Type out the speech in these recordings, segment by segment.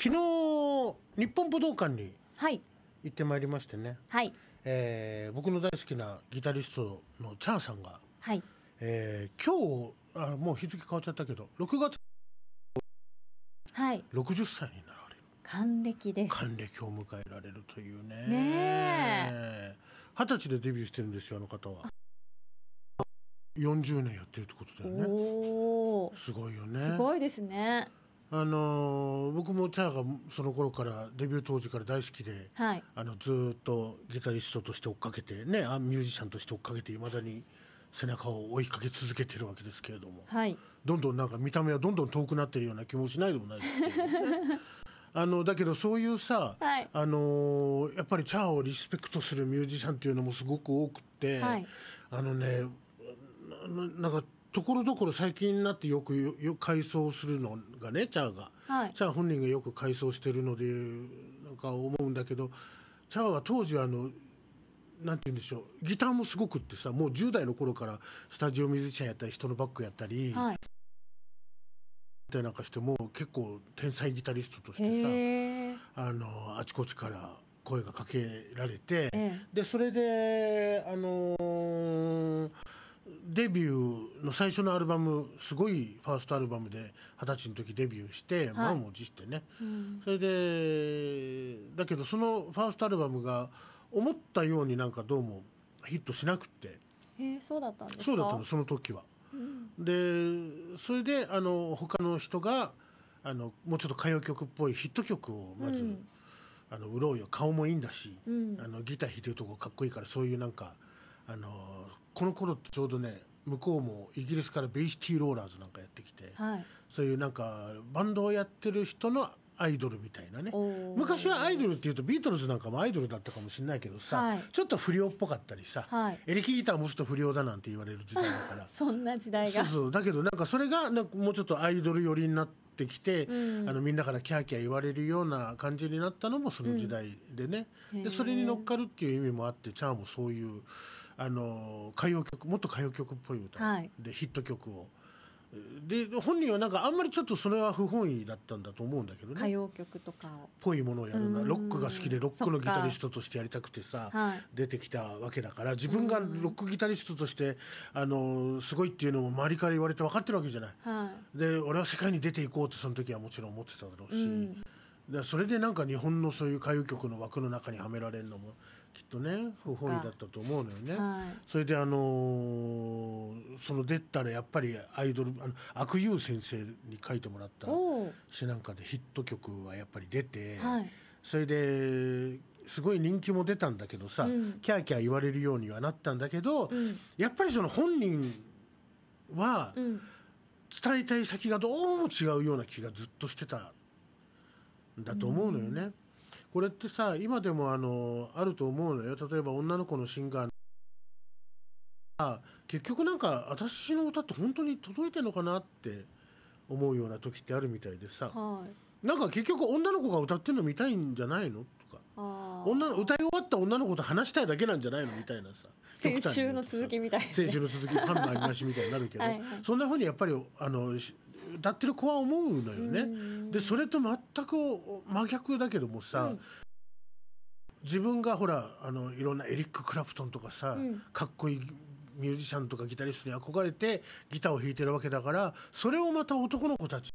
昨日日本武道館に行ってまいりましてね、はい、えー、僕の大好きなギタリストのチャーさんが、はい、えー、今日あもう日付変わっちゃったけど6月、はい、60歳になられる還暦で還暦を迎えられるというねね二十歳でデビューしてるんですよあの方は。40年やってるってことだよね。すごいよね。すごいですね。あの僕もチャーがその頃からデビュー当時から大好きで、はい、あのずっとギタリストとして追っかけて、ね、あミュージシャンとして追っかけていまだに背中を追いかけ続けてるわけですけれども、はい、どんどんなんか見た目はどんどん遠くなってるような気もしないでもないですけど、ね、あのだけどそういうさ、はい、あのやっぱりチャーをリスペクトするミュージシャンっていうのもすごく多くって、あのねななんかところどころ最近になってよくよ改装するのがねチャーが、はい、チャー本人がよく改装してるのでなんか思うんだけどチャーは当時あのなんて言うんでしょうギターもすごくってさもう10代の頃からスタジオミュージシャンやったり人のバックやったり、はい、たなんかしても結構天才ギタリストとしてさあのあちこちから声がかけられて、ええ、でそれであのーデビューの最初のアルバムすごいファーストアルバムで二十歳の時デビューして、満を持してね、うん、それでだけどそのファーストアルバムが思ったようになんかどうもヒットしなくて、えそうだったんですそうだったのその時は。うん、でそれであの他の人があのもうちょっと歌謡曲っぽいヒット曲をまず、うん、あの売ろうよ顔もいいんだし、あのギター弾いてるとこかっこいいからそういうなんかあのこの頃ちょうどね向こうもイギリスからベイシティローラーズなんかやってきて、はい、そういうなんかバンドをやってる人のアイドルみたいなね昔はアイドルっていうとビートルズなんかもアイドルだったかもしれないけどさ、はい、ちょっと不良っぽかったりさ、はい、エレキギターもちょっと不良だなんて言われる時代だからそんな時代がそうそうだけどなんかそれがなんかもうちょっとアイドル寄りになってきて、うん、あのみんなからキャーキャー言われるような感じになったのもその時代でね、うん、でそれに乗っかるっていう意味もあってチャーもそういう。あの歌謡曲もっと歌謡曲っぽい歌でヒット曲を。で本人はなんかあんまりちょっとそれは不本意だったんだと思うんだけどね歌謡曲とかぽいものをやるなロックが好きでロックのギタリストとしてやりたくてさ、出てきたわけだから自分がロックギタリストとしてあのすごいっていうのも周りから言われて分かってるわけじゃない、で俺は世界に出ていこうってその時はもちろん思ってただろうし、うそれでなんか日本のそういう歌謡曲の枠の中にはめられるのもきっとね不本意だったと思うのよね、はい、それであのー、その出たらやっぱりアイドルあの悪友先生に書いてもらった詩なんかでヒット曲はやっぱり出て、はい、それですごい人気も出たんだけどさ、うん、キャーキャー言われるようにはなったんだけど、うん、やっぱりその本人は伝えたい先がどうも違うような気がずっとしてたんだと思うのよね。うんこれってさ今でもあのあると思うのよ例えば女の子のシンガーあ結局なんか私の歌って本当に届いてるのかなって思うような時ってあるみたいでさ、はい、なんか結局女の子が歌ってるの見たいんじゃないのとか女の歌い終わった女の子と話したいだけなんじゃないのみたいなさ先週の続きみたい先週の続きパンのありなしみたいになるけどはい、そんなふうにやっぱりあの歌ってる子は思うのよね。でそれと全く真逆だけどもさ、うん、自分がほらあのいろんなエリック・クラプトンとかさ、うん、かっこいいミュージシャンとかギタリストに憧れてギターを弾いてるわけだからそれをまた男の子たち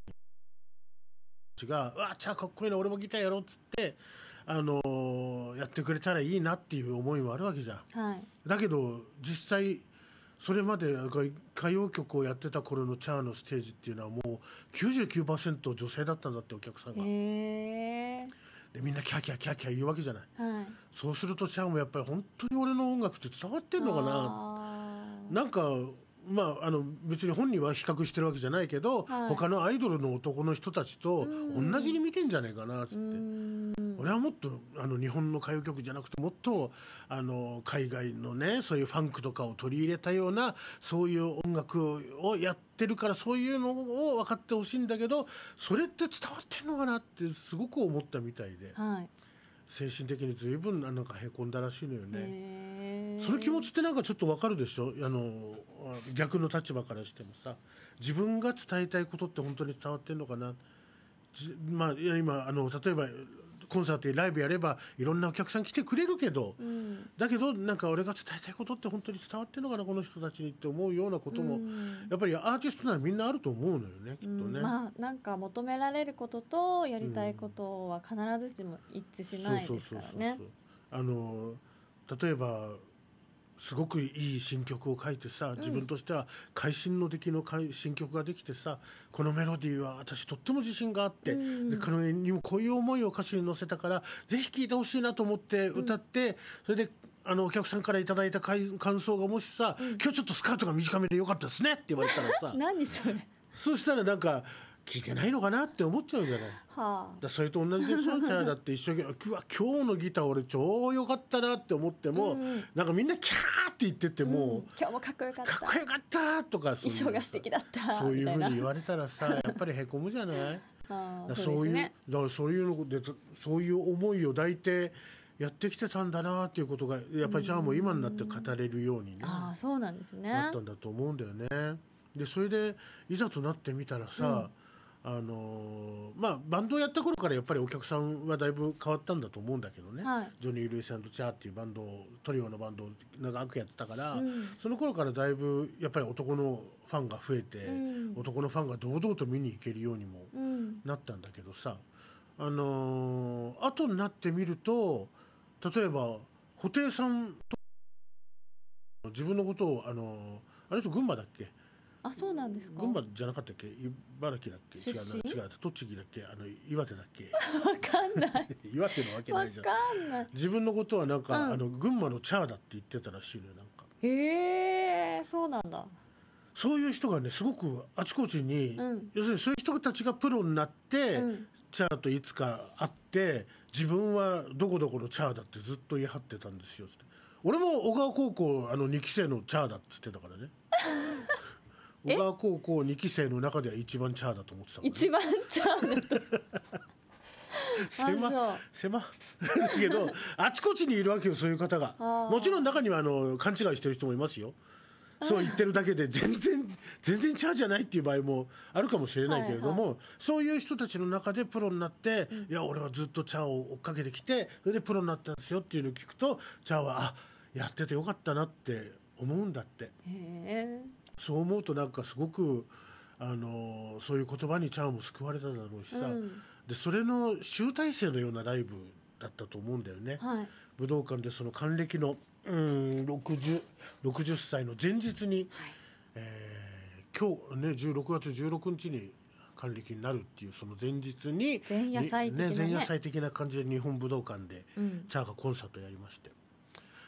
が「うわっちゃあかっこいいな俺もギターやろう」っつって。あのー、やってくれたらいいなっていう思いもあるわけじゃん、はい、だけど実際それまで歌謡曲をやってた頃のチャーのステージっていうのはもう99%女性だったんだってお客さんが。でみんなキャキャキャキャ言うわけじゃない、はい、そうするとチャーもやっぱり本当に俺の音楽って伝わってんのかななんかまあ、あの別に本人は比較してるわけじゃないけど、はい、他のアイドルの男の人たちと同じに見てんじゃねえかなっつって。俺はもっとあの日本の歌謡曲じゃなくてもっとあの海外のねそういうファンクとかを取り入れたようなそういう音楽をやってるからそういうのを分かってほしいんだけどそれって伝わってんのかなってすごく思ったみたいで、はい、精神的に随分なんかへこんだらしいのよね。その気持ちってなんかちょっと分かるでしょあの逆の立場からしてもさ自分が伝えたいことって本当に伝わってんのかなまあ、今あの例えばコンサートライブやればいろんなお客さん来てくれるけど、うん、だけどなんか俺が伝えたいことって本当に伝わってるのかなこの人たちにって思うようなことも、うん、やっぱりアーティストならみんなあると思うのよねきっとね、まあ、なんか求められることとやりたいことは必ずしも一致しないですからね。あの例えばすごくいい新曲を書いてさ自分としては会心の出来の新曲ができてさ、このメロディーは私とっても自信があって、うん、で彼にもこういう思いを歌詞に載せたからぜひ聴いてほしいなと思って歌って、うん、それであのお客さんからいただいた感想がもしさ、うん、今日ちょっとスカートが短めでよかったですね」って言われたらさ 何それそしたらなんか聞いてないのかなって思っちゃうじゃない、はあ、だそれと同じでしょじゃあだって一生懸命「うわ今日のギター俺超良かったな」って思っても、うん、なんかみんなキャーって言ってても、うん、今日もかっこよかったかっこよかったとかそう衣装が素敵だったそういうふうに言われたらさ やっぱりへこむじゃない、だそういう、ね、だそういうのでそういう思いを抱いてやってきてたんだなっていうことがやっぱりじゃあもう今になって語れるようにあそうなんですねなったんだと思うんだよね。でそれでいざとなってみたらさ、うんあのまあ、バンドをやった頃からやっぱりお客さんはだいぶ変わったんだと思うんだけどね、はい、ジョニー・ルイスチャーっていうバンドトリオのバンドを長くやってたから、うん、その頃からだいぶやっぱり男のファンが増えて、うん、男のファンが堂々と見に行けるようにもなったんだけどさ、あのー、後になってみると例えば布袋さんと自分のことを、あのー、あれと群馬だっけあそうなんですか群馬じゃなかったっけ茨城だっけ違う違う栃木だっけあの岩手だっけわかんない 岩手のわけないじゃんわかんない自分のことはなんか、うん、あの群馬のチャーだって言ってたらしいのよなんかへえそうなんだそういう人がねすごくあちこちに、うん、要するにそういう人たちがプロになって、うん、チャーといつか会って自分はどこどこのチャーだってずっと言い張ってたんですよって俺も小川高校あの2期生のチャーだっつってたからね小川高校2期生の中では一番チャーだと思ってた、ね、一番チャーだと狭狭 だけどあちこちにいるわけよそういう方がもちろん中にはあの勘違いしてる人もいますよそう言ってるだけで全然全然チャーじゃないっていう場合もあるかもしれないけれども、はいはい、そういう人たちの中でプロになって、うん、いや俺はずっとチャーを追っかけてきてそれでプロになったんですよっていうのを聞くとチャーはあやっててよかったなって思うんだって。へーそう思うとなんかすごくあのそういう言葉にチャーも救われただろうしさ、うん、でそれの集大成のようなライブだったと思うんだよね、はい、武道館でその還暦の、うん、60, 60歳の前日に、はい、えー、今日ね16月16日に還暦になるっていうその前日に前夜祭的な、ね、ね、前夜祭的な感じで日本武道館で、ん、チャーがコンサートやりまして。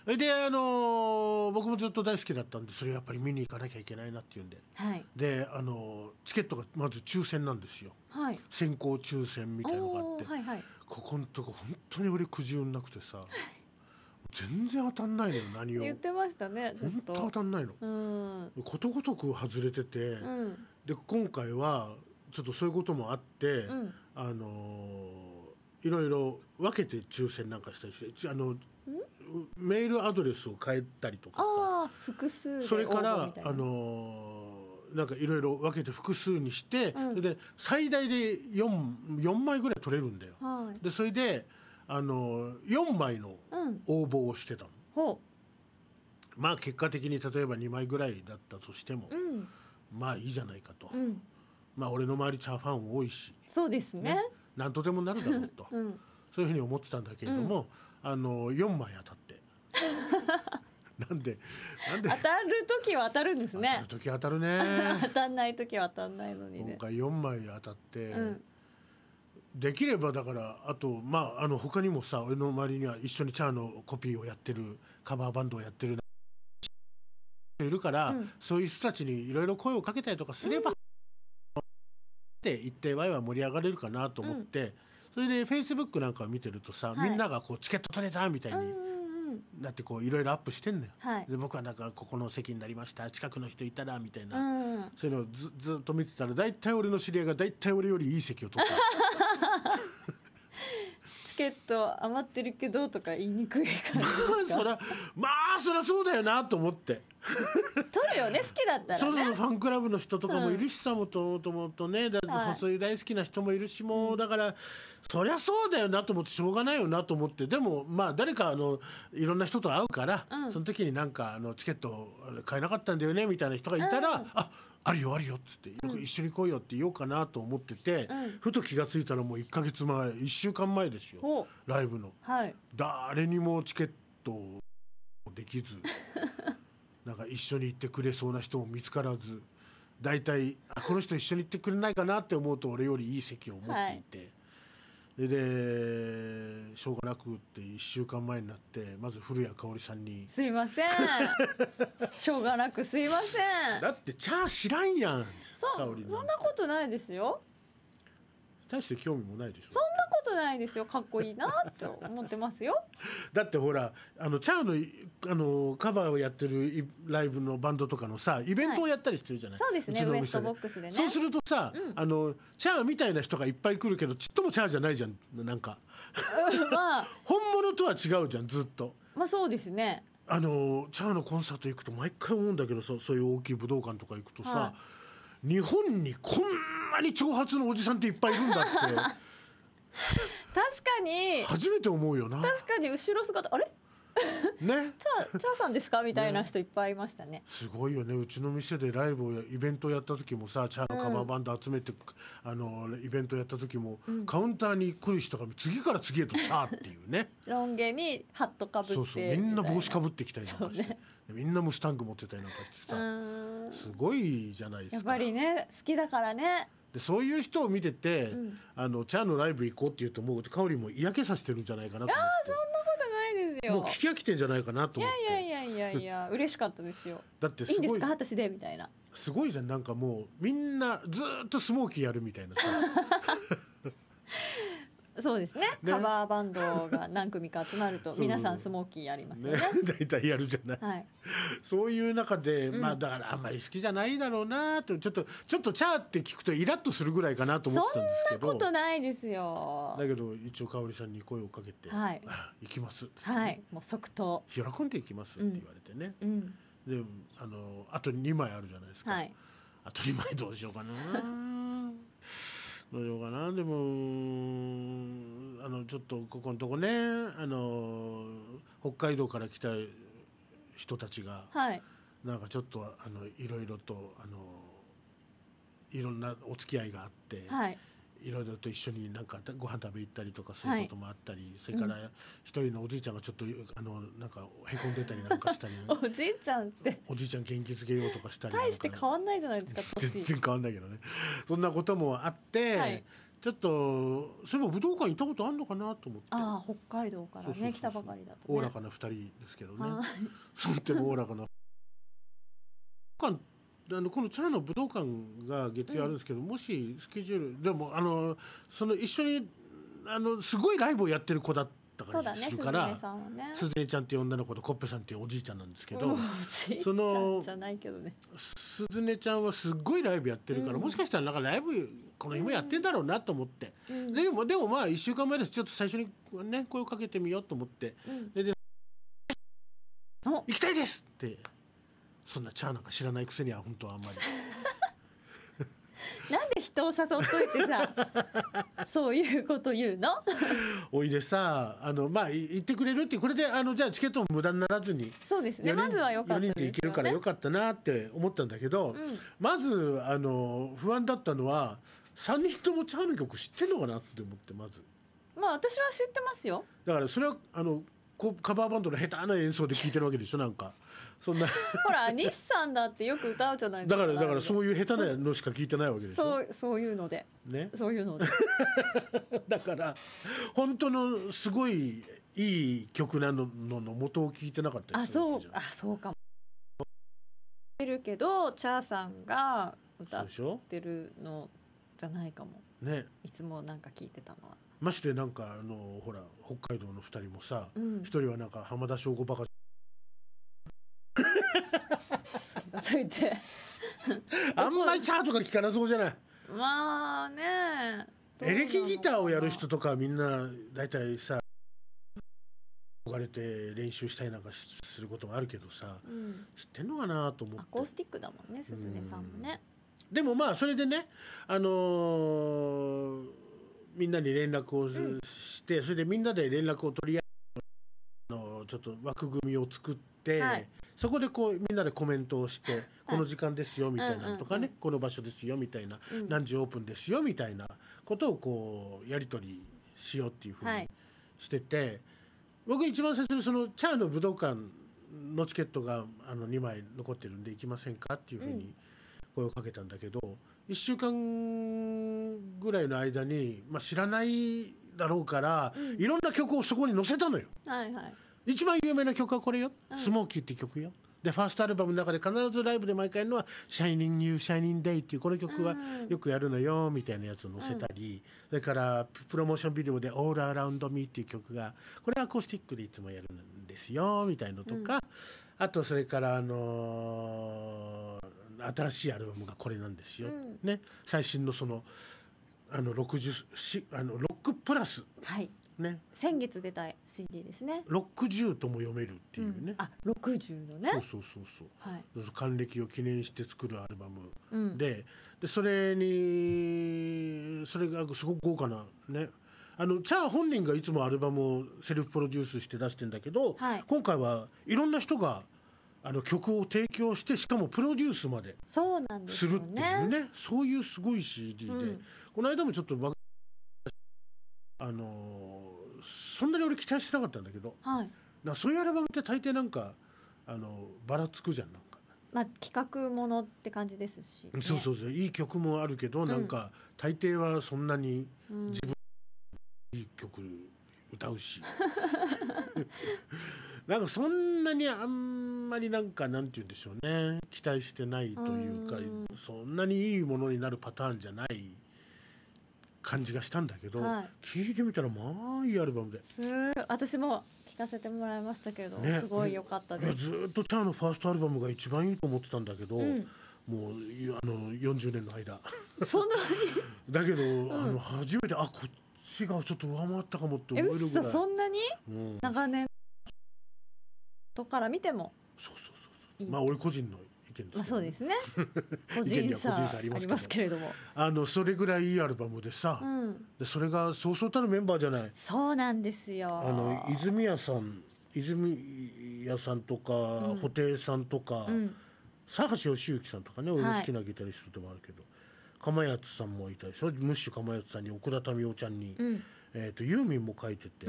であの僕もずっと大好きだったんでそれやっぱり見に行かなきゃいけないなっていうんで、はい、であのチケットがまず抽選なんですよ、はい、先行抽選みたいのがあって、はいはい、ここのとこ本当に俺くじ運なくてさ全然当たんないのよ何を言ってましたね本当当たんないの、うん、ことごとく外れてて、うん、で今回はちょっとそういうこともあって、うん、あのーいろいろ分けて抽選なんかしたりしてあのメールアドレスを変えたりとかさ複数それからあのなんかいろいろ分けて複数にして、うん、それで最大で 4, 4枚ぐらい取れるんだよ。はい、でそれであの4枚の応募をしてたの。うん、まあ結果的に例えば2枚ぐらいだったとしても、うん、まあいいじゃないかと。まあ俺の周りチャーファン多いしそうですね、ね、何とでもなるだろうと、うん、そういうふうに思ってたんだけれども、うん、あの4枚当たって。なんで、なんで。当たる時は当たるんですね。当たる時当たるね。当たんない時は当たんないのにね。今回四枚当たって。うん、できればだからあとまああの他にもさ俺の周りには一緒にチャーのコピーをやってるカバーバンドをやってるいるから、うん、そういう人たちにいろいろ声をかけたりとかすれば、うん、ってワイワイ盛り上がれるかなと思って、それでフェイスブックなんかを見てるとさ、みんながこうチケット取れたみたいに。だってこういろいろアップしてんのよ、はい、で僕はなんかここの席になりました近くの人いたらみたいな、うん、そういうのをず ずっと見てたら大体俺の知り合いが大体俺よりいい席を取った チケット余ってるけどとか言いにくい感じ そりゃまあそりゃそうだよなと思って取るよね好きだったら、ね、そうそうファンクラブの人とかもいるしさ、うん、もともとねだって細い大好きな人もいるし、はい、もだから、そりゃそうだよなと思ってしょうがないよなと思ってでもまあ誰かあのいろんな人と会うから、うん、その時になんかあのチケット買えなかったんだよねみたいな人がいたら、うん、ああるよあるよ」っつってよく「一緒に来いよ」って言おうかなと思ってて、うん、ふと気が付いたらもう1か月前1週間前ですよライブの、はい、誰にもチケットできず なんか一緒に行ってくれそうな人も見つからず大体この人一緒に行ってくれないかなって思うと俺よりいい席を持っていて、はい、でしょうがなくって1週間前になってまず古谷香織さんに「すいません しょうがなくすいません」だってチャー知らんやんそそんなことないですよ大して興味もないでしょそんなことないですよかっこいいなと思ってますよ だってほらあのチャーのあのカバーをやってるライブのバンドとかのさイベントをやったりしてるじゃない、はい、そうですねウエストボックスでねそうするとさ、うん、あのチャーみたいな人がいっぱい来るけどちっともチャーじゃないじゃんなんか、まあ、本物とは違うじゃんずっとまあそうですねあのチャーのコンサート行くと毎回思うんだけどそうそういう大きい武道館とか行くとさ、はい日本にこんなに挑発のおじさんっていっぱいいるんだって 確かに初めて思うよな確かに後ろ姿あれねチャチャーさんですかみたいな人いっぱいいましたねすごいよねうちの店でライブをイベントやった時もさチャーのカバーバンド集めて、うん、あのイベントやった時も、うん、カウンターに来る人が次から次へとチャーっていうねロン毛にハットかぶってそうそうみんな帽子かぶってきたりなんかして、ね、みんなムスタング持ってたりなんかしてさすごいじゃないですかやっぱりね好きだからねでそういう人を見てて、うん、あのチャーのライブ行こうって言うともう香りも嫌気させてるんじゃないかなと思ってあそないですよもう聞き飽きてんじゃないかなと思っやいやいやいやいや 嬉しかったですよだってすごいいすんでごすいか私でみたいなすごいじゃんなんかもうみんなずっとスモーキーやるみたいなさ そうですねねカバーバンドが何組か集まると皆さんスモーキーやりますよね大体、ね、やるじゃない、はい、そういう中で、まあだからあんまり好きじゃないだろうなとちょっとちょっとチャーって聞くとイラッとするぐらいかなと思ってたんですけどそんなことないですよだけど一応かおりさんに声をかけて「はい、行きます」はいもう即答「喜んでいきます」って言われてね、うん、であのあと2枚あるじゃないですか、はい、あと2枚どうしようかなどうしようかなでもあのちょっとここのとこねあの北海道から来た人たちが、はい、なんかちょっとあのいろいろとあのいろんなお付き合いがあって、はい、いろいろと一緒になんかご飯食べ行ったりとかそういうこともあったり、はい、それから一人のおじいちゃんがちょっとあのなんかへこんでたりなんかしたり おじいちゃんっておじいちゃん元気づけようとかしたり大して変わんないじゃないですか全然変わんないけどねそんなこともあって、はい、ちょっとそういえば武道館行ったことあるのかなと思ってああ北海道からね来たばかりだと、ね、おおらかな二人ですけどね そとってもおおらかな。あのこのチャイの武道館が月曜あるんですけど、もしスケジュールでもあのその一緒にあのすごいライブをやってる子だったするから鈴ずね、ちゃんっていう女の子とコッペさんっていうおじいちゃんなんですけど、うん、その鈴音ちゃんはすっごいライブやってるから、うん、もしかしたらなんかライブこの日もやってんだろうなと思って、うん、でもでもまあ1週間前ですちょっと最初に、ね、声をかけてみようと思って、うん、でで行きたいです!」って。そんなチャーなんか知らないくせには本当はあんまり なんで人を誘っといてさ そういうこと言うの おいでさあのまあ言ってくれるってこれであのじゃあチケットも無駄にならずにそうですねまずはよかったで、ね、4人で行けるからよかったなって思ったんだけど、うん、まずあの不安だったのは3人ともチャーの曲知ってんのかなって思ってまずまあ私は知ってますよだからそれはあのカバーバンドの下手な演奏で聴いてるわけでしょなんかそんなほら西さんだってよく歌うじゃないですかだからだからそういう下手なのしか聞いてないわけですそうそういうので、ね、そういうので だから本当のすごいいい曲なののの元を聞いてなかったあそうあそうかもるけどチャーさんが歌ってるのじゃないかもねいつもなんか聞いてたのはましてなんかあのほら北海道の2人もさ一、うん、1人はなんか浜田省吾バカと 言って あんまりチャーとか聞かなそうじゃないまあねエレキギターをやる人とかみんな大体さ憧れて練習したりなんかすることもあるけどさ、うん、知ってんのかなと思ってアコースティックだもんねすずさんもねでもまあそれでねあのー、みんなに連絡をして、うん、それでみんなで連絡を取り合うのちょっと枠組みを作って、はいそこでこうみんなでコメントをして、この時間ですよみたいなとかね、この場所ですよみたいな、何時オープンですよみたいなことをこうやり取りしようっていうふうにしてて、僕一番最初にそのチャーの武道館のチケットがあの2枚残ってるんで行きませんかっていうふうに声をかけたんだけど、1週間ぐらいの間に、まあ、知らないだろうから、いろんな曲をそこに載せたのよ。はいはい一番有名な曲はこれよ、スモーキーって曲よでファーストアルバムの中で必ずライブで毎回やるのは「シャイニング・ニュー・シャイニング・デイ」っていうこの曲はよくやるのよみたいなやつを載せたり、それからプロモーションビデオで「オール・アラウンド・ミー」っていう曲がこれはアコースティックでいつもやるんですよみたいのとか、あとそれからあの新しいアルバムがこれなんですよ、ね最新のそのあの60あのロックプラス、はい、ね、先月出た CD ですね60とも読めるっていうね、うん、あ60のねそうそうそうそう、はい、還暦を記念して作るアルバム、うん、ででそれにそれがすごく豪華なねあのチャー本人がいつもアルバムをセルフプロデュースして出してんだけど、はい、今回はいろんな人があの曲を提供してしかもプロデュースまでするっていうねそう、ね、いうすごい CD で、うん、この間もちょっとあのそんなに俺期待してなかったんだけど、はい、なそういうアルバムって大抵なんかあのばらつくじゃんなんか。まあ、企画ものって感じですし、ね、そうそうそういい曲もあるけど、うん、なんか大抵はそんなに自分、いい曲歌うし なんかそんなにあんまりなんかなんて言うんでしょうね期待してないというか、うん、そんなにいいものになるパターンじゃない感じがしたんだけど、はい、聞いてみたらまあいいアルバムで私も聞かせてもらいましたけど、ね、すごい良かったですずっとチャーのファーストアルバムが一番いいと思ってたんだけど、うん、もうあの40年の間そんなに だけど、うん、あの初めてあこっちがちょっと上回ったかもって思えるぐらいそんなに、うん、長年とから見てもそうそうそうそうまあ俺個人のです、ね、まあ、そうですね 個人差ありますけれどもあのそれぐらいいいアルバムでさ、うん、でそれがそうそうたるメンバーじゃないそうなんですよあの泉谷さん泉谷さんとか、うん、布袋さんとか、うん、佐橋義之さんとかね俺の好きなギタリストでもあるけど、はい、釜谷さんもいたでしょムッシュ釜谷さんに奥田民生ちゃんに、うん、えーと、とユーミンも書いてて、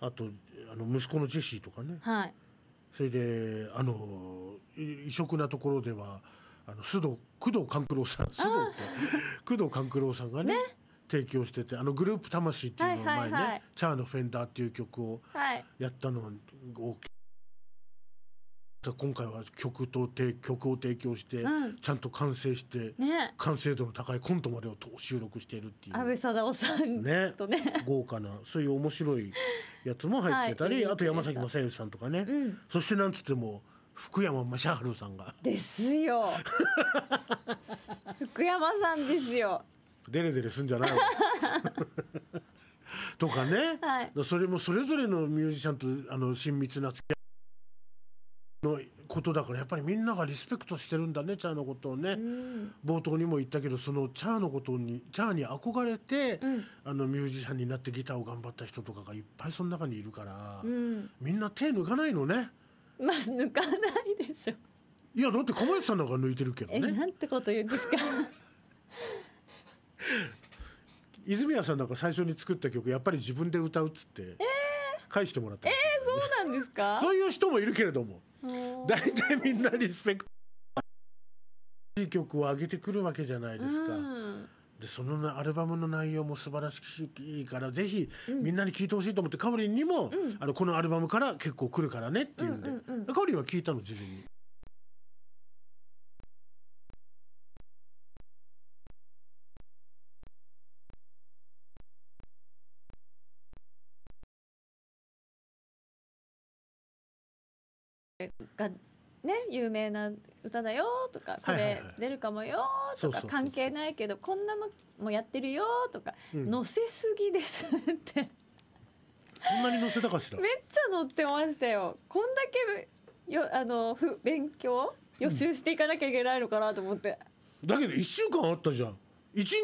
あとあの息子のジェシーとかね、はいそれであの異色なところではあの須藤工藤官九郎さん須藤って工藤官九郎さんがね、ね、提供しててあのグループ魂っていうのを前ね、はいはいはい、チャーのフェンダーっていう曲をやったのを、はい今回は曲と曲を提供して、うん、ちゃんと完成して、ね、完成度の高いコントまでを収録しているっていう安倍貞夫さんねとね豪華なそういう面白いやつも入ってたり、はい、あと山崎正義さんとかね、うん、そしてなんつっても福山雅治さんが。ですよ 福山さんですよ。デレデレすんじゃない とかね、はい、それもそれぞれのミュージシャンとあの親密な付き合いのことだからやっぱりみんながリスペクトしてるんだねチャーのことをね、うん、冒頭にも言ったけどそのチャーのことにチャーに憧れて、うん、あのミュージシャンになってギターを頑張った人とかがいっぱいその中にいるから、うん、みんな手抜かないのね。まあ抜かないでしょ。いやだって小林さんなんか抜いてるけどね。なんてこと言うんですか 泉谷さんなんか最初に作った曲やっぱり自分で歌うっつって。え返してもらったりする、えそうなんですか そういう人もいるけれども大体みんなリスペクトいい曲を上げてくるわけじゃないですか。うんでそのアルバムの内容も素晴らしくいいからぜひみんなに聴いてほしいと思って、うん、かおりんにも、うん、あのこのアルバムから結構来るからねっていうんで、うんうんうん、かおりんは聞いたの事前にがね、有名な歌だよとかこれ出るかもよとか関係ないけどこんなのもやってるよとか載せすぎですってそんなに載せたかしらめっちゃ載ってましたよこんだけよあの勉強予習していかなきゃいけないのかなと思って、うん、だけど1週間あったじゃん1日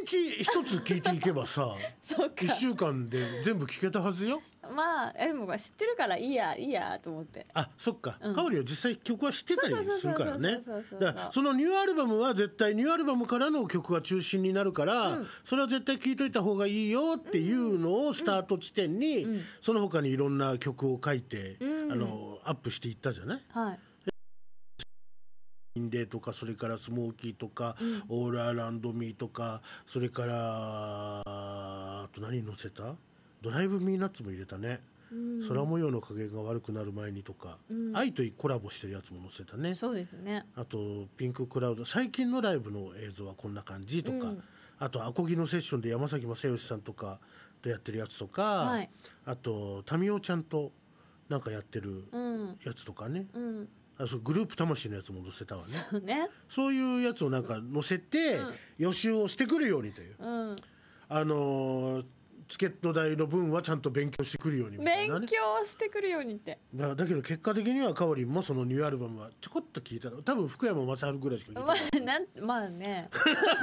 1つ聞いていけばさ1 週間で全部聞けたはずよまあモが知ってるからいいやいいやと思ってあそっか、うん、カオリは実際曲は知ってたりするからねだからそのニューアルバムは絶対ニューアルバムからの曲が中心になるから、うん、それは絶対聴いといた方がいいよっていうのをスタート地点に、うん、その他にいろんな曲を書いて、あのアップしていったじゃない、はいインデとかそれからスモーキーとか、うん、オーラランドミーとかそれからあと何載せたドライブ・ミーナッツも入れたね、うん、空模様の加減が悪くなる前にとか、うん、愛とコラボしてるやつも載せたねそうですねあとピンククラウド最近のライブの映像はこんな感じとか、うん、あとアコギのセッションで山崎正義さんとかとやってるやつとか、はい、あと民生ちゃんとなんかやってるやつとかね、うん、あそうグループ魂のやつも載せたわねそうねそういうやつをなんか載せて、予習をしてくるようにという。あのーチケット代の分はちゃんと勉強してくるようにみたいな、ね、勉強してくるようにってだだけど結果的にはかおりんもそのニューアルバムはちょこっと聞いたら多分福山雅治ぐらいしか聞いてまあなんまあね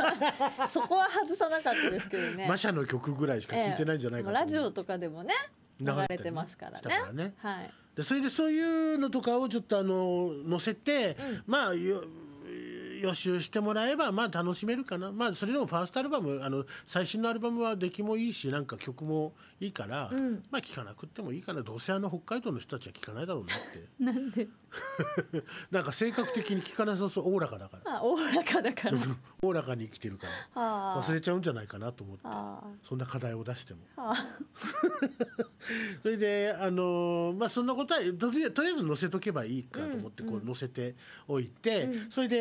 そこは外さなかったですけどねマシャの曲ぐらいしか聞いてないんじゃないかと、ええ、ラジオとかでもね流れてますからね。らねはい、でそれでそういうのとかをちょっとあの載せて、うん、まあ予習してもらえばまあ楽しめるかなまあそれでもファーストアルバムあの最新のアルバムは出来もいいしなんか曲もいいから、うん、まあ聴かなくてもいいかなどうせあの北海道の人たちは聴かないだろうなって なんで なんか性格的に聴かなさそうおおらかだからおおらかだからおおらかに生きてるから忘れちゃうんじゃないかなと思ってそんな課題を出しても それであのー、まあそんなことはとりあえず載せとけばいいかと思ってこう載せておいて、うん、それで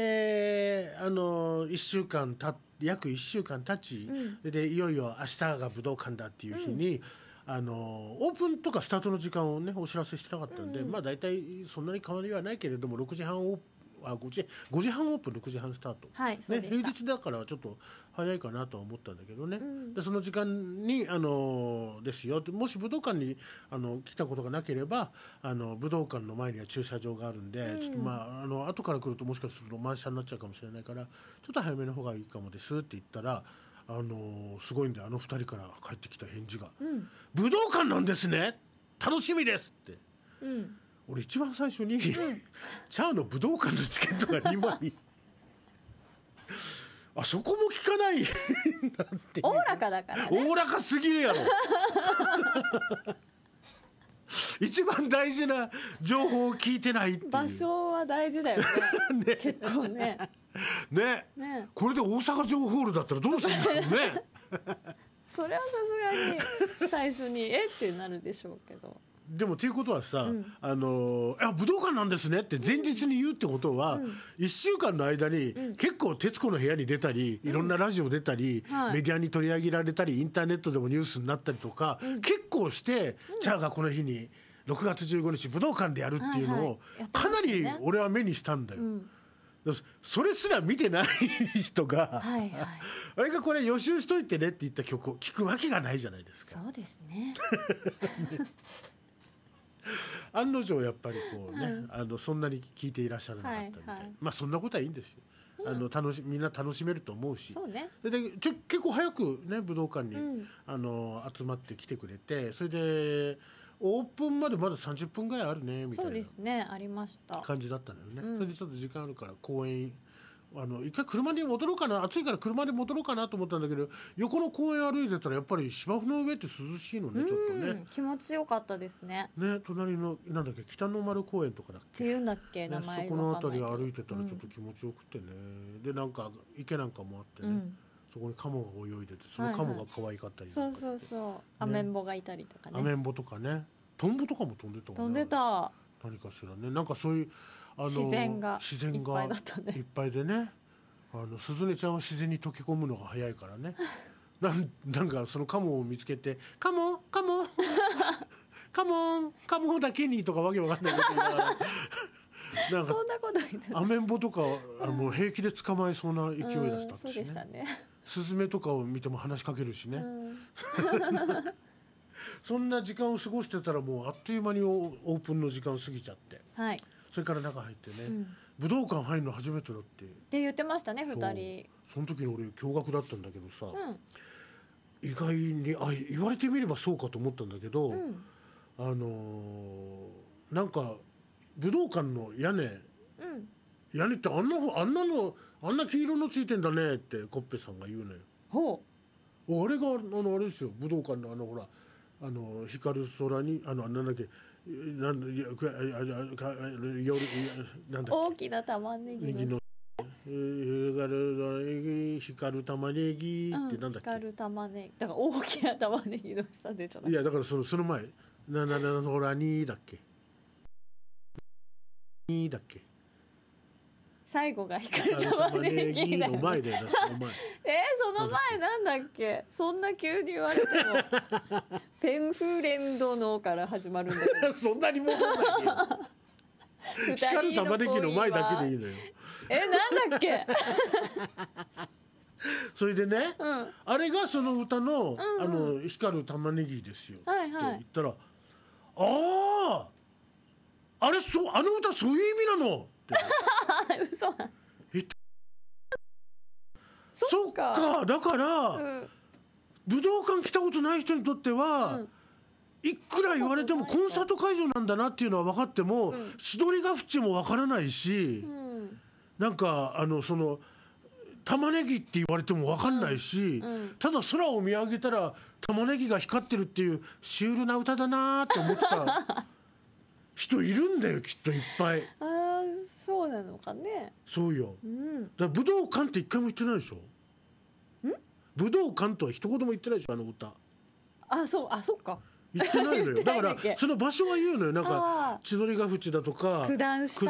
であの1週間た約1週間経ち、うん、でいよいよ明日が武道館だっていう日に、うん、あのオープンとかスタートの時間をねお知らせしてなかったんで、うん、まあ大体そんなに変わりはないけれども6時半オープンあ5時5時半オープン6時半スタート、はい、ね、平日だからちょっと早いかなとは思ったんだけどね、うん、でその時間にあのですよもし武道館にあの来たことがなければあの武道館の前には駐車場があるんで、うん、ちょっとまああの後から来るともしかすると満車になっちゃうかもしれないからちょっと早めの方がいいかもですって言ったら。あのすごいんであの2人から返ってきた返事が、うん、武道館なんですね楽しみです」って、う俺一番最初に、うん、チャーの武道館のチケットが2枚あそこも聞かない おおらかだからお、ね、おらかすぎるやろ一番大事な情報を聞いてない場所は大事だよね ね結構ねねねこれで大阪城ホールだったらどうするんだろうね それはさすがに最初にえってなるでしょうけどでもっていうことはさ、うん、あのい武道館なんですねって前日に言うってことは、うん、1週間の間に結構『徹子の部屋』に出たり、いろんなラジオ出たり、メディアに取り上げられたりインターネットでもニュースになったりとか、結構して、チャーがこの日に6月15日武道館でやるっていうのを、かなり俺は目にしたんだよ。それすら見てない人が、はいはい、あれがこれ予習しといてねって言った曲を聞くわけがないじゃないですか。そうですね。ね 案の定やっぱりこうね、うん、あのそんなに聞いていらっしゃらなかったみたいはいはい、まあそんなことはいいんですよ。あの楽しみんな楽しめると思うし、ね、でちょ結構早くね武道館に、うん、あの集まってきてくれてそれでオープンまでまだ30分ぐらいあるねみたいな感じだったんだよね、うん、それでちょっと時間あるから公演あの一回車に戻ろうかな暑いから車で戻ろうかなと思ったんだけど横の公園歩いてたらやっぱり芝生の上って涼しいのねちょっとね気持ちよかったですねね隣のなんだっけ北の丸公園とかだっけっていうんだっけ、ね、名前そこの辺り歩いてたらちょっと気持ちよくてね、うん、でなんか池なんかもあってね、うん、そこにカモが泳いでてそのカモが可愛かったり、はいはい、そうそうそう、ね、アメンボがいたりとかねアメンボとかねトンボとかも飛んでた、ね、飛んでた何かしらねなんかそういうあの自然が自然がいっぱいでねあの鈴音ちゃんは自然に溶け込むのが早いからね なんなんかそのカモを見つけて「カモカモ カモンカモだけに」とかわけわかんないこと言なら。なんかそんなことアメンボとかあの平気で捕まえそうな勢いだったしね,、うねスズメとかを見ても話しかけるしね、うん、そんな時間を過ごしてたらもうあっという間にオープンの時間過ぎちゃって、はい、それから中入ってね、うん、武道館入るの初めてだってって言ってましたね2人その時の俺驚愕だったんだけどさ、うん、意外にあ言われてみればそうかと思ったんだけど、うん、あのー、なんか武道館の屋根、屋根ってあんなあんなのあんな黄色のついてんだねってコッペさんが言うのよ。ほうあれがあのあれですよ武道館のあのほらあの光る空にあのなんだっけなんだ大きな玉ねぎの光る玉ねぎってなんだっけ、光る玉ねぎだから大きな玉ねぎの下でじゃないいやだからそのその前「ななななほらに」だっけ「に」だっけ最後が光る玉ねぎの前でよね。その前。えー、その前なんだっけ？そんな急に言われても。ペ ンフレンドのから始まるんだけど。そんなに戻んないよ。光る玉ねぎの前だけでいいのよ。えなんだっけ？それでね、うん、あれがその歌の、うんうん、あの光る玉ねぎですよ、はいはい、って言ったら、ああ、あれそうあの歌そういう意味なの。嘘そっかだから、うん、武道館来たことない人にとっては、うん、いくら言われてもコンサート会場なんだなっていうのは分かっても、素取りが淵も分からないし、うん、なんかあのその玉ねぎって言われても分かんないし、ただ空を見上げたら玉ねぎが光ってるっていうシュールな歌だなって思ってた人いるんだよきっといっぱい。なのかねそうよ、うん、だ武道館って一回も言ってないでしょ武道館とは一言も言ってないでしょあの歌あそうあそっか言ってないのよだからその場所は言うのよなんか千鳥ヶ淵だとか九段下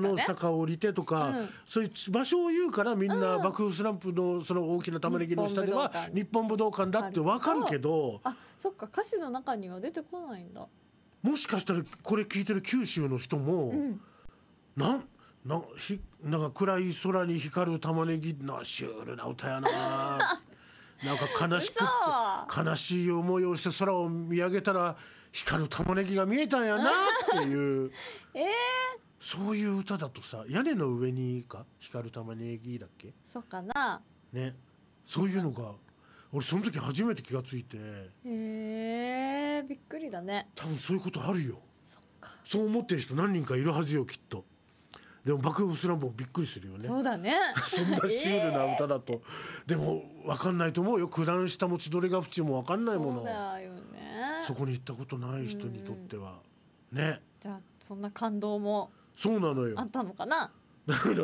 の坂を降りてとか、うん、そういう場所を言うからみんな幕府スランプのその大きな玉ねぎの下では日本武道館だって分かるけどあそっか歌詞の中には出てこないんだもしかしたらこれ聞いてる九州の人も、うん、なんなひなんか暗い空に光る玉ねぎのシュールな歌やな なんか悲しく悲しい思いをして空を見上げたら光る玉ねぎが見えたんやなっていう、えー、そういう歌だとさ屋根の上にいいか光る玉ねぎだっけそうかなねそういうのが俺その時初めて気が付いてへえー、びっくりだね多分そういうことあるよそう思ってる人何人かいるはずよきっと。でも爆風スランプびっくりするよねそうだね そんなシュールな歌だと、えー、でも分かんないと思うよ九段下も千鳥ヶ淵も分かんないものそうだよねそこに行ったことない人にとっては、うん、ねじゃあそんな感動もそうなのよあったのかなだから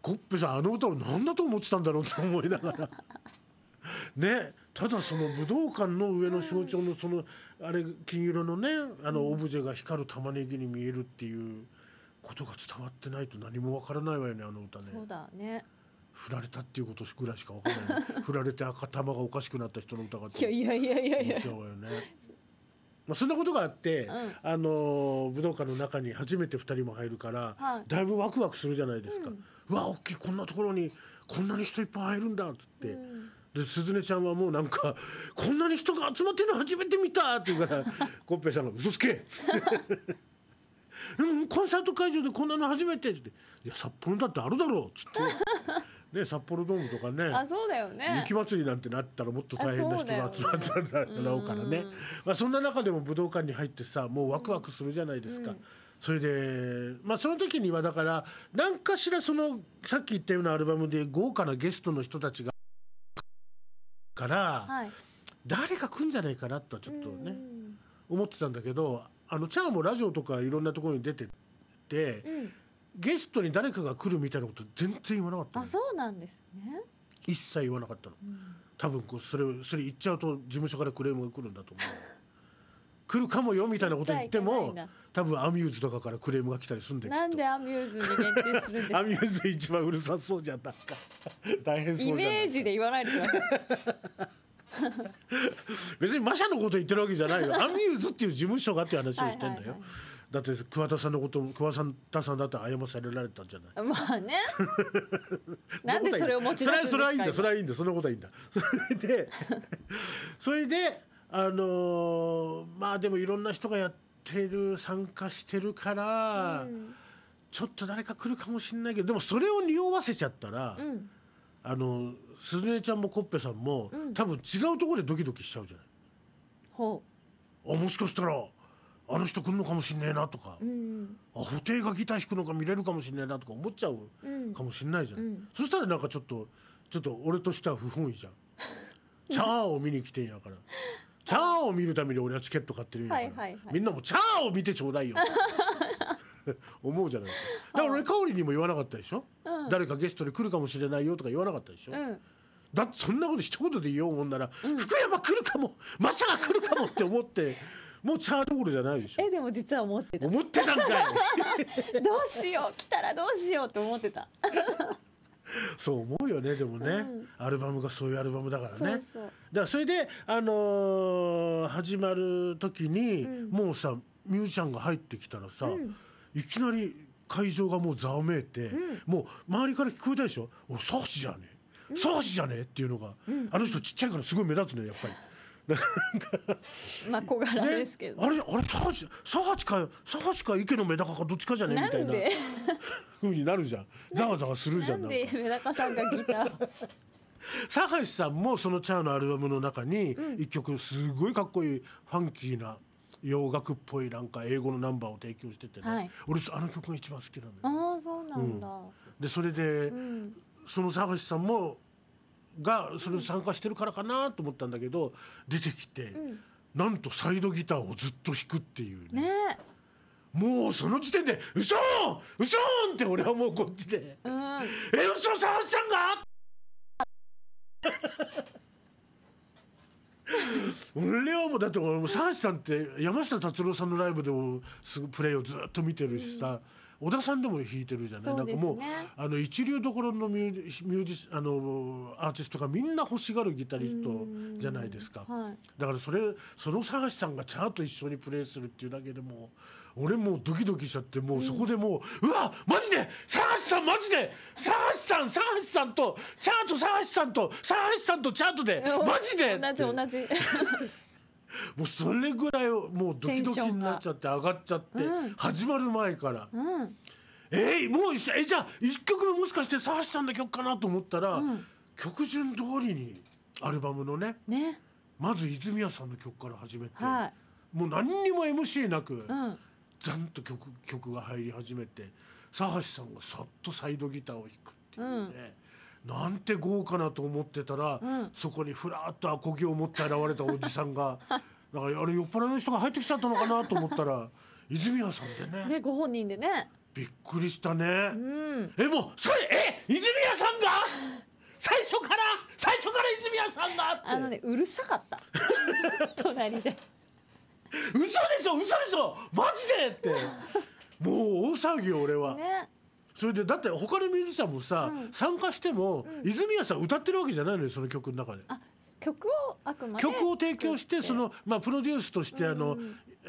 コッペさんあの歌を何だと思ってたんだろうと思いながら ねただその武道館の上の象徴のそのあれ金色のねあのオブジェが光る玉ねぎに見えるっていう。ことが伝わってないと何もわからないわよねあの歌ね。そうだね振られたっていうことぐらいしかわからない、ね、振られて赤玉がおかしくなった人の歌がって思っちゃうわよね。まあ、そんなことがあって、うん、あの武道館の中に初めて二人も入るから、はい、だいぶワクワクするじゃないですか、うん、うわ大きいこんなところにこんなに人いっぱい入るんだっつって、うん、で鈴音ちゃんはもうなんか「こんなに人が集まってるの初めて見た!」って言うから コッペさんが「嘘つけ!」「うん、コンサート会場でこんなの初めて」って「いや札幌だってあるだろう」っつって。ね、札幌ドームとかねあそうだよね雪祭りなんてなったらもっと大変な人が集まっちゃうからねまあ、そんな中でも武道館に入ってさもうワクワクするじゃないですか。うんうんそれで、まあ、その時にはだから何かしらそのさっき言ったようなアルバムで豪華なゲストの人たちがから、誰が来るんじゃないかなとはちょっとね思ってたんだけどあのチャーもラジオとかいろんなところに出てて、ゲストに誰かが来るみたいなこと全然言わなかったのあそうなんですね一切言わなかったの、うん、多分こうそれそれ言っちゃうと事務所からクレームが来るんだと思う 来るかもよみたいなこと言っても多分アミューズとかからクレームが来たりすんでなんでアミューズに限定するんですか アミューズ一番うるさそうじゃんなんか 大変そうじゃイメージで言わないでください 別にマシャのこと言ってるわけじゃないよ アミューズっていう事務所がっていう話をしてんだよ、はいはいはいだって桑田さんのこと桑田さんだって謝されられたんじゃないまあね なんでそれを持ち出すんですかそれはいいんだそれはいいんだそんなことはいいんだそれでそれであのー、まあでもいろんな人がやってる参加してるから、うん、ちょっと誰か来るかもしれないけどでもそれを匂わせちゃったら、うん、あのすずえちゃんもコッペさんも、うん、多分違うところでドキドキしちゃうじゃない。ほうあもしかしたらあの人来るのかもしんねえなとか、うん、あ布袋がギター弾くのか見れるかもしんねえなとか思っちゃうかもしんないじゃない、うん、そしたらなんかちょっとちょっと俺としては不本意じゃん。チャーを見に来てんやから。チャーを見るために俺はチケット買ってるんやから、はいはいはい、みんなもチャーを見てちょうだいよ 思うじゃないですかだから俺かおりにも言わなかったでしょ、うん、誰かゲストで来るかもしれないよとか言わなかったでしょ、うん、だってそんなこと一言で言おうもんなら、うん、福山来るかもマサが来るかもって思って。もうチャーどールじゃないでしょえでも実は思ってた思ってたんかい どうしよう来たらどうしようと思ってた そう思うよねでもね、うん、アルバムがそういうアルバムだからねだからそれで、あのー、始まる時に、うん、もうさミュージシャンが入ってきたらさ、うん、いきなり会場がもうざわめいて、もう周りから聞こえたでしょ「俺サーチじゃねそうじゃねえっていうのが、あの人ちっちゃいからすごい目立つねやっぱり。まあ小柄ですけど、ね、あれあれ佐橋佐橋か佐橋か池のメダカかどっちかじゃねみたいなふうになるじゃんざわざわするじゃんなんでメダカさんがギター 佐橋さんもそのチャーのアルバムの中に一曲すごいかっこいいファンキーな洋楽っぽいなんか英語のナンバーを提供しててね、はい、俺あの曲が一番好きなのよああそうなんだ、うん、でそれで、うんその沢橋さんもがそれ参加してるからかなと思ったんだけど出てきて、うん、なんとサイドギターをずっと弾くっていうね。ねもうその時点で「嘘嘘ーうん!」って俺はもうこっちで「うん、え嘘そ橋さんが!」俺はもうだって俺も沢橋さんって山下達郎さんのライブでもすぐプレイをずっと見てるしさ。うん小田さんでも弾いてるじゃない、ね、なんかもうあの一流どころのミュージミュージあのアーティストがみんな欲しがるギタリストじゃないですか、はい、だからそれその探しさんがちゃんと一緒にプレイするっていうだけでも俺もうドキドキしちゃってもうそこでもう、うん、うわマジで探しさんマジで探しさん探しさんとチャート探しさんと探しさんとチャートでマジで同じ同じもうそれぐらいもうドキドキになっちゃって上がっちゃって、始まる前から。うん、えー、もうえじゃあ1曲目もしかして佐橋さんの曲かなと思ったら、うん、曲順通りにアルバムのね、ね、まず泉谷さんの曲から始めて、はい、もう何にも MC なく、うん、んと曲曲が入り始めて佐橋さんがそっとサイドギターを弾くっていうね。なんて豪華なと思ってたら、うん、そこにふらっとアコギを持って現れたおじさんが なんかあれ酔っ払いの人が入ってきちゃったのかなと思ったら 泉谷さんでねねご本人でねびっくりしたね、うん、えもうそれえ泉谷さんが 最初から最初から泉谷さんがあのねうるさかった隣で嘘でしょ嘘でしょマジでってもう大騒ぎよ俺は。ねそれでだって他のミュージシャンもさ、うん、参加しても、うん、泉谷さん歌ってるわけじゃないのよその曲の中で。曲をあくまで曲を提供してその、まあ、プロデュースとして、あの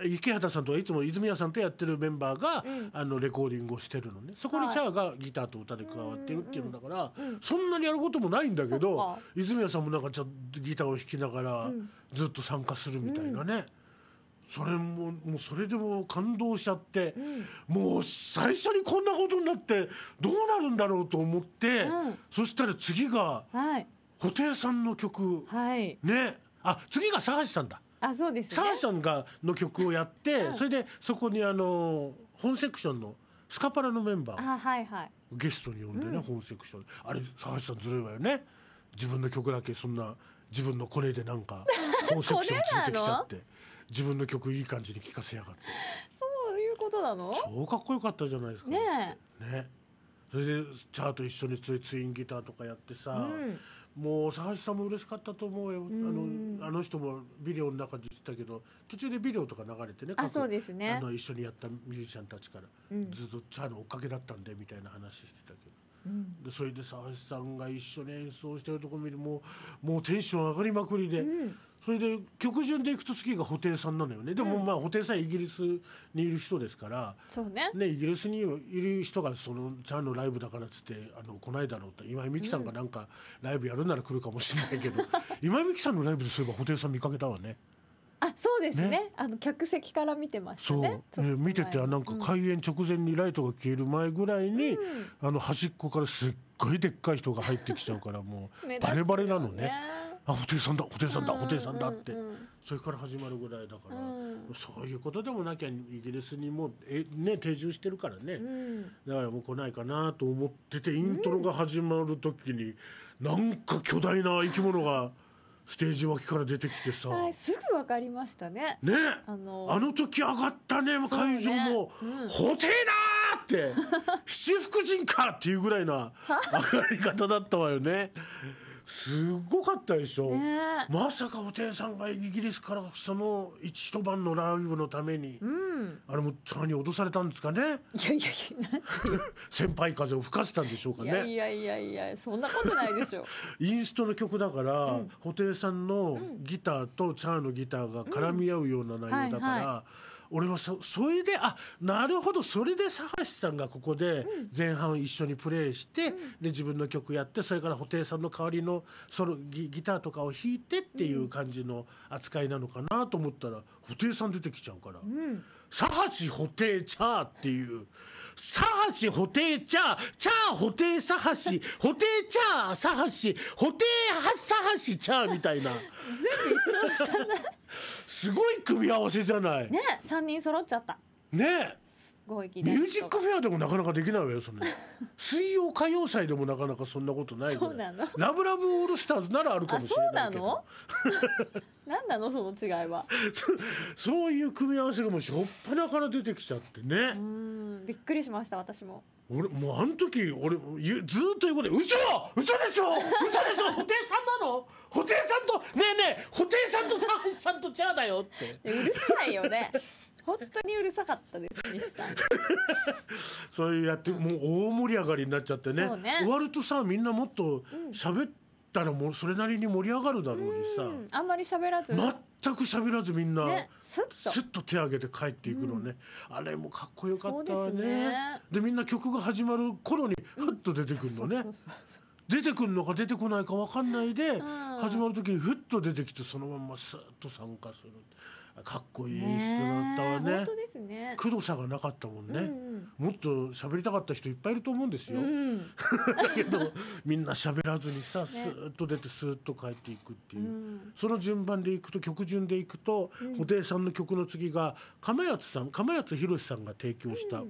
池畑さんとはいつも泉谷さんとやってるメンバーが、うん、あのレコーディングをしてるのねそこにチャーがギターと歌で加わってるっていうのだから、そんなにやることもないんだけど泉谷さんもなんかちょっとギターを弾きながら、ずっと参加するみたいなね。それももうそれでも感動しちゃって、うん、もう最初にこんなことになってどうなるんだろうと思って、うん、そしたら次が、はい、布袋さんの曲、はい、ねあ次が佐橋さんだ。あそうです、ね、佐橋さんがの曲をやって、うん、それでそこにあの本セクションのスカパラのメンバー、はいはい、ゲストに呼んでね、本セクションあれ佐橋さんずるいわよね自分の曲だけそんな自分のコネでなんか 本セクションついてきちゃって。自分の曲いい感じに聴かせやがってそういうことなの超かっこよかったじゃないですかねねそれでチャート一緒にツインギターとかやってさ、うん、もう佐橋さんも嬉しかったと思うよ、うん、あのあの人もビデオの中で言ってたけど途中でビデオとか流れてねあそうですねあの一緒にやったミュージシャンたちから、うん、ずっとチャーの追っかけだったんでみたいな話してたけどでそれで佐橋さんが一緒に演奏してるとこ見るもうもうテンション上がりまくりで、うん、それで曲順でいくと次が布袋さんなのよねでもまあ布袋さんイギリスにいる人ですから、ね、ね、イギリスにいる人がそのちゃんのライブだからっつってあの来ないだろうと今井美樹さんがなんかライブやるなら来るかもしれないけど、今井美樹さんのライブでそういえば布袋さん見かけたわね。あそうですねねあの客席から見てましたねそうね見ててなんか開演直前にライトが消える前ぐらいに、うん、あの端っこからすっごいでっかい人が入ってきちゃうからもうバレバレなのね。あテイさんだテイさんだテイさんだって、それから始まるぐらいだから、そういうことでもなきゃイギリスにもえ、ね、定住してるからね、だからもう来ないかなと思っててイントロが始まる時に、うなんか巨大な生き物が。ステージ脇から出てきてさ、はい、すぐ分かりましたねねあのー、あの時上がったね会場も「ねうん、ホテって「七福神か!」っていうぐらいな上がり方だったわよね。すごかったでしょ、ね、まさかお天さんがイギリスからその一晩のライブのために、うん、あれもさらに脅されたんですかねいやいやいや 先輩風を吹かせたんでしょうかねいやいやいやそんなことないでしょ インストの曲だから、うん、布袋さんのギターとチャーのギターが絡み合うような内容だから、うんはいはい俺はそそれであなるほどそれで佐橋さんがここで前半一緒にプレーして、うん、で自分の曲やってそれから布袋さんの代わりのソロギギターとかを弾いてっていう感じの扱いなのかなと思ったら布袋さん出てきちゃうから「佐橋布袋チャー」っていう。サハシホテイチャー、チャーホテイサハシ、ホテイチャーサハシ、ホテイハサハシチャーみたいな。全部一緒じゃない。すごい組み合わせじゃない。ね、三人揃っちゃった。ね。合意ミュージックフェアでもなかなかできないわよその 水曜歌謡祭でもなかなかそんなことないそうなのラブラブオールスターズならあるかもしれないけど 何なのその違いはそういう組み合わせがもうしょっぱなから出てきちゃってねうんびっくりしました私も俺もうあの時俺ずっとことで「嘘嘘でしょ嘘でしょ布袋さんなの布袋さんとねえねえ布袋さんと三橋さんとチャーだよ」ってうるさいよね本当にうるさかったです西さんそういうやってもう大盛り上がりになっちゃってね、ね、終わるとさみんなもっと喋ったらもうそれなりに盛り上がるだろうにさ、うん、あんまり喋らず全く喋らずみんな、ね、スッと手挙げて帰っていくのね、うん、あれもかっこよかったわねで、ね、みんな曲が始まる頃にふっと出てくるのね。出てくるのか出てこないか分かんないで、始まる時にふっと出てきてそのまんまスっッと参加する。かっこいい演出だったわね本当ですねくどさがなかったもんね、うんうん、もっと喋りたかった人いっぱいいると思うんですよ、うん、だけどみんな喋らずにさ、ね、スーッと出てスーッと帰っていくっていう、うん、その順番でいくと曲順でいくと布袋、うん、さんの曲の次が釜谷さん釜谷宏さんが提供した、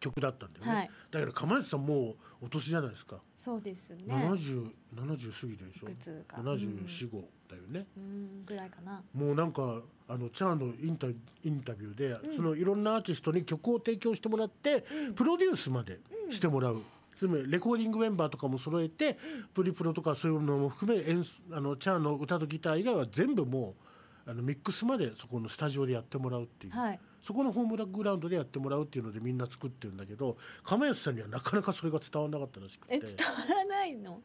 曲だったんだよね、はい、だから釜石さんもうお年じゃないですかそうですね7070過ぎでしょ74、うん、ったよね。ぐらいかなもうなんかあのチャーのインタインタビューで、うん、そのいろんなアーティストに曲を提供してもらって、うん、プロデュースまでしてもらう。つまりレコーディングメンバーとかも揃えて、プリプロとかそういうのも含めあのチャーの歌とギター以外は全部もうあのミックスまでそこのスタジオでやってもらうっていう、はい、そこのホームラグラウンドでやってもらうっていうのでみんな作ってるんだけど釜吉さんにはなかなかそれが伝わらなかったらしくて伝わらないの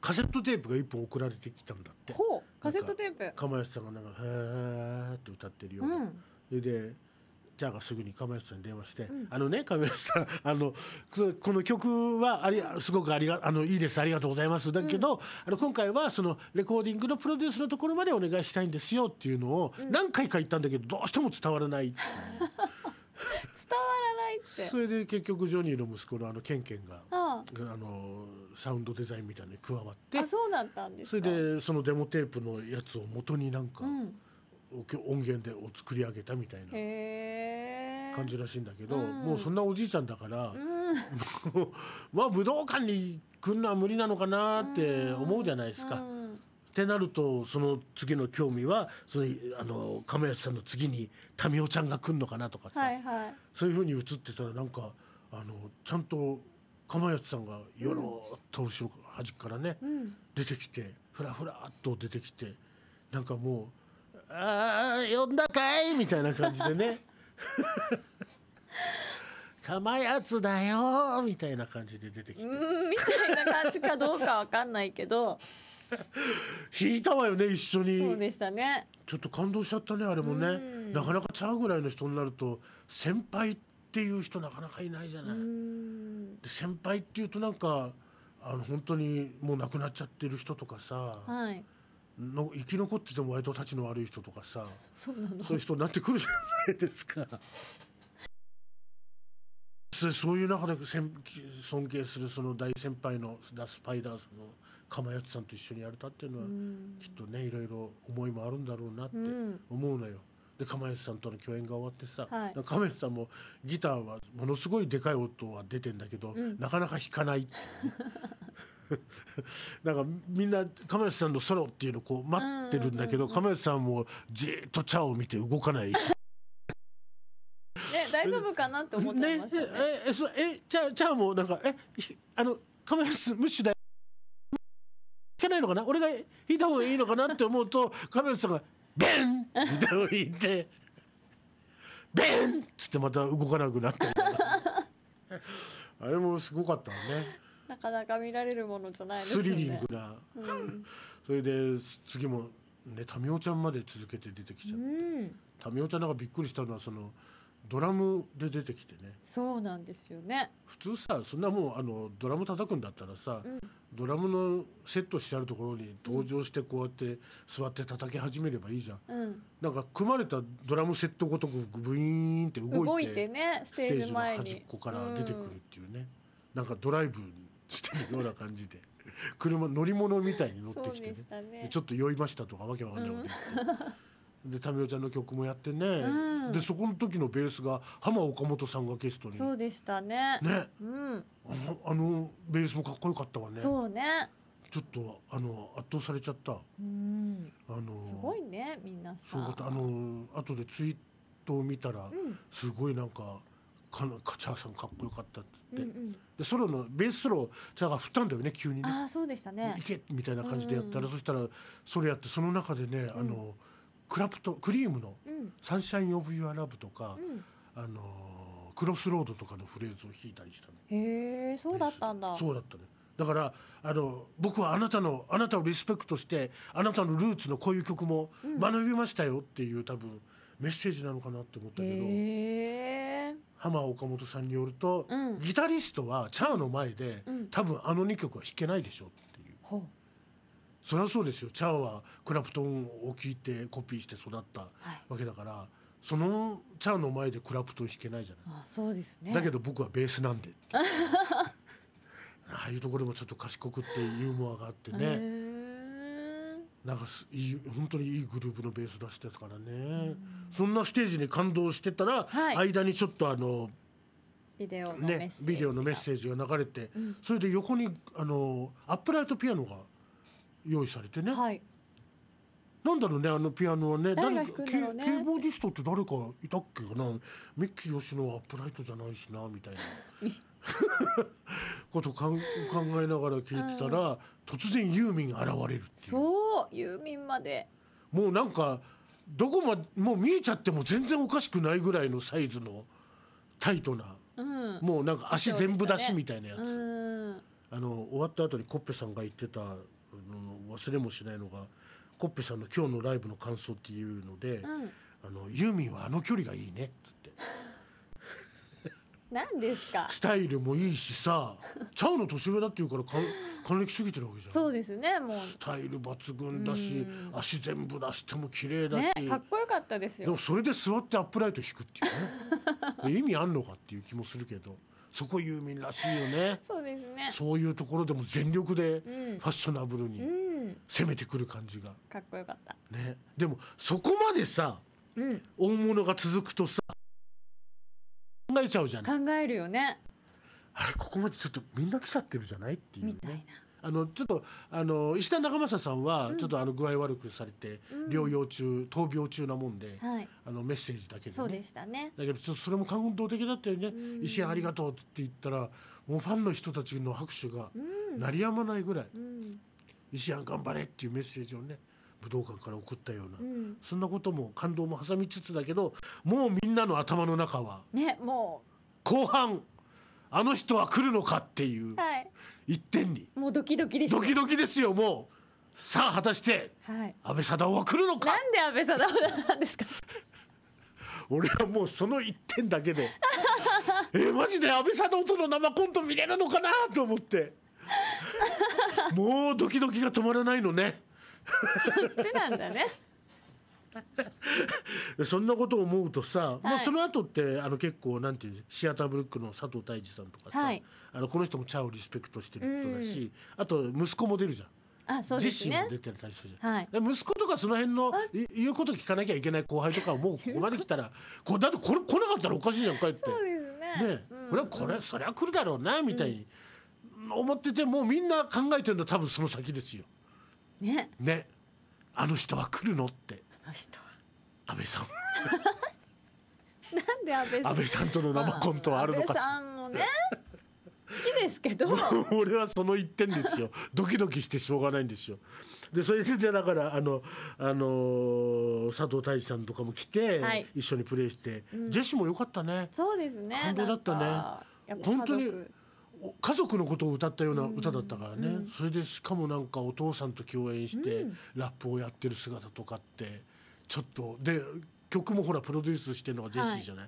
カセットテープが一本送られてきたんだってほうカセットテープ釜吉さんがなんか「へえ」って歌ってるような、うん、それでじゃあすぐに釜吉さんに電話して、うん、あのね釜吉さん あのこの曲はありすごくありがあのいいですありがとうございますだけど、うん、あの今回はそのレコーディングのプロデュースのところまでお願いしたいんですよっていうのを何回か言ったんだけど、どうしても伝わらない 伝わらいってそれで結局ジョニーの息子のあのケンケンがあのサウンドデザインみたいに加わってあそうだったんですそれでそのデモテープのやつを元になんか、うん、音源でを作り上げたみたいな感じらしいんだけど、うん、もうそんなおじいちゃんだから、うん、まあ武道館に来るのは無理なのかなって思うじゃないですか。ってなるとその次の興味はそのあの亀吉さんの次に民生ちゃんが来るのかなとかさ、はいはい、そういうふうに映ってたらなんかあのちゃんとやつさんがよろっと後ろ端からね、うん、出てきてふらふらっと出てきてなんかもう「ああ呼んだかい?」みたいな感じでね「まやつだよ」みたいな感じで出てきて。みたいな感じかどうかわかんないけど。引いたわよね一緒にそうでしたねちょっと感動しちゃったねあれもねなかなかちゃうぐらいの人になると先輩っていう人なかなかいないじゃない先輩っていうとなんかあの本当にもう亡くなっちゃってる人とかさ、はい、の生き残ってても割とたちの悪い人とかさそうそういう人になってくるじゃないですか。そういう中で尊敬するその大先輩のスパイダースの釜吉さんと一緒にやれたっていうのは、うん、きっとねいろいろ思いもあるんだろうなって思うのよ。で釜吉さんとの共演が終わってさ、はい、釜吉さんもギターはものすごいでかい音は出てんだけど、うん、なかなか弾かないって なんかみんな釜吉さんのソロっていうのをこう待ってるんだけど釜吉さんもじっと茶を見て動かない。え 大丈夫かなって思っちゃいましたね。ねええそえじゃじゃあもうなんかえあの亀吉無視だけないのかな俺が弾いた方がいいのかなって思うと亀内さんが「ベン!」って弾いて「ベン!」っつってまた動かなくなったりあれもすごかったねなかなか見られるものじゃないですねスリリングな、うん、それで次もね民生ちゃんまで続けて出てきちゃって、うん、民生ちゃんなんかびっくりしたのはその「ドラムで出てきてねそうなんですよね普通さそんなもうあのドラム叩くんだったらさ、うん、ドラムのセットしてあるところに登場してこうやって座って叩き始めればいいじゃん、うん、なんか組まれたドラムセットごとくブイーンって動いてね、ステージの端っこから出てくるっていうね、うん、なんかドライブしてるような感じで。車乗り物みたいに乗ってきてね、ね、ちょっと酔いましたとかわけわかんないもんね。で民生ちゃんの曲もやってね、うん、でそこの時のベースが浜岡本さんがゲストにそうでしたねね、うん、あのあのベースもかっこよかったわねそうねちょっとあの圧倒されちゃった、うん、あのすごいねみんなそうあの後でツイートを見たら、うん、すごいなんかかなカチャーさんかっこよかったっつって、うんうん、でソロのベースソロチャーが振ったんだよね急にねあそうでしたねいけみたいな感じでやったら、うんそしたらそれやってその中でねあの、クラプトクリームの「サンシャイン・オブ・ユア・ラブ」とか、あのクロスロード」とかのフレーズを弾いたりしたのへえそうだったんだ。そうだったねだからあの僕はあなたのあなたをリスペクトしてあなたのルーツのこういう曲も学びましたよっていう、多分メッセージなのかなって思ったけど、ー、浜岡本さんによると、うん、ギタリストはチャーの前で、うん、多分あの2曲は弾けないでしょっていう。そりゃそうですよチャーはクラプトンを聴いてコピーして育ったわけだから、はい、そのチャーの前でクラプトン弾けないじゃないあそうです、ね、だけど僕はベースなんで ああいうところもちょっと賢くってユーモアがあってねなんかいい本当にいいグループのベース出してたからね、んそんなステージに感動してたら、はい、間にちょっとあのビデオのメッセージが、ね、ビデオのメッセージが流れて、うん、それで横にあのアップライトピアノが用意されてね、はい、なんだろうねあのピアノはね誰か弾ねキーボーディストって誰かいたっけかなミッキー吉野はプライトじゃないしなみたいな ことかん考えながら聞いてたら、うん、突然ユーミン現れるっていうそうユーミンまでもうなんかどこまでもう見えちゃっても全然おかしくないぐらいのサイズのタイトな、うん、もうなんか足全部出しみたいなやつ、ねうん、あの終わった後にコッペさんが言ってたの忘れもしないのがコッペさんの今日のライブの感想っていうので、うん、あのユーミンはあの距離がいいねっつって。何ですかスタイルもいいしさちゃうの年上だっていうから還暦すぎてるわけじゃんそうですねもうスタイル抜群だし足全部出しても綺麗だし、ね、かっこよかったですよでもそれで座ってアップライト引くっていうね 意味あんのかっていう気もするけどそこユーミンらしいよねそうですねそういうところでも全力でファッショナブルに攻めてくる感じが、うん、かっこよかった、ね、でもそこまでさ、うん、大物が続くとさ考えちゃうじゃない。考えるよねあれここまでちょっとみんな来ちゃってるじゃないっていう、ね、みたいなあのちょっとあの石田長政さんはちょっとあの具合悪くされて、療養中闘病中なもんで、はい、あのメッセージだけで、ね、そうでしたねだけどちょっとそれも感動的だったよね「石田ありがとう」って言ったらもうファンの人たちの拍手が鳴りやまないぐらい「石田頑張れ」っていうメッセージをね武道館から送ったような、うん、そんなことも感動も挟みつつだけどもうみんなの頭の中は、ね、もう後半あの人は来るのかっていう、はい、一点にもうドキドキですドキドキですよもうさあ果たしてはい、安倍貞夫は来るのか、なんで安倍貞夫なんですか 俺はもうその一点だけでえマジで安倍貞夫との生コント見れるのかなと思って もうドキドキが止まらないのねそっちなんだね そんなことを思うとさ、まあ、その後ってあの結構なんていうシアターブルックの佐藤泰治さんとかさ、はい、あのこの人もチャをリスペクトしてることだし、あと息子も出るじゃん。あそう自身も出てたりするじゃん、はい、息子とかその辺の言うこと聞かなきゃいけない後輩とかもうここまで来たら こだってこれ来なかったらおかしいじゃん帰ってそねこれはこれそりゃ来るだろうなみたいに思っててもうみんな考えてるのは多分その先ですよ。ねねあの人は来るのって。の人は安倍さん なんで安倍さん安倍さんとの生コントはあるのかさんもね好きですけど 俺はその一点ですよドキドキしてしょうがないんですよでそれでだからあの、あのー、佐藤大志さんとかも来て、はい、一緒にプレーして、うん、ジェシーもよかったねそうですね感動だったね本当に家族のことを歌ったような歌だったからね、うんうん、それでしかもなんかお父さんと共演して、ラップをやってる姿とかって。ちょっとで曲もほらプロデュースしてるのがジェシーじゃない、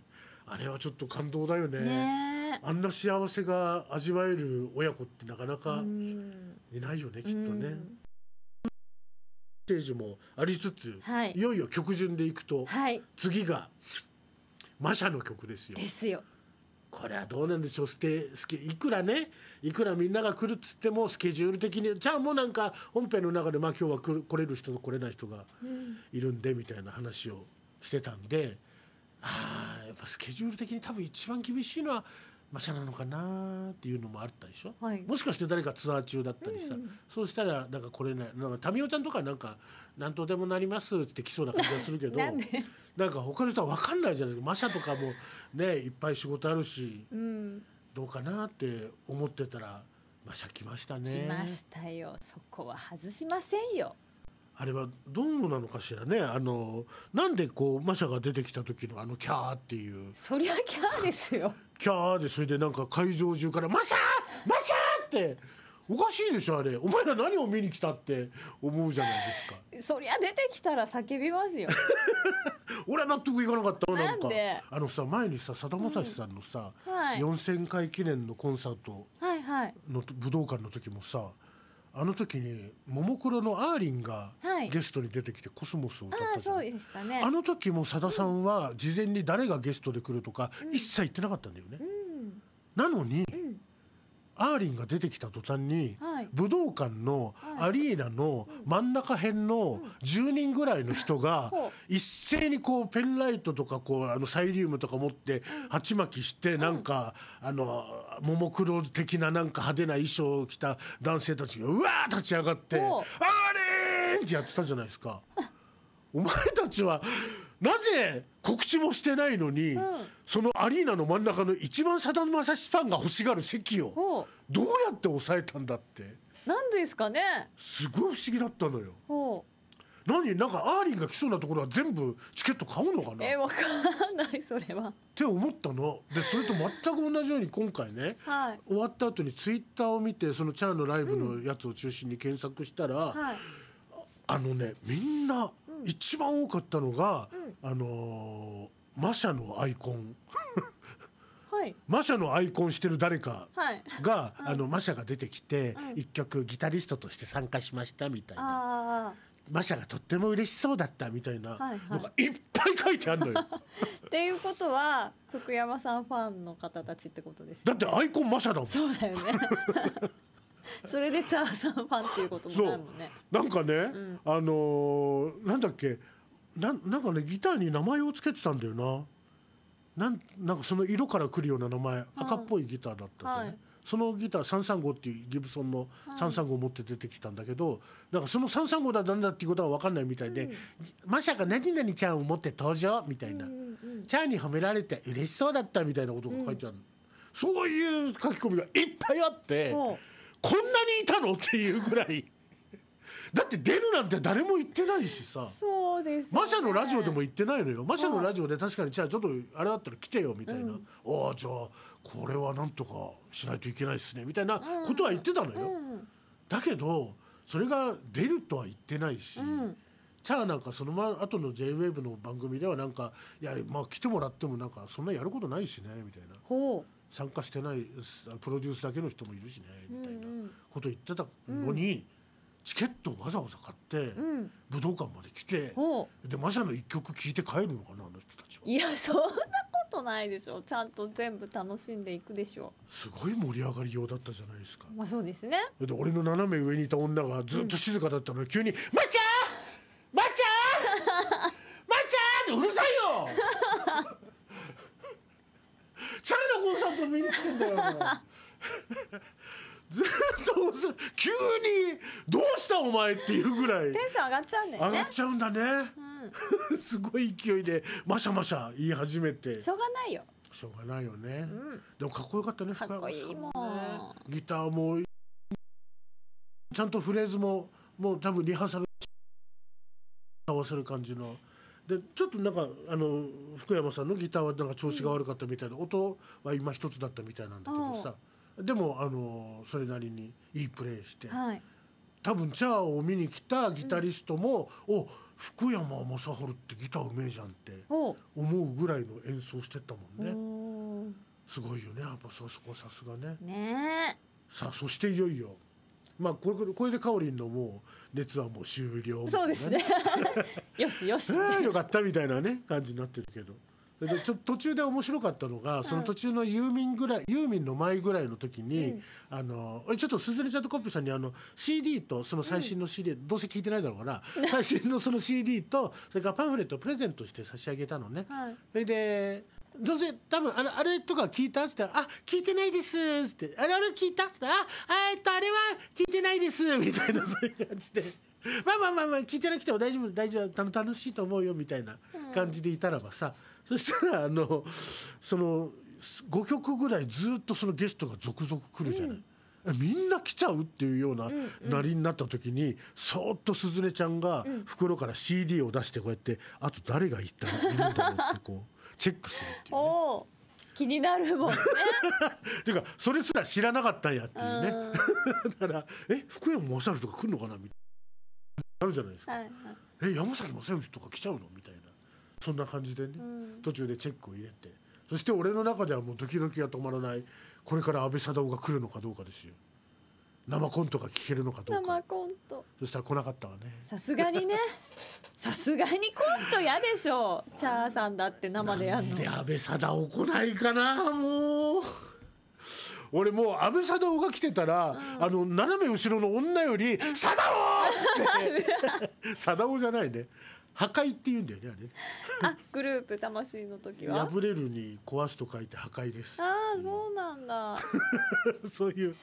はい、あれはちょっと感動だよね、ね、あんな幸せが味わえる親子ってなかなかいないよね、きっとね。ステージもありつつ、はい、いよいよ曲順でいくと、はい、次がマシャの曲ですよ。ですよ。これはどうなんでしょうスケスケいくらねいくらみんなが来るっつってもスケジュール的にじゃあもうなんか本編の中でまあ今日は来る来れる人と来れない人がいるんでみたいな話をしてたんで、ああやっぱスケジュール的に多分一番厳しいのは馬車なのかなっていうのもあったでしょ、はい、もしかして誰かツアー中だったりさ、うん、そうしたらなんか来れないなんか民生ちゃんとかなんか何とでもなりますって来そうな感じがするけど なんか他の人は分かんないじゃないですか馬車とかもねいっぱい仕事あるし、うん、どうかなって思ってたらまさ来ましたね来ましたよそこは外しませんよあれはどうなのかしらねあのなんでこうマシャが出てきた時のあのキャーっていうそりゃキャーですよキャーでそれでなんか会場中から「マシャーマシャー!」っておかしいでしょあれお前ら何を見に来たって思うじゃないですかそりゃ出てきたら叫びますよ 俺は納得いかなかったなんかあのさ前にささだまさしさんのさ、うんはい、4000回記念のコンサートの武道館の時もさあの時にももクロのアーリンがゲストに出てきてコスモスを歌ったじゃん、はい、あ、ね、あの時もさださんは事前に誰がゲストで来るとか一切言ってなかったんだよね、うん、なのに、うんアーリンが出てきた途端に、はい、武道館のアリーナの真ん中辺の10人ぐらいの人が 一斉にこうペンライトとかこうあのサイリウムとか持って鉢巻きしてなんかあのももクロ的ななんか派手な衣装を着た男性たちがうわー立ち上がって「アーリン!」ってやってたじゃないですか。お前たちはなぜ告知もしてないのに、うん、そのアリーナの真ん中の一番さだまさしファンが欲しがる席をどうやって抑えたんだって何ですかねすごい不思議だったのよ何なんかアーリンが来そうなところは全部チケット買うのかなえわかんないそれはって思ったのでそれと全く同じように今回ね、はい、終わった後にツイッターを見てそのチャーのライブのやつを中心に検索したら、うんはい、あのねみんな一番多かったのが、うん、あのー、マシャのアイコン。はい、マシャのアイコンしてる誰かが、はい あのマシャが出てきて、うん、1曲ギタリストとして参加しましたみたいな。マシャがとっても嬉しそうだったみたいなのがいっぱい書いてあるのよ。はいはい、っていうことは福山さんファンの方たちってことですよ、ね、だってアイコンマシャだもん。そうだよね それでチャーさんファンっていうこともないもんねなんかね、うん、あのー、なんだっけななんかねギターに名前をつけてたんだよななんなんかその色からくるような名前赤っぽいギターだったじゃない、はい、そのギター335っていうギブソンの335を持って出てきたんだけど、はい、なんかその335だなんだっていうことは分かんないみたいで、うん、まさか何々ちゃんを持って登場みたいな、うんうん、チャーに褒められて嬉しそうだったみたいなことが書いてある、うん、そういう書き込みがいっぱいあって。うんこんなにいたのっていうぐらいだって出るなんて誰も言ってないしさそうです、ね、マシャのラジオでも言ってないのよマシャのラジオで確かにじゃあちょっとあれだったら来てよみたいな、うん、ああじゃあこれはなんとかしないといけないですねみたいなことは言ってたのよ、うんだけどそれが出るとは言ってないし、じゃあなんかその後の JWAVE の番組ではなんかいやまあ来てもらってもなんかそんなやることないしねみたいな。ほう参加してないプロデュースだけの人もいるしねみたいなこと言ってたのに、チケットをわざわざ買って、武道館まで来てでマシャの一曲聴いて帰るのかなあの人たちは。いやそんなことないでしょちゃんと全部楽しんでいくでしょすごい盛り上がりようだったじゃないですか。まあそうですねで俺の斜め上にいた女がずっと静かだったのに、急に「まっちゃんまっちゃんまっちゃん!」ってうるさいよチャイナコンサート見に来てんだよ ずっと急に「どうしたお前」っていうぐらいテンション上がっちゃうんだよね上がっちゃうんだね、うん、すごい勢いでマシャマシャ言い始めてしょうがないよしょうがないよね、うん、でもかっこよかったねかっこいいもん、ね、ギターもちゃんとフレーズももう多分リハーサル合わせる感じのでちょっとなんかあの福山さんのギターはなんか調子が悪かったみたいで、音は今一つだったみたいなんだけどさでもあのそれなりにいいプレーして、はい多分チャーを見に来たギタリストも「お福山雅治ってギターうめえじゃん」って思うぐらいの演奏してったもんねすごいよねやっぱそこさすがね。ねさあそしていよいよまあこれこれでかおりんのもう熱はもう終了みたいな、ね、そうですねよしよし。よかったみたいなね感じになってるけど。でちょ途中で面白かったのがその途中のユーミンぐらい、ユーミンの前ぐらいの時に、うん、あのちょっとすずりちゃんとコップさんにあの CD とその最新の CD、うん、どうせ聞いてないだろうから 最新のその CD とそれからパンフレットをプレゼントして差し上げたのね。はい、それでどうせ多分あれあれとか聞いたって言ったら「あ聞いてないです」って「あれあれ聞いた?」って言ったら「あえっとあれは聞いてないです」みたいなそういう感じで。まあまあまあまあ聞いてなくても大丈夫大丈夫楽しいと思うよみたいな感じでいたらばさ、うん、そしたらあのその5曲ぐらいずっとそのゲストが続々来るじゃない。うん、みんな来ちゃうっていうようななりになった時に、うんうん、そっとすずちゃんが袋から CD を出してこうやってあと誰がったいるんだろうってこう チェックするっていう、ね、気になるもんね。ていうかそれすら知らなかったんやっていうね。だからえ福山雅治とか来るのかなみたいな。あるじゃないですか「はいはい、え山崎正義とか来ちゃうの?」みたいなそんな感じでね、うん、途中でチェックを入れてそして俺の中ではもう時々が止まらないこれから安倍貞夫が来るのかどうかですよ生コントが聞けるのかどうか生コントそしたら来なかったわねさすがにね さすがにコント嫌でしょチャーさんだって生でやるので安倍貞夫来ないかなもう。俺もう安倍貞夫が来てたら、あの斜め後ろの女より「貞夫!」って貞夫じゃないね破壊って言うんだよねあれあグループ魂の時は破れるに壊すと書いて破壊ですああそうなんだ そういう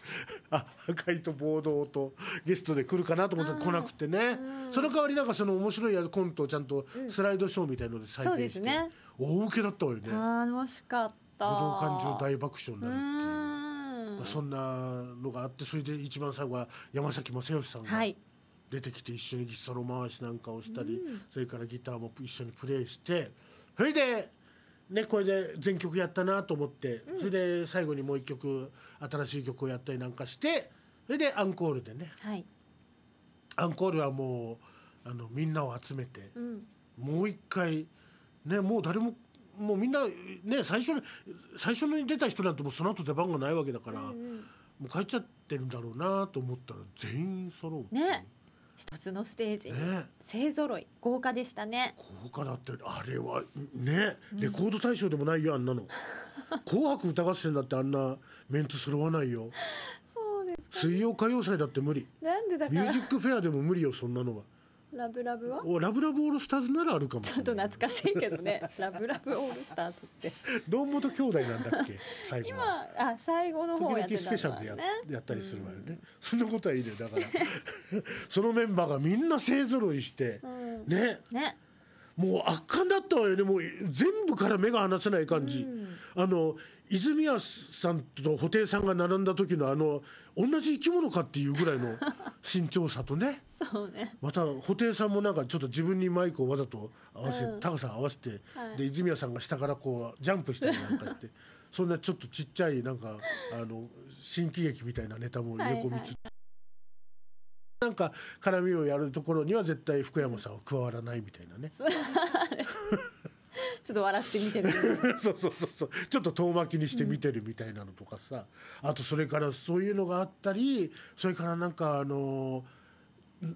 あ破壊と暴動とゲストで来るかなと思ったら来なくてね、うん、その代わりなんかその面白いコントをちゃんとスライドショーみたいので再現して、うんね、大受けだったわよね楽しかった武道館中大爆笑になるっていうまあ、そんなのがあってそれで一番最後は山崎正義さんが。出てきて一緒にギソロ回しなんかをしたり、それからギターも一緒にプレイしてそれでね、これで全曲やったなと思って、うん、それで最後にもう一曲新しい曲をやったりなんかしてそれでアンコールでね、はい、アンコールはもうあのみんなを集めて、うん、もう一回、ね、もう誰ももうみんなね最初に最初に出た人なんてもうその後出番がないわけだから、うんうん、もう帰っちゃってるんだろうなと思ったら全員揃うね一つのステージ、ね、勢ぞろい豪華でしたね豪華だってあれはねレコード大賞でもないよあんなの「紅白歌合戦」だってあんなメンツ揃わないよ そうです、ね、水曜歌謡祭だって無理なんでだミュージックフェアでも無理よそんなのは。ラブラブはラブラブオールスターズならあるかもちょっと懐かしいけどねラブラブオールスターズって堂本兄弟なんだっけ最後今あ最後の方やってた、スペシャルでややったりするわよね、うん、そんなことはいいねだから そのメンバーがみんな勢ぞろいして、うん、ねねもう圧巻だったわよねもう全部から目が離せない感じ、うん、あの泉谷さんと布袋さんが並んだ時のあの同じ生き物かっていうぐらいの慎重さとね そうねまた布袋さんもなんかちょっと自分にマイクをわざと合わせ、うん、高さ合わせて、はい、で泉谷さんが下からこうジャンプしたりなんかってそんなちょっとちっちゃいなんかあの新喜劇みたいなネタも入れ込みつつ。はいはいなんか絡みをやるところには絶対福山さんは加わらないみたいなね。ちょっと笑って見てる そうそうそうそうちょっと遠巻きにして見てるみたいなのとかさ、あとそれからそういうのがあったりそれからなんかあの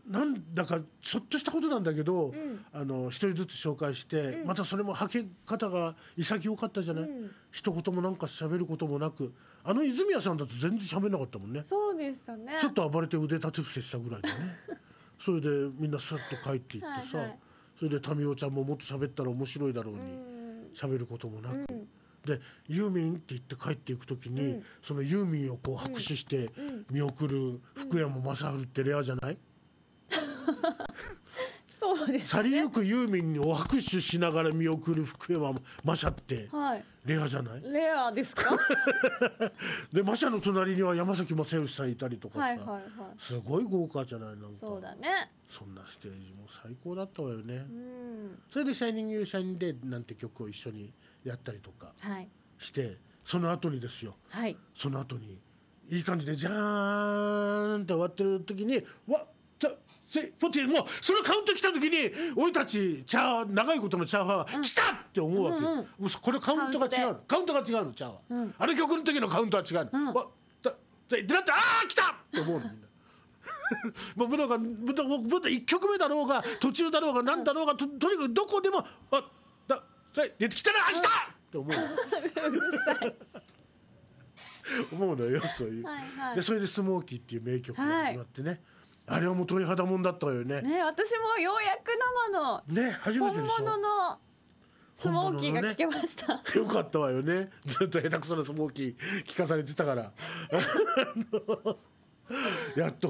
なんだかちょっとしたことなんだけど、うん、あの一人ずつ紹介して、うん、またそれもはけ方が潔かったじゃない、うん、一言もなんか喋ることもなくあの泉谷さんだと全然喋んなかったもんねそうですよねちょっと暴れて腕立て伏せしたぐらいでね それでみんなスッと帰っていってさ、はいはいそれで民生ちゃんももっと喋ったら面白いだろうに喋ることもなく、で「ユーミン」って言って帰っていく時に、そのユーミンをこう拍手して見送る福山雅治ってレアじゃない、そ去りゆくユーミンにお拍手しながら見送る福山マシャってはいレアじゃないレアですか でマシャの隣には山崎正義さんいたりとかさ、はいはいはいすごい豪華じゃないなんかそうだねそんなステージも最高だったわよねうんそれで「シャイニング・ユー・シャイニング・デなんて曲を一緒にやったりとかはいしてその後にですよはいその後にいい感じで「じゃーん!」って終わってる時に「わフォティもうそのカウント来た時に、俺たちチャー長いことのチャーハン来たって思うわけ、もうこれカウントが違うカウントが違うのチャーハン、あの曲の時のカウントは違うの、わだでだってああ来たって思うのみんな。もう武道が武道武道1曲目だろうが途中だろうが何だろうがととにかくどこでも「あだ出てきたらあ来た!」って思う。思うのよそういう、はいはい、でそれで「スモーキー」っていう名曲が始まってね、あれはもう鳥肌もんだったよね。ね、私もようやく生の。ね、初めて本物の。スモーキーが聞けました、ね、よかったわよねずっと下手くそなスモーキー聞かされてたから やっと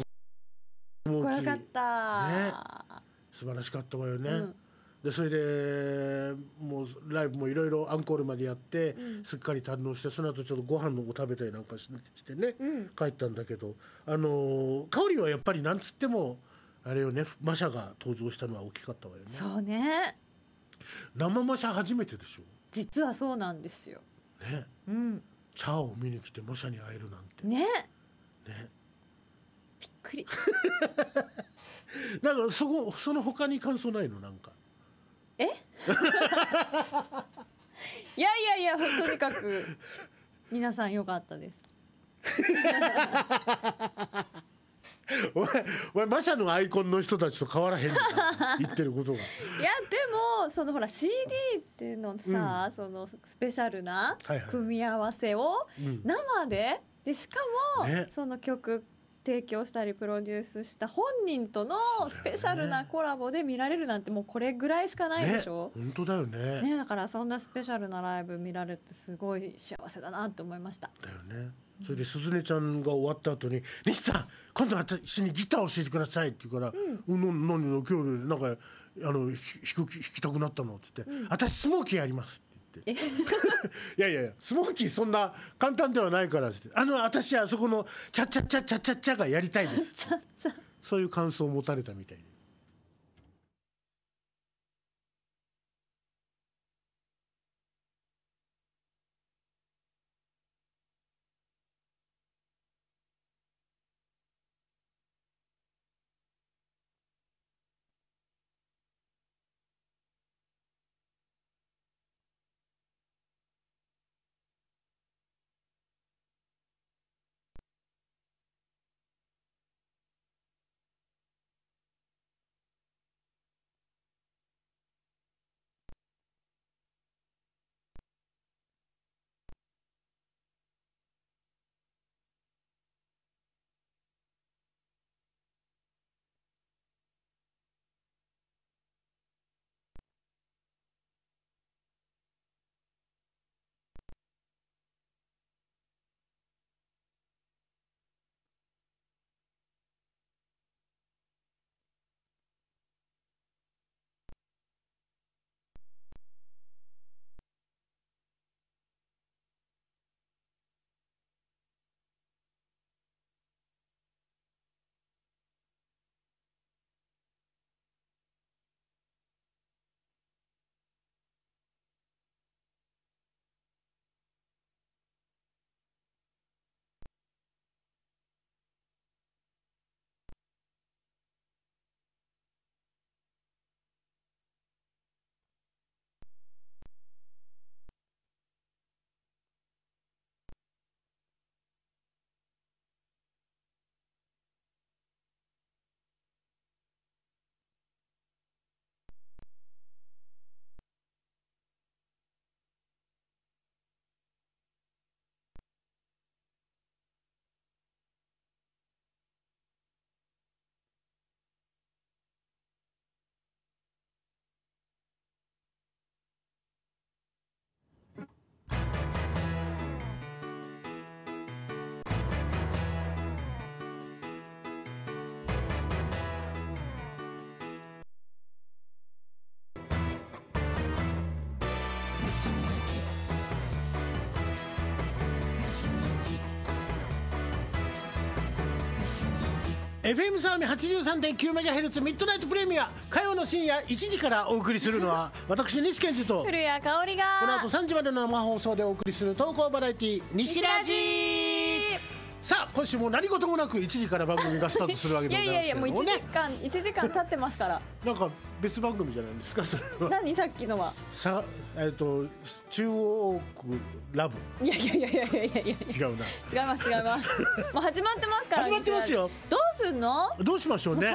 怖かった、ね、素晴らしかったわよね、うんでそれでもうライブもいろいろアンコールまでやって、うん、すっかり堪能してその後ちょっとご飯のを食べたりなんかしてね、うん、帰ったんだけどあの香りはやっぱりなんつってもあれよね馬車が登場したのは大きかったわよね。そうね生馬車初めてでしょ実はそうなんですよ。ね、うん、茶を見に来て馬車に会えるなんて。ね。ね。びっくり。だ からそこその他に感想ないのなんか。え いやいやいやとにかく皆さんよかったです お前お前マシャのアイコンの人たちと変わらへん言ってることが いやでもそのほら CD ってのさ、うん、そのスペシャルな組み合わせを生で、でしかも、ね、その曲提供したりプロデュースした本人とのスペシャルなコラボで見られるなんてもうこれぐらいしかないでしょ、ね、本当だよねねだからそんなスペシャルなライブ見られてすごい幸せだなって思いましただよねそれで鈴音ちゃんが終わった後に「西さん今度私にギター教えてください」って言うから「うん、の何の今日なんかあの弾きたくなったの」って言って「私スモーキーやります」って。って いやいやいやスモーキーそんな簡単ではないからってあの私はそこのチャチャチャチャチャチャがやりたいですそういう感想を持たれたみたいで FM 相模 83.9MHz ミッドナイトプレミア火曜の深夜1時からお送りするのは 私西健二と古谷香織がこの後3時までの生放送でお送りする投稿バラエティー「西ラジさあ今週も何事もなく1時から番組がスタートするわけでございますけども、ね、いやいやいやもう1時間1時間経ってますからなんか別番組じゃないですかそれは何さっきのはさえっ、ー、と中央区ラブいやいやいやいやいやいや違うな違います違います もう始まってますから始まってますよどうすんのどうしましょうね3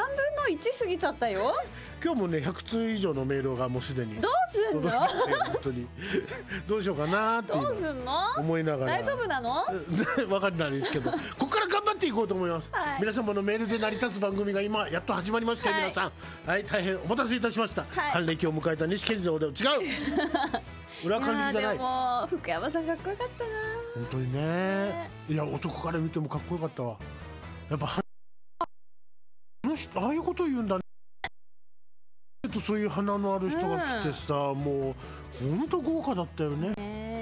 分の1過ぎちゃったよ今日もね100通以上のメールがもうすでにどうすんの本当に どうしようかなってどうすんの思いながら大丈夫なの分 かんないですけどここから頑張っていこうと思います、はい、皆様のメールで成り立つ番組が今やっと始まりました、はい、皆さんはい大変お待たせいたしました、はい、還を迎えた西健次郎で違う 裏感じじゃないも福山さんかっこよかったな本当にね、ね、いや男から見てもかっこよかったわやっぱああいうこと言うんだねそういう花のある人が来てさ、もう本当豪華だったよね。ね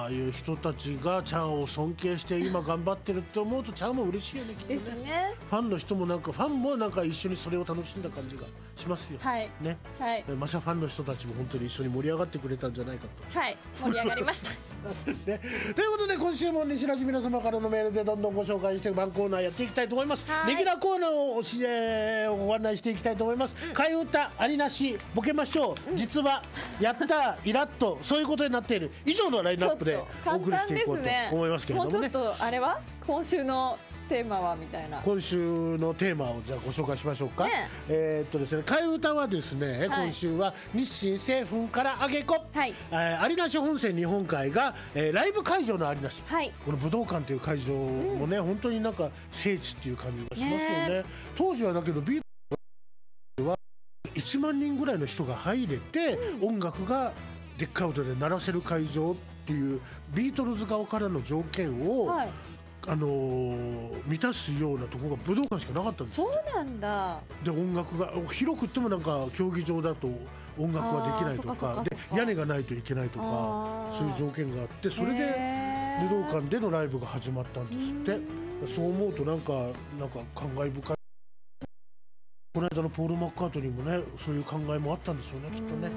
ああいう人たちがちゃんを尊敬して今頑張ってるって思うとちゃんも嬉しいよねきっとねねファンの人もなんかファンもなんか一緒にそれを楽しんだ感じがしますよ、はいねはい、マシャファンの人たちも本当に一緒に盛り上がってくれたんじゃないかと。はい盛り上がりました ね、ということで今週も西ラジ皆様からのメールでどんどんご紹介してワンコーナーやっていきたいと思いますレギュラーコーナーを教えご案内していきたいと思います、うん、替え歌ありなしボケましょう、うん、実はやったイラッとそういうことになっている以上のラインナップでお送りしていこうと思いますけれども、ね、もうちょっとあれは今週のテーマはみたいな今週のテーマをじゃあご紹介しましょうか、ね、えー、っとですね替え歌はですね、はい、今週は日清製粉からあげこ、はい、えー、有梨本線日本海が、えー、ライブ会場の有梨、はい、この武道館という会場もね、うん、本当になんか聖地っていう感じがしますよね、ね、当時はだけどビートは1万人ぐらいの人が入れて、うん、音楽がでっかい音で鳴らせる会場っっていうビートルズ側からの条件を、はい、あのー、満たすようなとこが武道館しかなかったんですそうなんだで音楽が広くってもなんか競技場だと音楽はできないとかで屋根がないといけないとかそういう条件があってそれで武道館でのライブが始まって。そう思うとなんかなんか感慨深いこの間のポール・マッカートニーもねそういう考えもあったんでしょうねきっとね、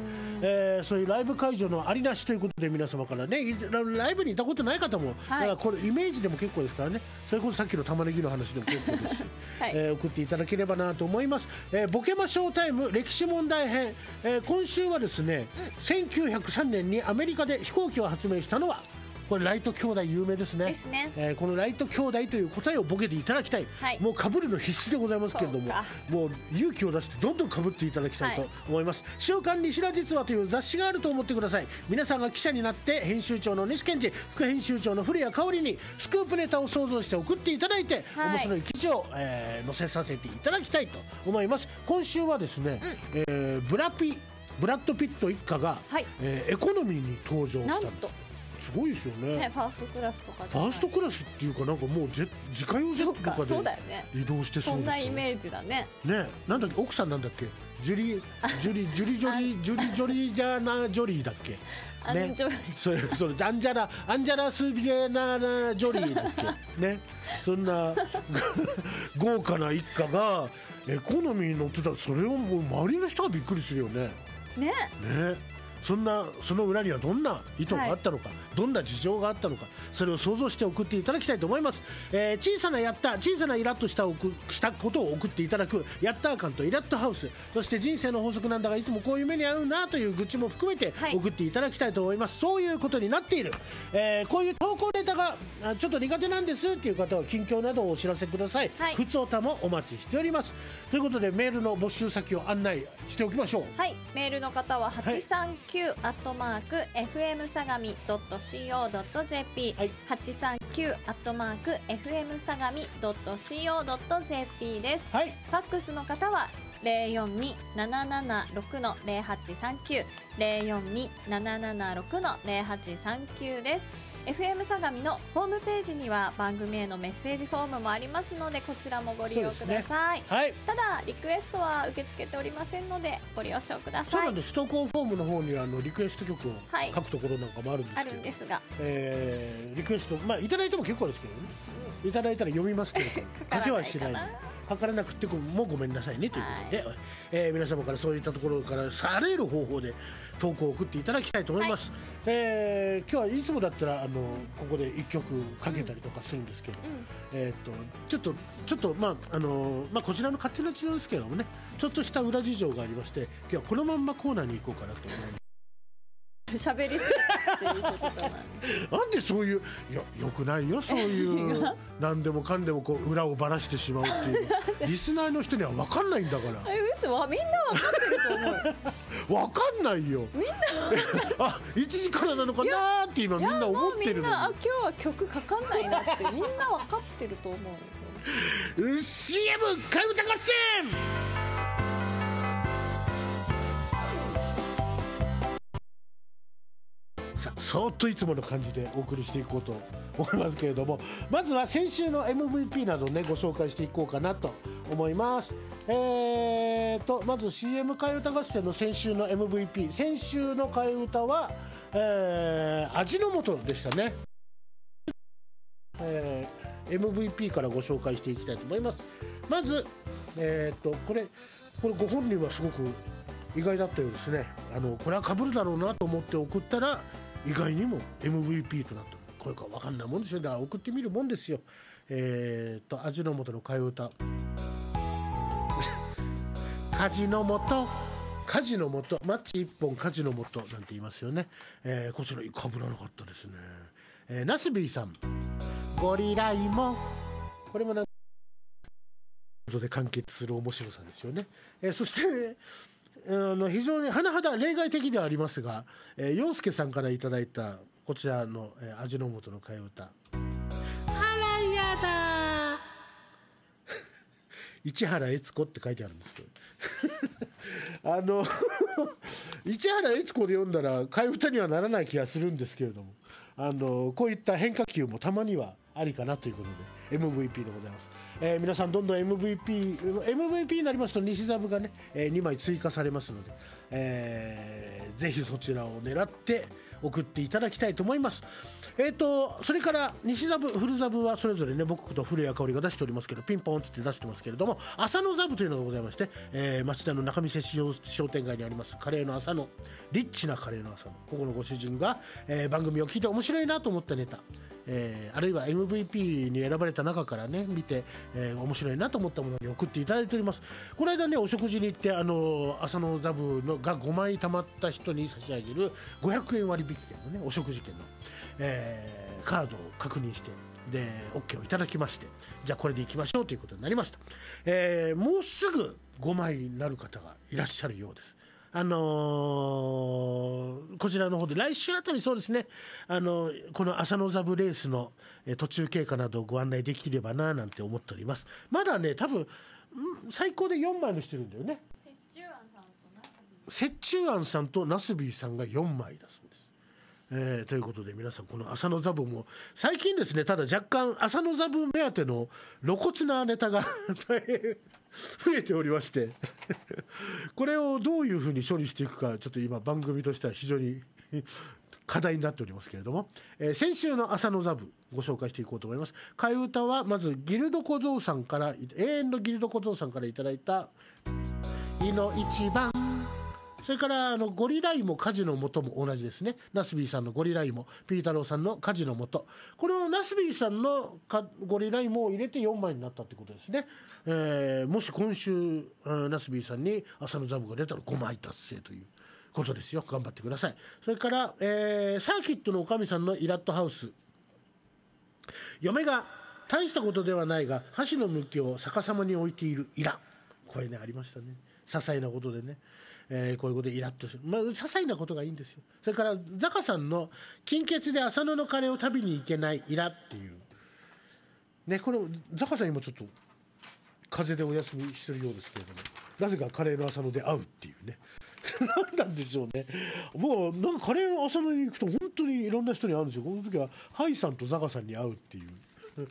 えー、そういうライブ会場のありなしということで皆様からねライブに行ったことない方も、はい、だからこれイメージでも結構ですからねそれこそさっきの玉ねぎの話でも結構ですし、はい、えー、送っていただければなと思います、えー、ボケまショータイム歴史問題編、え今週はですね、うん、1903年にアメリカで飛行機を発明したのは「これライト兄弟有名ですねですね、えー、このライト兄弟という答えをボケていただきたい、はい、もうかぶるの必死でございますけれどももう勇気を出してどんどんかぶっていただきたいと思います、はい、週刊西田実話という雑誌があると思ってください皆さんが記者になって編集長の西健治副編集長の古谷香織にスクープネタを想像して送っていただいて、はい、面白い記事を、えー、載せさせていただきたいと思います今週はですね、うん、えー、ブラピブラッド・ピット一家が、はい、えー、エコノミーに登場したんですすごいですよね、ね、ファーストクラスとかファーストクラスっていうかなんかもうジェ自家用車とかで移動してそうですよ、ね、そんなイメージだねねなんだっけ奥さんなんだっけジュリジュリジュリジョリジュリジョリジャーナジョリーだっけね、それそれアンジャラアンジャラスビエナナジョリーだっけねそんな豪華な一家がエコノミーに乗ってたそれをもう周りの人はびっくりするよねねねそんなその裏にはどんな意図があったのか、はい、どんな事情があったのかそれを想像して送っていただきたいと思います、えー、小さなやった小さなイラッとしたしたことを送っていただくやった感とイラッとハウスそして人生の法則なんだがいつもこういう目に遭うなという愚痴も含めて送っていただきたいと思います、はい、そういうことになっている、えー、こういう投稿ネタがちょっと苦手なんですっていう方は近況などをお知らせください、はい、ふおたもお待ちしておりますということでメールの募集先を案内しておきましょうはいメールの方は839アットマーク FM 相模ドット CO ドット JP はい839アットマーク FM 相模ドット CO ドット JP ですはいファックスの方は零四二七七六の零八三九零四二七七六の零八三九です。FM 相模のホームページには番組へのメッセージフォームもありますのでこちらもご利用ください、ねはい、ただリクエストは受け付けておりませんのでご了承くださいそうなんです投稿フォームの方にあのリクエスト曲を書くところなんかもあるんですけど、はい、あるんですが、えー、リクエストまあいただいても結構ですけどねいただいたら読みますけど 書けはしない書かれなくてもごめんなさいねということで、はい、えー、皆様からそういったところからされる方法で投稿を送っていただきたいと思います、はい、えー、今日はいつもだったらあのここで1曲かけたりとかするんですけど、うん、えーと、とちょっとちょっと、まああのまあ、こちらの勝手な事情ですけどもねちょっとした裏事情がありまして今日はこのまんまコーナーに行こうかなと思います。喋りすぎっていうことじゃないなんでそういういやよくないよそういう何でもかんでもこう裏をばらしてしまうっていう リスナーの人には分かんないんだからえ嘘はみんな分かってると思う分かんないよみんな あ一時からなのかなって今みんな思ってるのに今日は曲かかんないなってみんな分かってると思う CM 替え歌合戦さそっといつもの感じでお送りしていこうと思いますけれどもまずは先週の MVP などねご紹介していこうかなと思いますえーとまず CM 替え歌合戦の先週の MVP 先週の替え歌は、えー、味の素でしたね、えー、MVP からご紹介していきたいと思いますまずえーとこれこれご本人はすごく意外だったようですねあのこれはかぶるだろうなと思って送ったら意外にも MVP となったこれか分かんないもんですよだから送ってみるもんですよえー、っと味の素の替え歌 カジノの素カジノもと、マッチ1本カジノもとなんて言いますよね。えー、こちらかぶらなかったですね。えー、ナスビーさん。ゴリラ芋。これもなんか、で完結する面白さですよね。えー、そして、の非常に甚だ例外的ではありますが、えー、陽介さんからいただいたこちらの、えー、味の素の替え歌あらやだ 市原悦子って書いてあるんですけど あの 市原悦子で読んだら替え歌にはならない気がするんですけれどもあのこういった変化球もたまにはありかなということで MVP でございます、えー、皆さんどんどん MVP MVP になりますと西ザブがね、えー、2枚追加されますので、えー、ぜひそちらを狙って送っていただきたいと思いますえっ、ー、とそれから西ザブフルザブはそれぞれね僕と古谷香織が出しておりますけどピンポンって出してますけれども浅野ザブというのがございまして、えー、町田の中見世商店街にありますカレーの浅野リッチなカレーの浅野ここのご主人が、えー、番組を聞いて面白いなと思ったネタえー、あるいは MVP に選ばれた中からね見て、えー、面白いなと思ったものに送っていただいておりますこの間ねお食事に行ってあの朝のザブのが5枚貯まった人に差し上げる500円割引券のねお食事券の、えー、カードを確認してで OK をいただきましてじゃあこれでいきましょうということになりました、えー、もうすぐ5枚になる方がいらっしゃるようですあのー、こちらの方で、来週あたりそうですね、あのー、この朝のザブレースの途中経過などをご案内できればな、なんて思っております。まだね、多分、最高で4枚のしてるんだよね。折衷庵さんとナスビーさんが4枚だそうです。えー、ということで皆さんこの「浅野ザブ」も最近ですねただ若干浅野ザブ目当ての露骨なネタが 大変 増えておりまして これをどういうふうに処理していくかちょっと今番組としては非常に 課題になっておりますけれども、えー、先週の朝のザブご紹介していこうと思います替え歌はまずギルド小僧さんから永遠のギルド小僧さんからいただいた「いの一番」それからあのゴリライも火事の元も同じですねナスビーさんのゴリライもピータローさんの家事の元これをナスビーさんのゴリライも入れて4枚になったってことですね、えー、もし今週ナスビーさんに浅野ザブが出たら5枚達成ということですよ頑張ってくださいそれから、えー、サーキットのおかみさんのイラットハウス嫁が大したことではないが箸の向きを逆さまに置いているイラこれねありましたね些細なことでねえー、こういうことでイラッとする、まあ、些細なことがいいんですよそれからザカさんの「金欠で浅野のカレーを食べに行けないイラ」っていうねこれザカさん今ちょっと風邪でお休みしてるようですけれどもなぜかカレーの浅野で会うっていうね何 なんでしょうね僕はなんかカレーの浅野に行くと本当にいろんな人に会うんですよこの時はハイさんとザカさんに会うっていう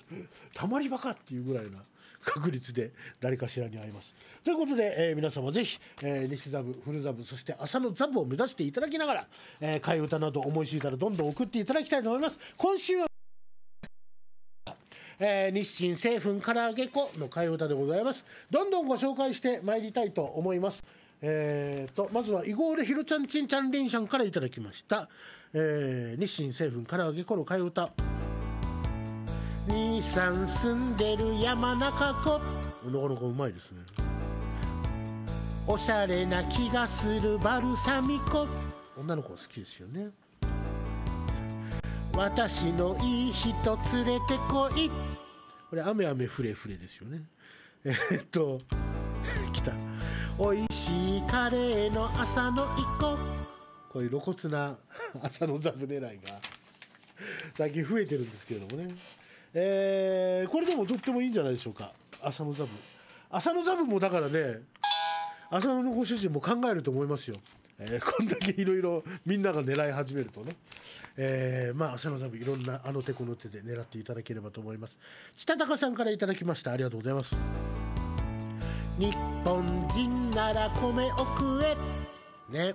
たまりバかっていうぐらいな確率で誰かしらに会います。ということで、えー、皆様ぜひ、えー、西ザブ、古座ザブ、そして朝のザブを目指していただきながら、えー、替え歌など思いついたらどんどん送っていただきたいと思います。今週はえー、日清製粉から揚げ粉の替え歌でございます。どんどんご紹介してまいりたいと思います。えーと、まずはイゴールひろちゃんちんちゃんりんしゃんからいただきました、えー、日清製粉から揚げ粉の替え歌兄さん住んでる山中湖なかなかうまいですねおしゃれな気がするバルサミコ女の子好きですよね私のいい人連れてこいこれ雨雨ふれふれですよねえっと 来たおいしいカレーの朝の一個こういう露骨な 朝のザブ狙いが最近増えてるんですけれどもねえー、これでもとってもいいんじゃないでしょうか浅野ザブ浅野ザブもだからね浅野のご主人も考えると思いますよ、えー、こんだけいろいろみんなが狙い始めるとね、えー、まあ浅野ザブいろんなあの手この手で狙っていただければと思います千田隆さんからいただきましたありがとうございます日本人なら米を食えね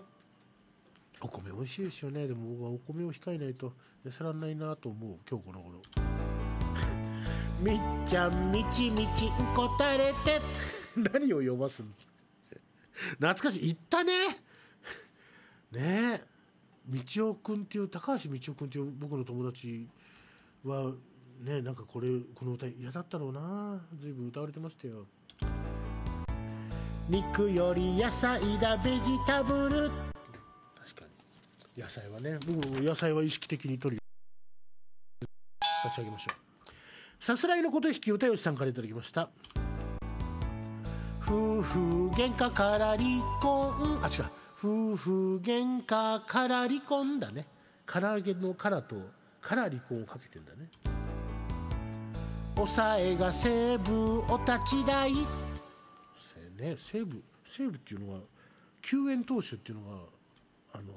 お米美味しいですよねでも僕はお米を控えないと痩せらんないなと思う今日この頃。みっちゃんみちみちんこたれて 何を呼ばすの懐かしい行ったねねえ道夫君っていう高橋道夫君っていう僕の友達はねなんかこれこの歌嫌だったろうな随分歌われてましたよ肉より野菜だベジタブル確かに野菜はね僕も野菜は意識的に取り、差し上げましょうさすらいのこと引き歌吉さんからいただきました夫婦喧嘩から離婚あ違う夫婦喧嘩から離婚だね唐揚げのからとから離婚をかけてんだね抑えが西武お立ち台せね西武西武っていうのは救援投手っていうのがあのー、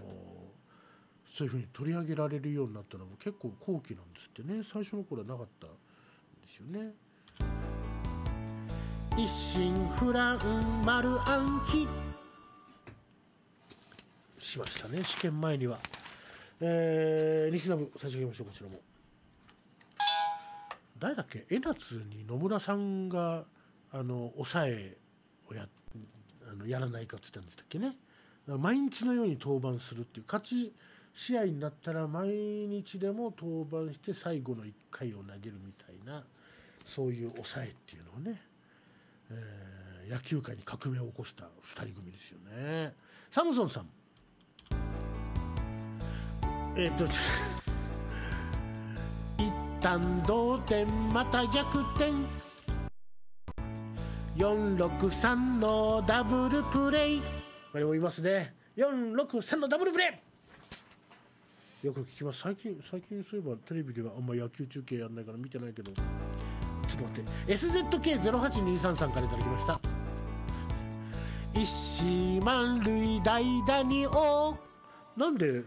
そういうふうに取り上げられるようになったのも結構後期なんですってね最初の頃はなかった。ですよね一心不乱丸暗記しましたね試験前にはえー、西信最初にいきましょうこちらも誰だっけ江夏に野村さんがあの抑えをやあのやらないかっつったんでしたっけね毎日のように登板するっていう勝ち試合になったら毎日でも登板して最後の1回を投げるみたいなそういう抑えっていうのをね、えー、野球界に革命を起こした2人組ですよねサムソンさんえっ、ー、と一旦同点また逆転463のダブルプレイこれもいますね463のダブルプレイよく聞きます最近最近そういえばテレビではあんま野球中継やんないから見てないけど。持って SZK0823 さんからいただきました一満塁代打に王。なんで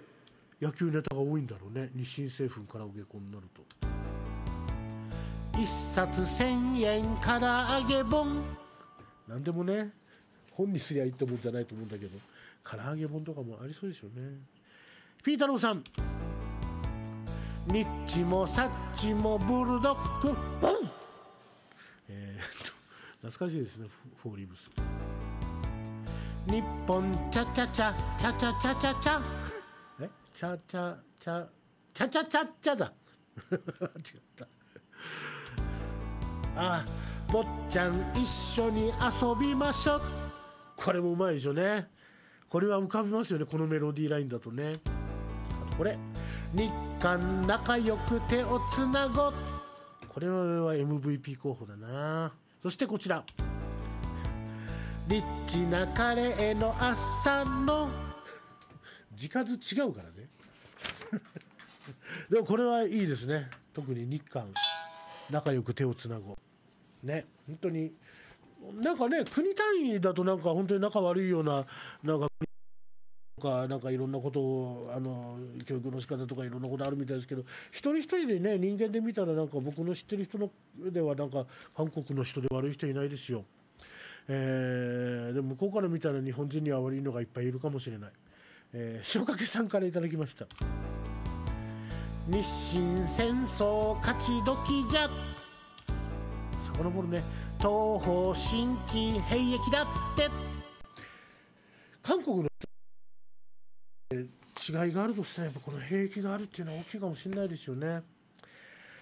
野球ネタが多いんだろうね日清製粉から受け子になると一冊千円から揚げ本何でもね本にすりゃいいってもんじゃないと思うんだけど唐揚げ本とかもありそうでしょうねピータローさんニッチもサッチもブルドッグ、う懐かしいですねフォーリーブス日本チャチャチャチャチャチャチャチャえチャチャチャチャチャチャチャだ 違ったあ坊ちゃん一緒に遊びましょうこれもうまいでしょねこれは浮かびますよねこのメロディーラインだとねあとこれ日韓仲良く手をつなごこれは MVP 候補だなそしてこちらリッチなカレーの朝の字数違うからね でもこれはいいですね特に日韓仲良く手をつなごうね本当になんかね国単位だとなんか本当に仲悪いようななんかかなんかいろんなことをあの教育の仕方とかいろんなことあるみたいですけど一人一人でね人間で見たらなんか僕の知ってる人のではなんか韓国の人で悪い人いないですよ、えー、で向こうから見たら日本人には悪いのがいっぱいいるかもしれない、えー、塩掛さんからいただきました日清戦争勝ち時じゃぼるね東方新規兵役だって韓国の違いがあるとしたらやっぱこの兵役があるっていうのは大きいかもしれないですよね。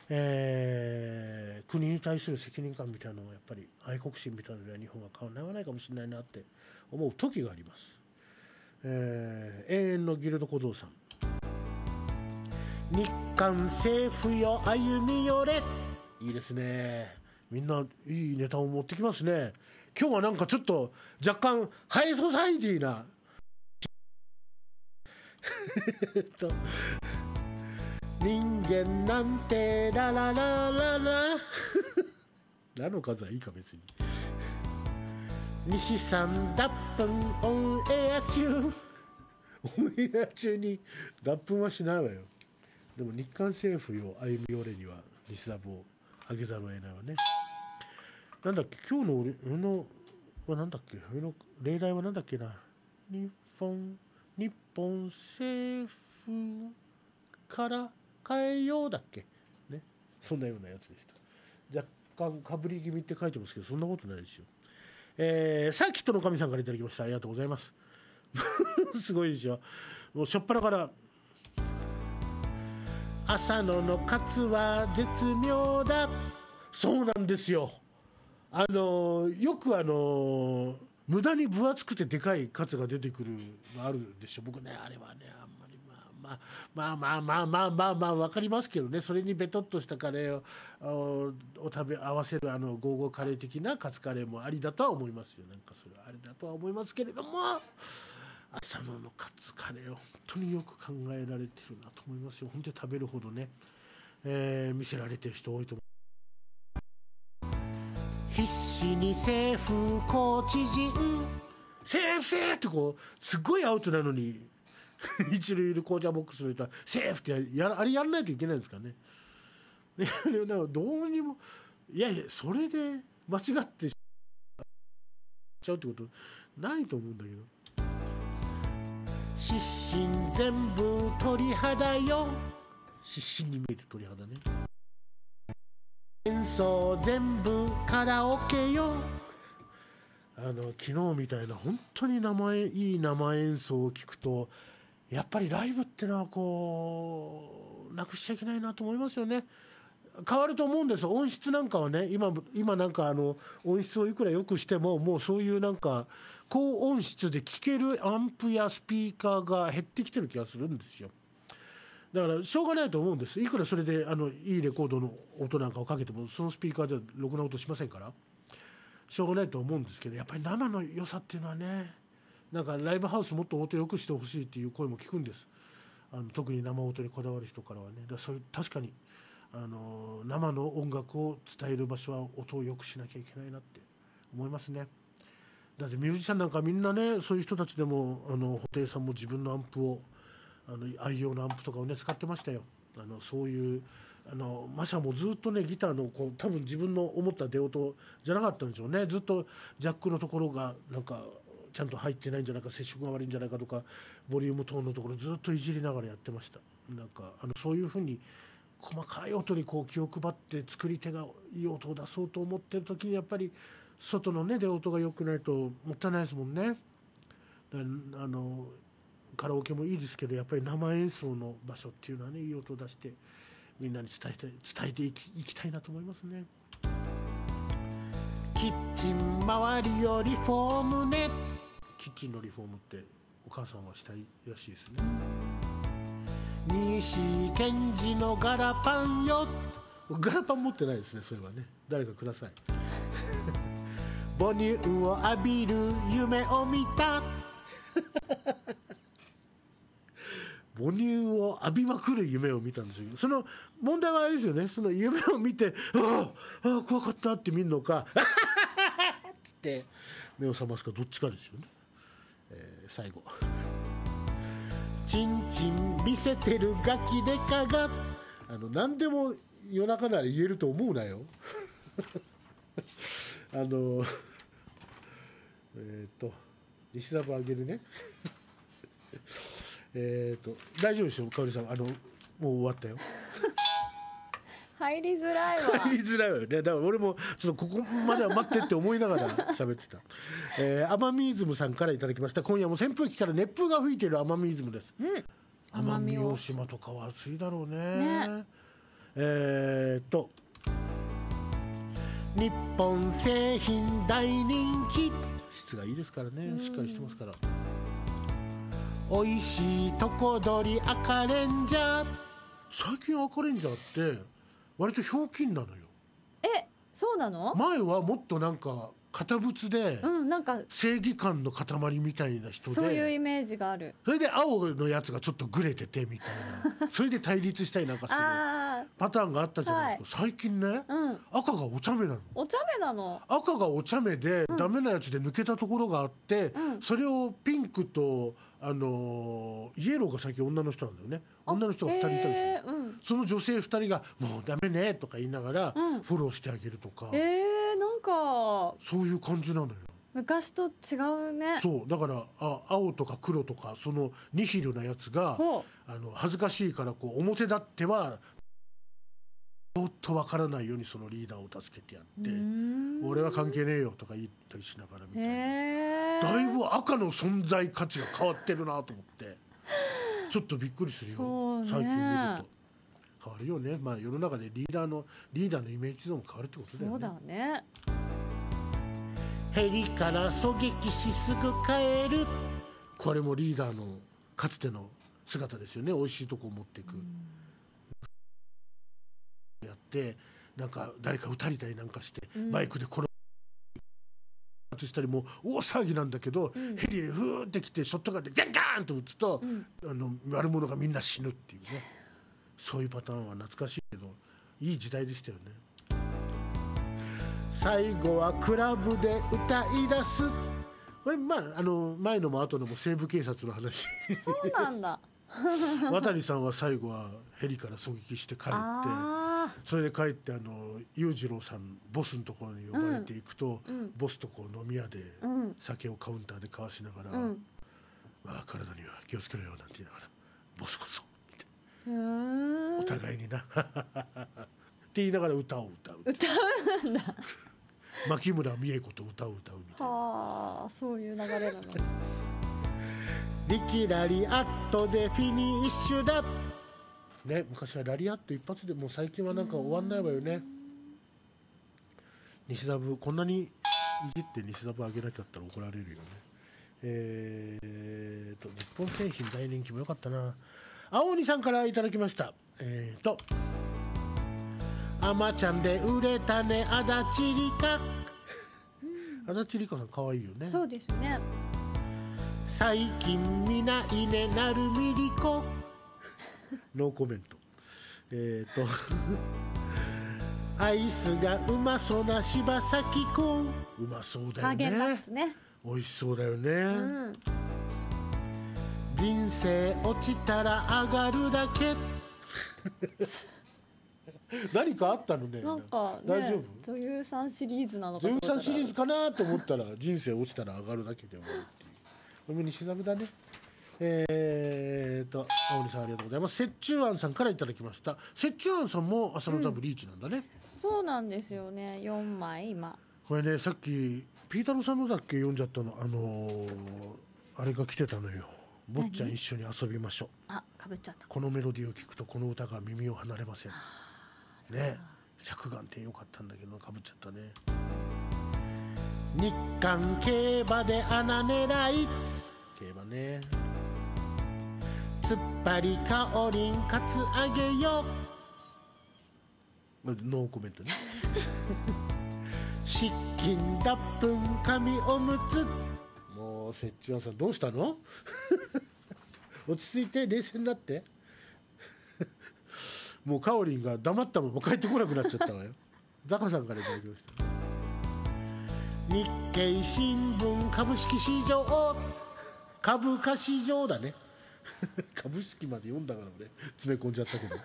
えー、国に対する責任感みたいなのがやっぱり愛国心みたいなのには日本は変わらないかもしれないなって思う時があります。えー、永遠のギルド小僧さん日韓政府よ歩み寄れいいですねみんないいネタを持ってきますね今日はなんかちょっと若干ハイソサイティな と人間なんてラララララ ラの数はいいか別に西さん脱粉オンエア中 オンエア中に脱粉はしないわよでも日韓政府よ歩み寄れには西サボをげざるを得ないわねなんだっけ今日の俺のはなんだっけ俺の例題はなんだっけな日本日本政府から変えようだっけねそんなようなやつでした若干かぶり気味って書いてますけどそんなことないですよえー、サーキットの神さんから頂きましたありがとうございます すごいですよもうしょっぱなから朝野のカは絶妙だそうなんですよあのよくあの無駄に分厚くてでかいカツが出てくるのあるでしょ僕ねあれはねあんまりまあまあまあまあまあまあまあ分かりますけどねそれにべとっとしたカレーを食べ合わせるあのゴーゴーカレー的なカツカレーもありだとは思いますよなんかそれはあれだとは思いますけれども浅野のカツカレー本当によく考えられてるなと思いますよ本当に食べるほどね、えー、見せられてる人多いと思います。必死に制服コーチ陣セーフセーフってこうすっごいアウトなのに 一塁いるコーチャーボックスの人はセーフってやあれやらないといけないんですかね。ねかどうにもいやいやそれで間違ってしちゃうってことないと思うんだけど。失神全部鳥肌よ失神に見えて鳥肌ね。演奏全部カラオケよあの昨日みたいな本当に名前いい生演奏を聞くとやっぱりライブってのはこうなくしちゃいけないなと思いますよね変わると思うんです音質なんかはね今今なんかあの音質をいくら良くしてももうそういうなんか高音質で聴けるアンプやスピーカーが減ってきてる気がするんですよ。だからしょうがないと思うんですいくらそれであのいいレコードの音なんかをかけてもそのスピーカーじゃろくな音しませんからしょうがないと思うんですけどやっぱり生の良さっていうのはねなんかライブハウスもっと音良くしてほしいっていう声も聞くんですあの特に生音にこだわる人からはねだからそういう確かにあの生の音楽を伝える場所は音を良くしなきゃいけないなって思いますね。だってミュージシャンなんかみんなねそういう人たちでもあの布袋さんも自分のアンプをあの愛用のアンプとかをね使ってましたよあのそういうあのマシャもずっとねギターのこう多分自分の思った出音じゃなかったんでしょうねずっとジャックのところがなんかちゃんと入ってないんじゃないか接触が悪いんじゃないかとかボリューム等のところずっといじりながらやってましたなんかあのそういうふうに細かい音にこう気を配って作り手がいい音を出そうと思ってる時にやっぱり外のね出音が良くないともったいないですもんね。あのカラオケもいいですけどやっぱり生演奏の場所っていうのはねいい音出してみんなに伝えて伝えていきいきたいなと思いますね。キッチン周りをリフォームねキッチンのリフォームってお母さんはしたいらしいですね西賢治のガラパンよガラパン持ってないですねそれはね誰かください 母乳を浴びる夢を見た母乳を浴びまくる夢を見たんですよその問題はあれですよねその夢を見て「ああ怖かった」って見るのか「っつって目を覚ますかどっちかですよね、えー、最後「ちんちん見せてるガキでかが」あの何でも夜中なら言えると思うなよ あのえっ、と西澤あげるねえっ、ー、と大丈夫でしょかおりさんあのもう終わったよ入りづらいわ入りづらいわよねだから俺もちょっとここまでは待ってって思いながら 喋ってた、えー、アマミイズムさんからいただきました今夜も扇風機から熱風が吹いているアマミイズムです、うん、奄美大島とかは暑いだろうねねえー、っと日本製品大人気質がいいですからねしっかりしてますから。おいしいとこどり赤レンジャー最近赤レンジャーって割とひょうきんなのよえそうなの前はもっとなんか堅物で、なんか正義感の塊みたいな人でそういうイメージがあるそれで青のやつがちょっとグレててみたいな それで対立したりなんかするパターンがあったじゃないですか、はい、最近ね、うん、赤がお茶目なのお茶目なの赤がお茶目で、うん、ダメなやつで抜けたところがあって、うん、それをピンクとあのイエローが最近女の人なんだよね女の人が2人いたりする、うん、その女性2人が「もうダメね」とか言いながらフォローしてあげるとか、うん、えー、なんかそういう感じなのよ昔と違うねそうだからあ青とか黒とかそのニヒルなやつがあの恥ずかしいからこう表立ってはょっとわからないようにそのリーダーを助けてやって俺は関係ねえよとか言ったりしながらみたいな、だいぶ赤の存在価値が変わってるなと思って ちょっとびっくりするよ、ね、最近見ると。変わるよね、まあ、世の中でリーダーのリーダーのイメージ像も変わるってことだよね。そうだねヘリから狙撃しすぐ帰るこれもリーダーのかつての姿ですよね美味しいとこを持っていく。うんってなんか誰か撃たれたりなんかしてバイクで転発したりも大騒ぎなんだけど、ヘリでふーってきてショットガンでガンガーンと撃つと、あの悪者がみんな死ぬっていうねそういうパターンは懐かしいけどいい時代でしたよね。最後はクラブで歌い出すこれまああの前のも後のも西部警察の話そうなんだ 渡さんは最後はヘリから狙撃して帰って。それで帰ってあの裕次郎さんボスのところに呼ばれていくと、うん、ボスとこう飲み屋で酒をカウンターで交わしながら、うん、まあ、体には気をつけろよなんて言いながら「ボスこそ」お互いにな って言いながら歌を歌う歌うんだ牧村美恵子と歌を歌うみたいなそういう流れなの リキラリアットでフィニッシュだね、昔はラリアット一発でもう最近はなんか終わんないわよね西澤部こんなにいじって西澤部上げなきゃったら怒られるよねえーと日本製品大人気も良かったな青鬼さんからいただきましたえーと「あまちゃんで売れたね足立梨花」足立梨花さん可愛いよねそうですね最近見ないねなるみりこノーコメントえっ、ー、とアイスがうまそうな柴咲コンうまそうだよねね美味しそうだよね、うん、人生落ちたら上がるだけ 何かあったのね。なんか、ね、大丈夫。女優さんシリーズなのか。女優さんシリーズかなと思ったら、人生落ちたら上がるだけで終わるっていう。お目にしざめだね。えーと、青森さんありがとうございます。折衷庵さんからいただきました。折衷庵さんも朝のザブリーチなんだね。うん、そうなんですよね。4枚今。これね、さっきピータロさんのだっけ読んじゃったの。あのー、あれが来てたのよ。坊ちゃん一緒に遊びましょう。あ、かぶっちゃった。このメロディーを聞くとこの歌が耳を離れません。ね、尺眼点良かったんだけどかぶっちゃったね。日韓競馬で穴狙い。競馬ね。突っ張りかおりんかつあげよノーコメントね湿金脱粉紙おむつもう設置はさんどうしたの落ち着いて冷静になってもうかおりんが黙ったまま帰ってこなくなっちゃったわよザカさんからいただきました日経新聞株式市場株価市場だね 株式まで読んだから俺詰め込んじゃったけど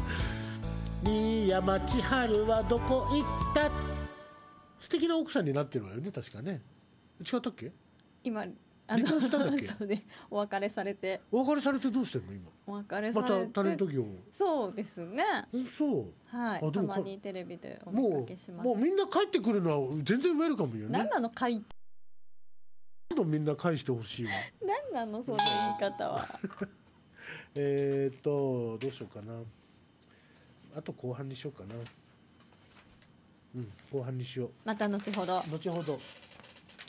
新山千春はどこ行った素敵な奥さんになってるわよね確かね違ったっけ今離婚したんだっけ そうねお別れされてお別れされてどうしてんの今お別れされてたタレント業そうですねそうはいあでもかまにテレビでお見かけしうますもうみんな帰ってくるのは全然ウェルカムよね何なの帰っとみんな返してほしいわ。何なのその言い方は。えっとどうしようかな。あと後半にしようかな。うん後半にしよう。また後ほど。後ほど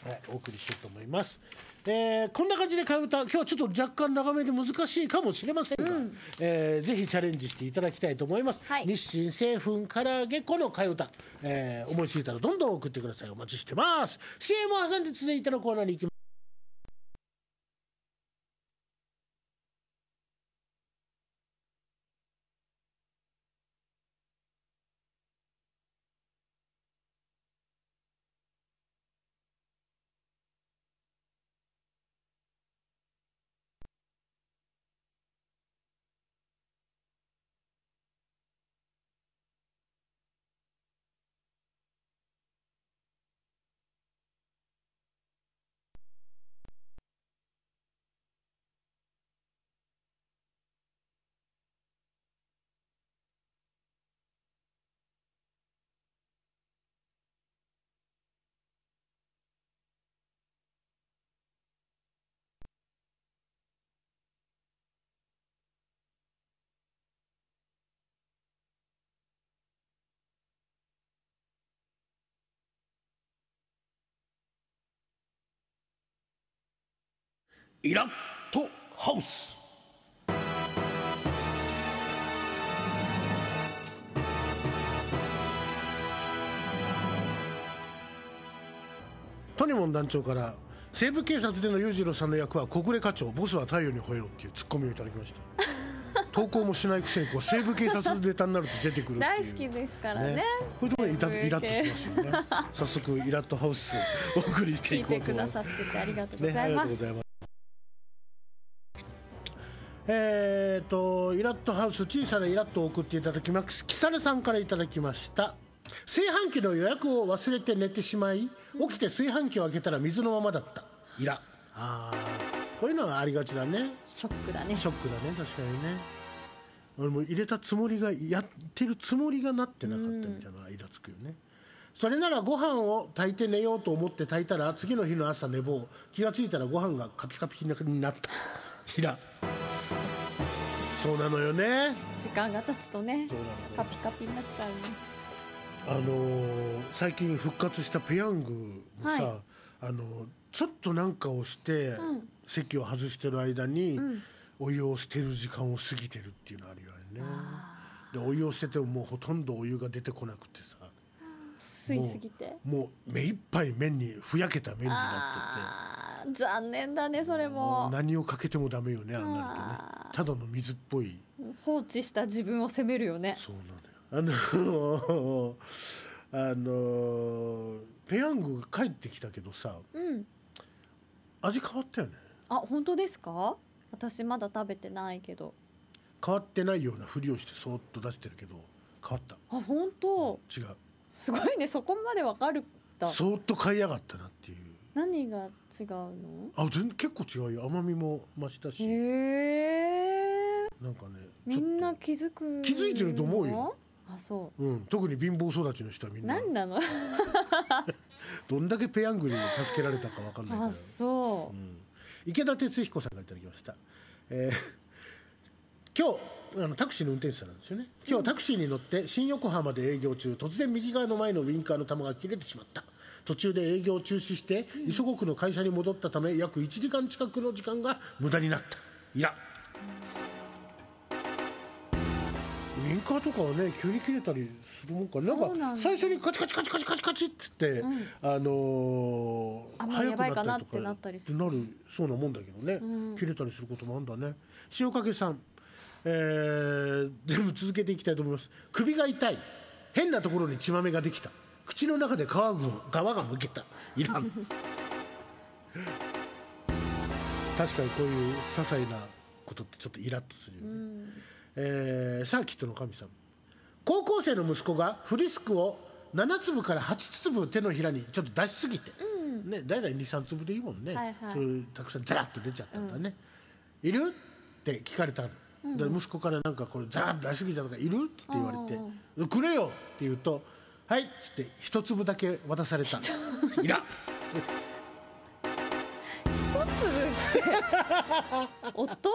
はいお送りしようと思います。えー、こんな感じで替え歌今日はちょっと若干長めで難しいかもしれませんが、うん、えー、ぜひチャレンジしていただきたいと思います、はい、日清製粉唐揚げ粉の替え歌、えー、思いついたらどんどん送ってくださいお待ちしてます CM を挟んで続いてのコーナーに行きますイラッとハウス谷ニ団長から西部警察での裕次郎さんの役は小暮課長ボスは太陽に吠えろっていうツッコミをいただきました 投稿もしないくせにこう西部警察でネタになると出てくるっていう大好きですからねこういうところにイライラッとしますよね早速イラッとハウスお送りしていこうと思います聞いてくださっててありがとうございます、ねえっ、ー、とイラッとハウス小さなイラッと送っていただきますキサルさんからいただきました炊飯器の予約を忘れて寝てしまい起きて炊飯器を開けたら水のままだったイラあこういうのはありがちだねショックだねショックだね確かにね俺も入れたつもりがやってるつもりがなってなかったみたいなイラつくよね、それならご飯を炊いて寝ようと思って炊いたら次の日の朝寝坊気が付いたらご飯がカピカピになったイラそうなのよね時間が経つとねカピカピになっちゃうあのー最近復活したペヤングもさ、はあのーちょっとなんかをして、うん席を外してる間に、うんお湯を捨てる時間を過ぎてるっていうのあるよねでお湯を捨ててももうほとんどお湯が出てこなくてさ吸いすぎてもう目いっぱい麺にふやけた麺になってて残念だねそれも何をかけてもダメよねあんなるとねただの水っぽい放置した自分を責めるよねそうなのよあの あのペヤングが帰ってきたけどさ、うん、味変わったよねあ本当ですか私まだ食べてないけど変わってないようなふりをしてそっと出してるけど変わったあ本当、うん、違うすごいねそこまでわかるだそーっと買いやがったなっていう何が違うのあ全結構違うよ甘みも増したしへえなんかねみんな気づく気づいてると思うよあそう、うん、特に貧乏育ちの人はみんな何なの どんだけペヤングに助けられたか分かんないあそう、うん、池田哲彦さんがいただきました、えー、今日あのタクシーの運転手さんなんですよね今日はタクシーに乗って新横浜で営業中突然右側の前のウインカーの玉が切れてしまった途中で営業を中止して磯子区の会社に戻ったため約1時間近くの時間が無駄になったいやウインカーとかはね急に切れたりするもんかなんか最初にカチカチカチカチカチカチっつって、うん、あのー、早くなったりとかなるそうなもんだけどね、うん、切れたりすることもあるんだね塩かけさんえー、全部続けていきたいと思います首が痛い変なところに血まができた口の中で皮がむけたいらん確かにこういう些細なことってちょっとイラッとするよね、えー、サーキットの神様高校生の息子がフリスクを7粒から8粒手のひらにちょっと出しすぎて、うん、ね、大体23粒でいいもんね、はいはい、それたくさんザラッと出ちゃったんだね、うん、いるって聞かれたので息子からなんかこれザラッと出しすぎじゃなくているって言われて「くれよ!」って言うと「はい」っつって一粒だけ渡された「いら」一粒ってお父さ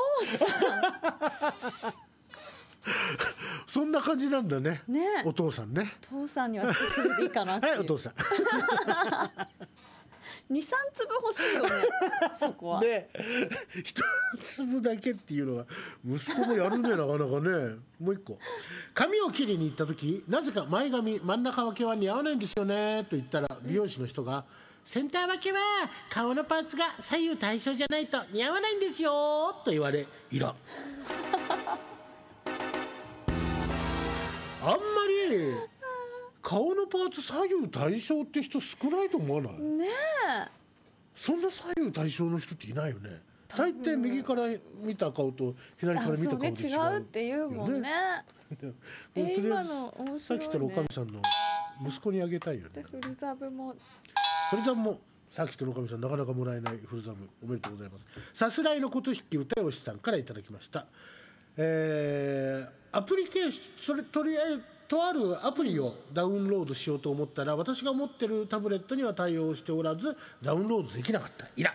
ん そんな感じなんだねねお父さんねお父さんには一粒でいいかなってはいお父さん 23粒欲しいよね そこはで一粒だけっていうのは息子もやるねなかなかねもう一個髪を切りに行った時なぜか前髪真ん中分けは似合わないんですよねと言ったら美容師の人が、センター分けは顔のパーツが左右対称じゃないと似合わないんですよと言われらん。あんまり顔のパーツ左右対称って人少ないと思わないねえそんな左右対称の人っていないよね大抵右から見た顔と左から見た顔で違う,、ね、違うっていうもんねえ とりあえず、ね、さっきとのおかみさんの息子にあげたいよね古ザブも古ザブもさっきとのおかみさんなかなかもらえない古ザブおめでとうございますさすらいのことひき歌いおしさんからいただきましたえー、アプリケーションそれとりあえずとあるアプリをダウンロードしようと思ったら私が持ってるタブレットには対応しておらずダウンロードできなかったイラ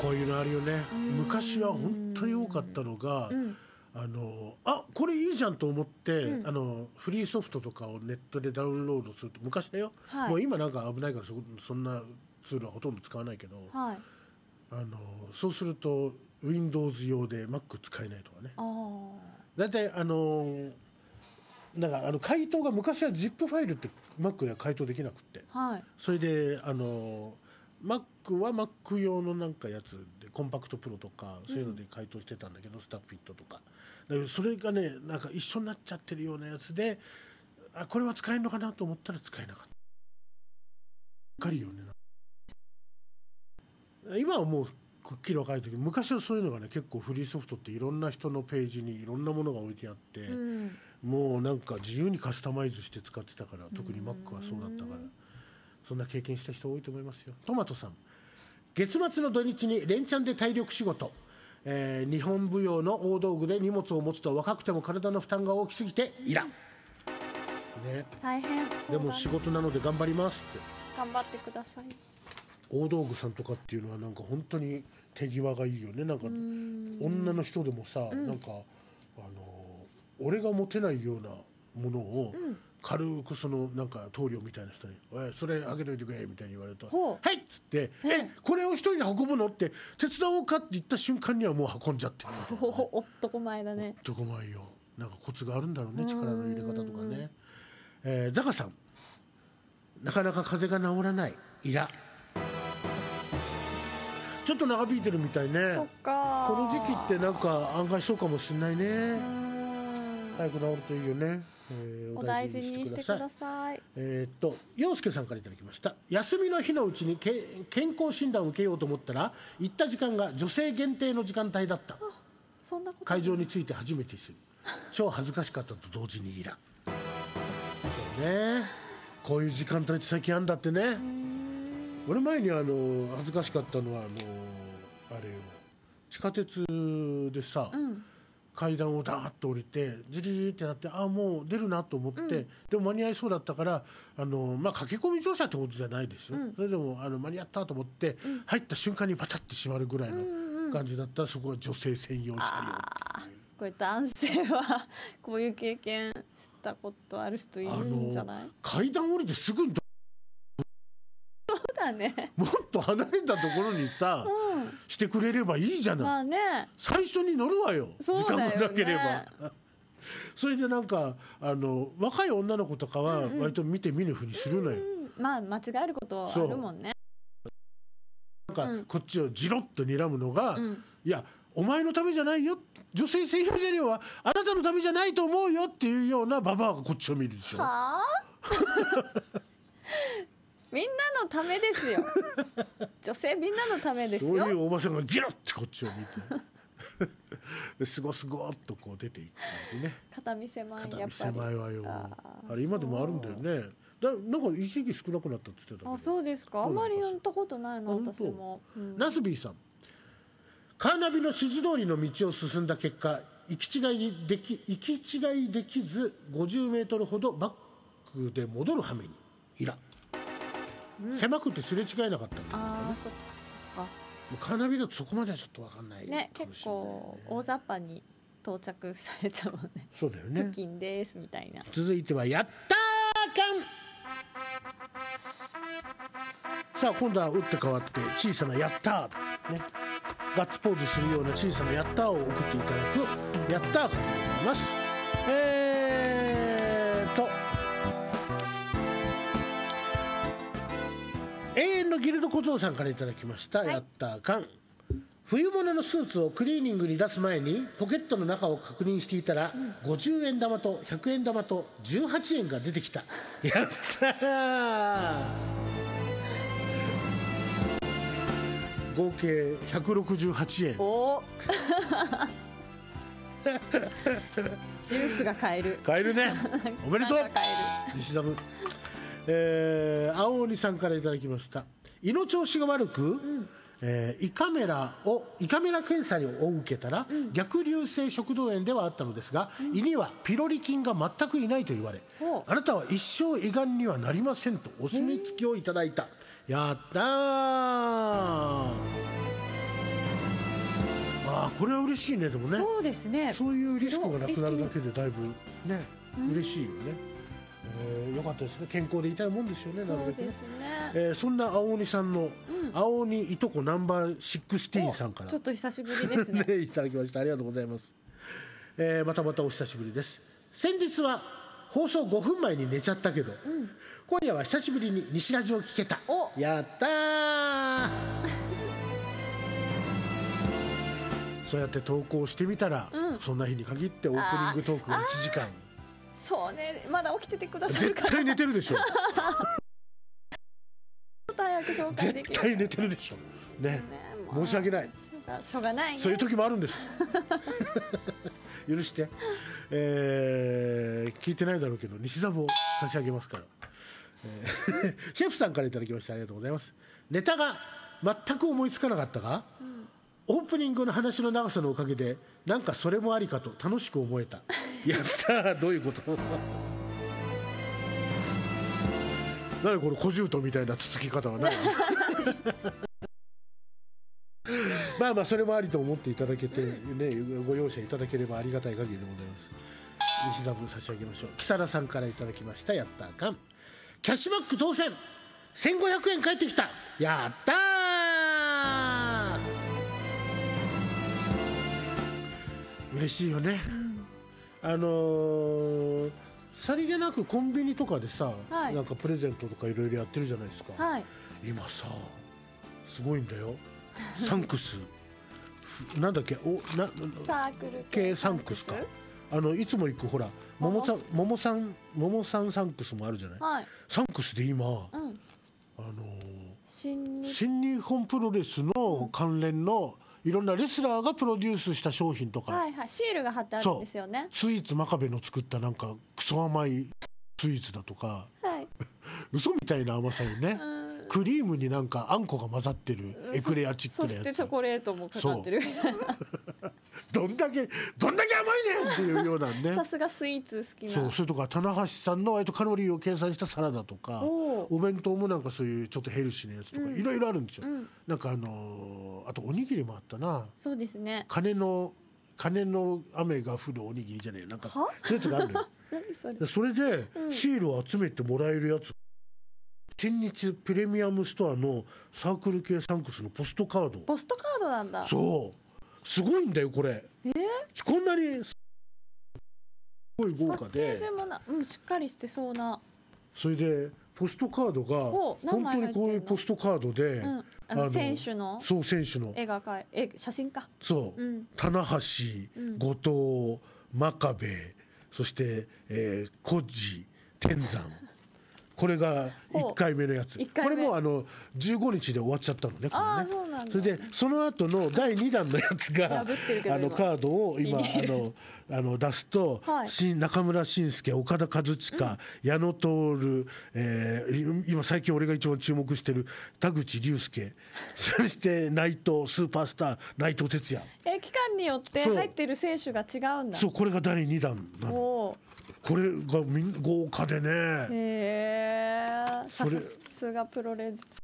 こういうのあるよね昔は本当に多かったのが、うん、あのあこれいいじゃんと思って、うん、あのフリーソフトとかをネットでダウンロードすると昔だよ、はい、もう今なんか危ないからそんなツールはほとんど使わないけど、はい、あのそうすると Windows 用で Mac 使えないとかね大体あのー、なんかあの回答が昔は ZIP ファイルって Mac では回答できなくて、はい、それであのー、Mac は Mac 用のなんかやつでコンパクトプロとかそういうので回答してたんだけど、うん、スタッフィットとかだかそれがねなんか一緒になっちゃってるようなやつであこれは使えるのかなと思ったら使えなかった。かるよね今はもうくっきり若い時昔はそういうのがね結構フリーソフトっていろんな人のページにいろんなものが置いてあって、うん、もうなんか自由にカスタマイズして使ってたから特に Mac はそうだったから、うん、そんな経験した人多いと思いますよトマトさん月末の土日に連チャンで体力仕事えー、日本舞踊の大道具で荷物を持つと若くても体の負担が大きすぎていらんね、大変でも仕事なので頑張りますって頑張ってください大道具さんとかっていうのはなんか本当に手際がいいよねなんか女の人でもさ、うん、なんかあの俺が持てないようなものを軽くそのなんか棟梁みたいな人に「おいそれあげといてくれ」みたいに言われると「はい」っつって「えこれを一人で運ぶの?」って「手伝おうか」って言った瞬間にはもう運んじゃってるね、男前だね男前よなんかコツがあるんだろうね力の入れ方とかね、えー、ザカさんなかなか風邪が治らないイラちょっと長引いてるみたいねそっかこの時期ってなんか案外そうかもしれないね早く治るといいよね、えー、お大事にしてくださいえー、っと洋介さんから頂きました休みの日のうちにけ健康診断を受けようと思ったら行った時間が女性限定の時間帯だった会場について初めて知る超恥ずかしかったと同時にいらそうねこういう時間帯って最近あんだってね、俺前にあの恥ずかしかったのはあのあれよ地下鉄でさ、うん、階段をダーッと降りてジリリってなってああもう出るなと思って、うん、でも間に合いそうだったからあの、まあ、駆け込み乗車ってことじゃないですよ、うん、それでもあの間に合ったと思って、入った瞬間にバタッて閉まるぐらいの感じだったら、そこは女性専用車両いこれ男性は こういう経験したことある人いるんじゃないあの階段降りてすぐうだねもっと離れたところにさ、うん、してくれればいいじゃない、まあね、最初に乗るわよ、ね、時間がなければ。それでなんかあの若い女の子とかは割と見て見ぬふにするのよ。うんうん、まあ間違えることあるもんね。なんかこっちをじろっと睨むのが、うん、いやお前のためじゃないよ女性性表ジェリはあなたのためじゃないと思うよっていうようなババアがこっちを見るでしょ。はあ みんなのためですよ 女性みんなのためですよそういうおばさんがギロってこっちを見て すごすごっとこう出ていく感じね片見狭い片見狭いわよあれ今でもあるんだよねだなんか一時期少なくなったって言ってたあそうですかあんまりやったことないな私も、うん、ナスビーさんカーナビの指示通りの道を進んだ結果行き違いでき行き違いできず50メートルほどバックで戻る羽目にイラ狭くてすれ違えなかったってこあそっかカーナビだとそこまではちょっと分かんないね結構大雑把に到着されちゃうもんねそうだよね付近ですみたいな続いてはやったーかんさあ今度は打って変わって小さなやったーねガッツポーズするような小さなやったーを送っていただくやったーかんでいますギルド小僧さんからいただきました、はい、やったかん冬物のスーツをクリーニングに出す前にポケットの中を確認していたら、うん、50円玉と100円玉と18円が出てきた やった合計168円お ジュースが買える買えるね おめでとう西田えー、青鬼さんからいただきました胃の調子が悪く、うんえー、胃カメラを胃カメラ検査を受けたら、うん、逆流性食道炎ではあったのですが、うん、胃にはピロリ菌が全くいないと言われ、うん、あなたは一生胃がんにはなりませんとお墨付きをいただいた、やったあこれは嬉しいねでもねそうですねそういうリスクがなくなるだけでだいぶね嬉しいよね、えー、よかったですね健康でいたいもんですよねなるべくねそえそんな青鬼さんの、青鬼いとこナンバー16さんからちょっと久しぶりですね ねいただきましたありがとうございます、えーまたまたお久しぶりです先日は放送5分前に寝ちゃったけど、今夜は久しぶりに西ラジオ聞けたおやったー そうやって投稿してみたら、そんな日に限ってオープニングトークが1時間そうねまだ起きててくださる絶対寝てるでしょ絶対寝てるでしょね申し訳ないしょうがない、ね、そういう時もあるんです 許して、えー、聞いてないだろうけど西座を差し上げますから、えー、シェフさんからいただきましてありがとうございますネタが全く思いつかなかったが、うん、オープニングの話の長さのおかげでなんかそれもありかと楽しく思えた やったどういうことなに これ小獣みたいなつつき方はない まあまあそれもありと思っていただけて、ね、ご容赦いただければありがたい限りでございます西座分差し上げましょう木更さんからいただきましたやったあかんキャッシュバック当選1500円返ってきたやったー嬉しいよね、うん、あのー、さりげなくコンビニとかでさ、はい、なんかプレゼントとかいろいろやってるじゃないですか、はい、今さすごいんだよサンクス なんだっけおなサークル系サンクスかあのいつも行くほらももさんももさんももさんサンクスもあるじゃない、はい、サンクスで今、うん、あのー、新日本プロレスの関連の、いろんなレスラーがプロデュースした商品とか、はいはい、シールが貼ってあるんですよねスイーツ真壁の作ったなんかクソ甘いスイーツだとか、はい、嘘みたいな甘さよね、クリームになんかあんこが混ざってるエクレアチックなやつそしてチョコレートもかかってるみたいなどんだけどんだけ甘いねんっていうようなねさすがスイーツ好きそうそれとか棚橋さんの割とカロリーを計算したサラダとかお弁当もなんかそういうちょっとヘルシーなやつとかいろいろあるんですよ、うん、なんかあのー、あとおにぎりもあったなそうですね金の金の雨が降るおにぎりじゃねえなんかそういうやつがあるのよ それでシールを集めてもらえるやつ、うん、新日プレミアムストアのサークル系サンクスのポストカードポストカードなんだそうすごいんだよこれ。えー、こんなにすごい豪華で。うん、しっかりしてそうな。それでポストカードが本当にこういうポストカードで、うん、あの選手のそう選手の絵がかえ写真かそう、うん、棚橋、後藤真壁そして、えー、コッジ天山これが1回目のやつこれもあの15日で終わっちゃったのねこれねそれでその後の第2弾のやつがあのカードを今あのあの出すと、はい、中村信介岡田和親、矢野徹、えー、今最近俺が一番注目してる田口龍介そして内藤スーパースター内藤哲也え期間によって入ってる選手が違うんだそうこれが第2弾なの。これがみん豪華でねへえさすがプロレス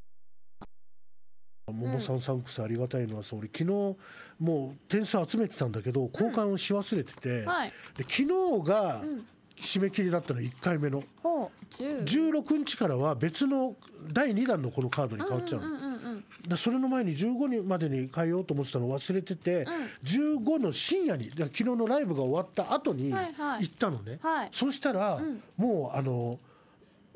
桃さんサンクスありがたいのはさ、うん、俺昨日もう点数集めてたんだけど交換をし忘れてて、うんはい、で昨日が締め切りだったの1回目の、うん、16日からは別の第2弾のこのカードに変わっちゃう,、うんうんうんでそれの前に15にまでに変えようと思ってたの忘れてて、うん、15の深夜に昨日のライブが終わった後に行ったのね、はいはい、そしたら、うん、もうあの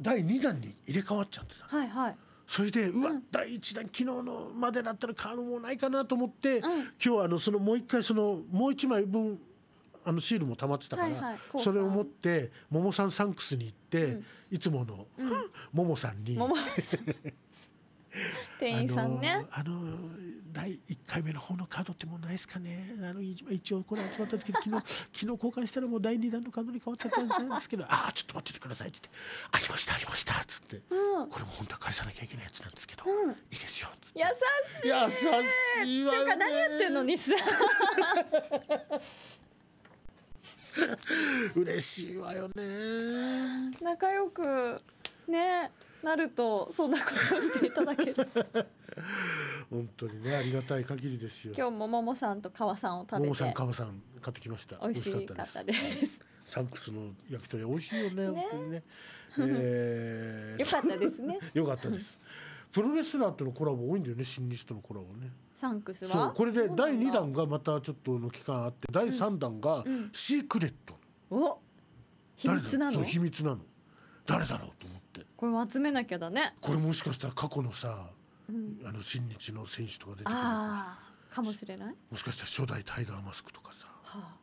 第2弾に入れ替わっちゃってた、はいはい、それでうわ、うん、第1弾昨日のまでだったら変わるもないかなと思って、うん、今日あのそのもう一回そのもう一枚分あのシールも溜まってたから、はいはい、それを持ってももさんサンクスに行って、いつものもも さんに。店員さんねあの第1回目の方のカードってもうないですかねあの一応これ集まったんですけど昨日 昨日交換したらもう第2弾のカードに変わっちゃったんですけど「ああちょっと待っててください」っつって「ありましたありました」っつって、うん、これも本当は返さなきゃいけないやつなんですけど、うん、いいですよ」っつって優しい優しいわ、ね、なんか何やってんのにさ 嬉しいわよね仲良くねなるとそんなことしていただける 本当にねありがたい限りですよ今日もももさんと川さんを食べてももさん川さん買ってきました美味しかったですサンクスの焼き鳥美味しいよね、ね、本当にね、えー、かったですね良 かったですプロレスラーとのコラボ多いんだよね新日とのコラボねサンクスはそうこれで第2弾がまたちょっとの期間あって第3弾がシークレット、うんうん、お秘密なの秘密なの誰だろうと思ってこれも集めなきゃだねこれもしかしたら過去のさ、うん、あの新日の選手とか出てくるかもしれないもしかしたら初代タイガーマスクとかさ、はあ、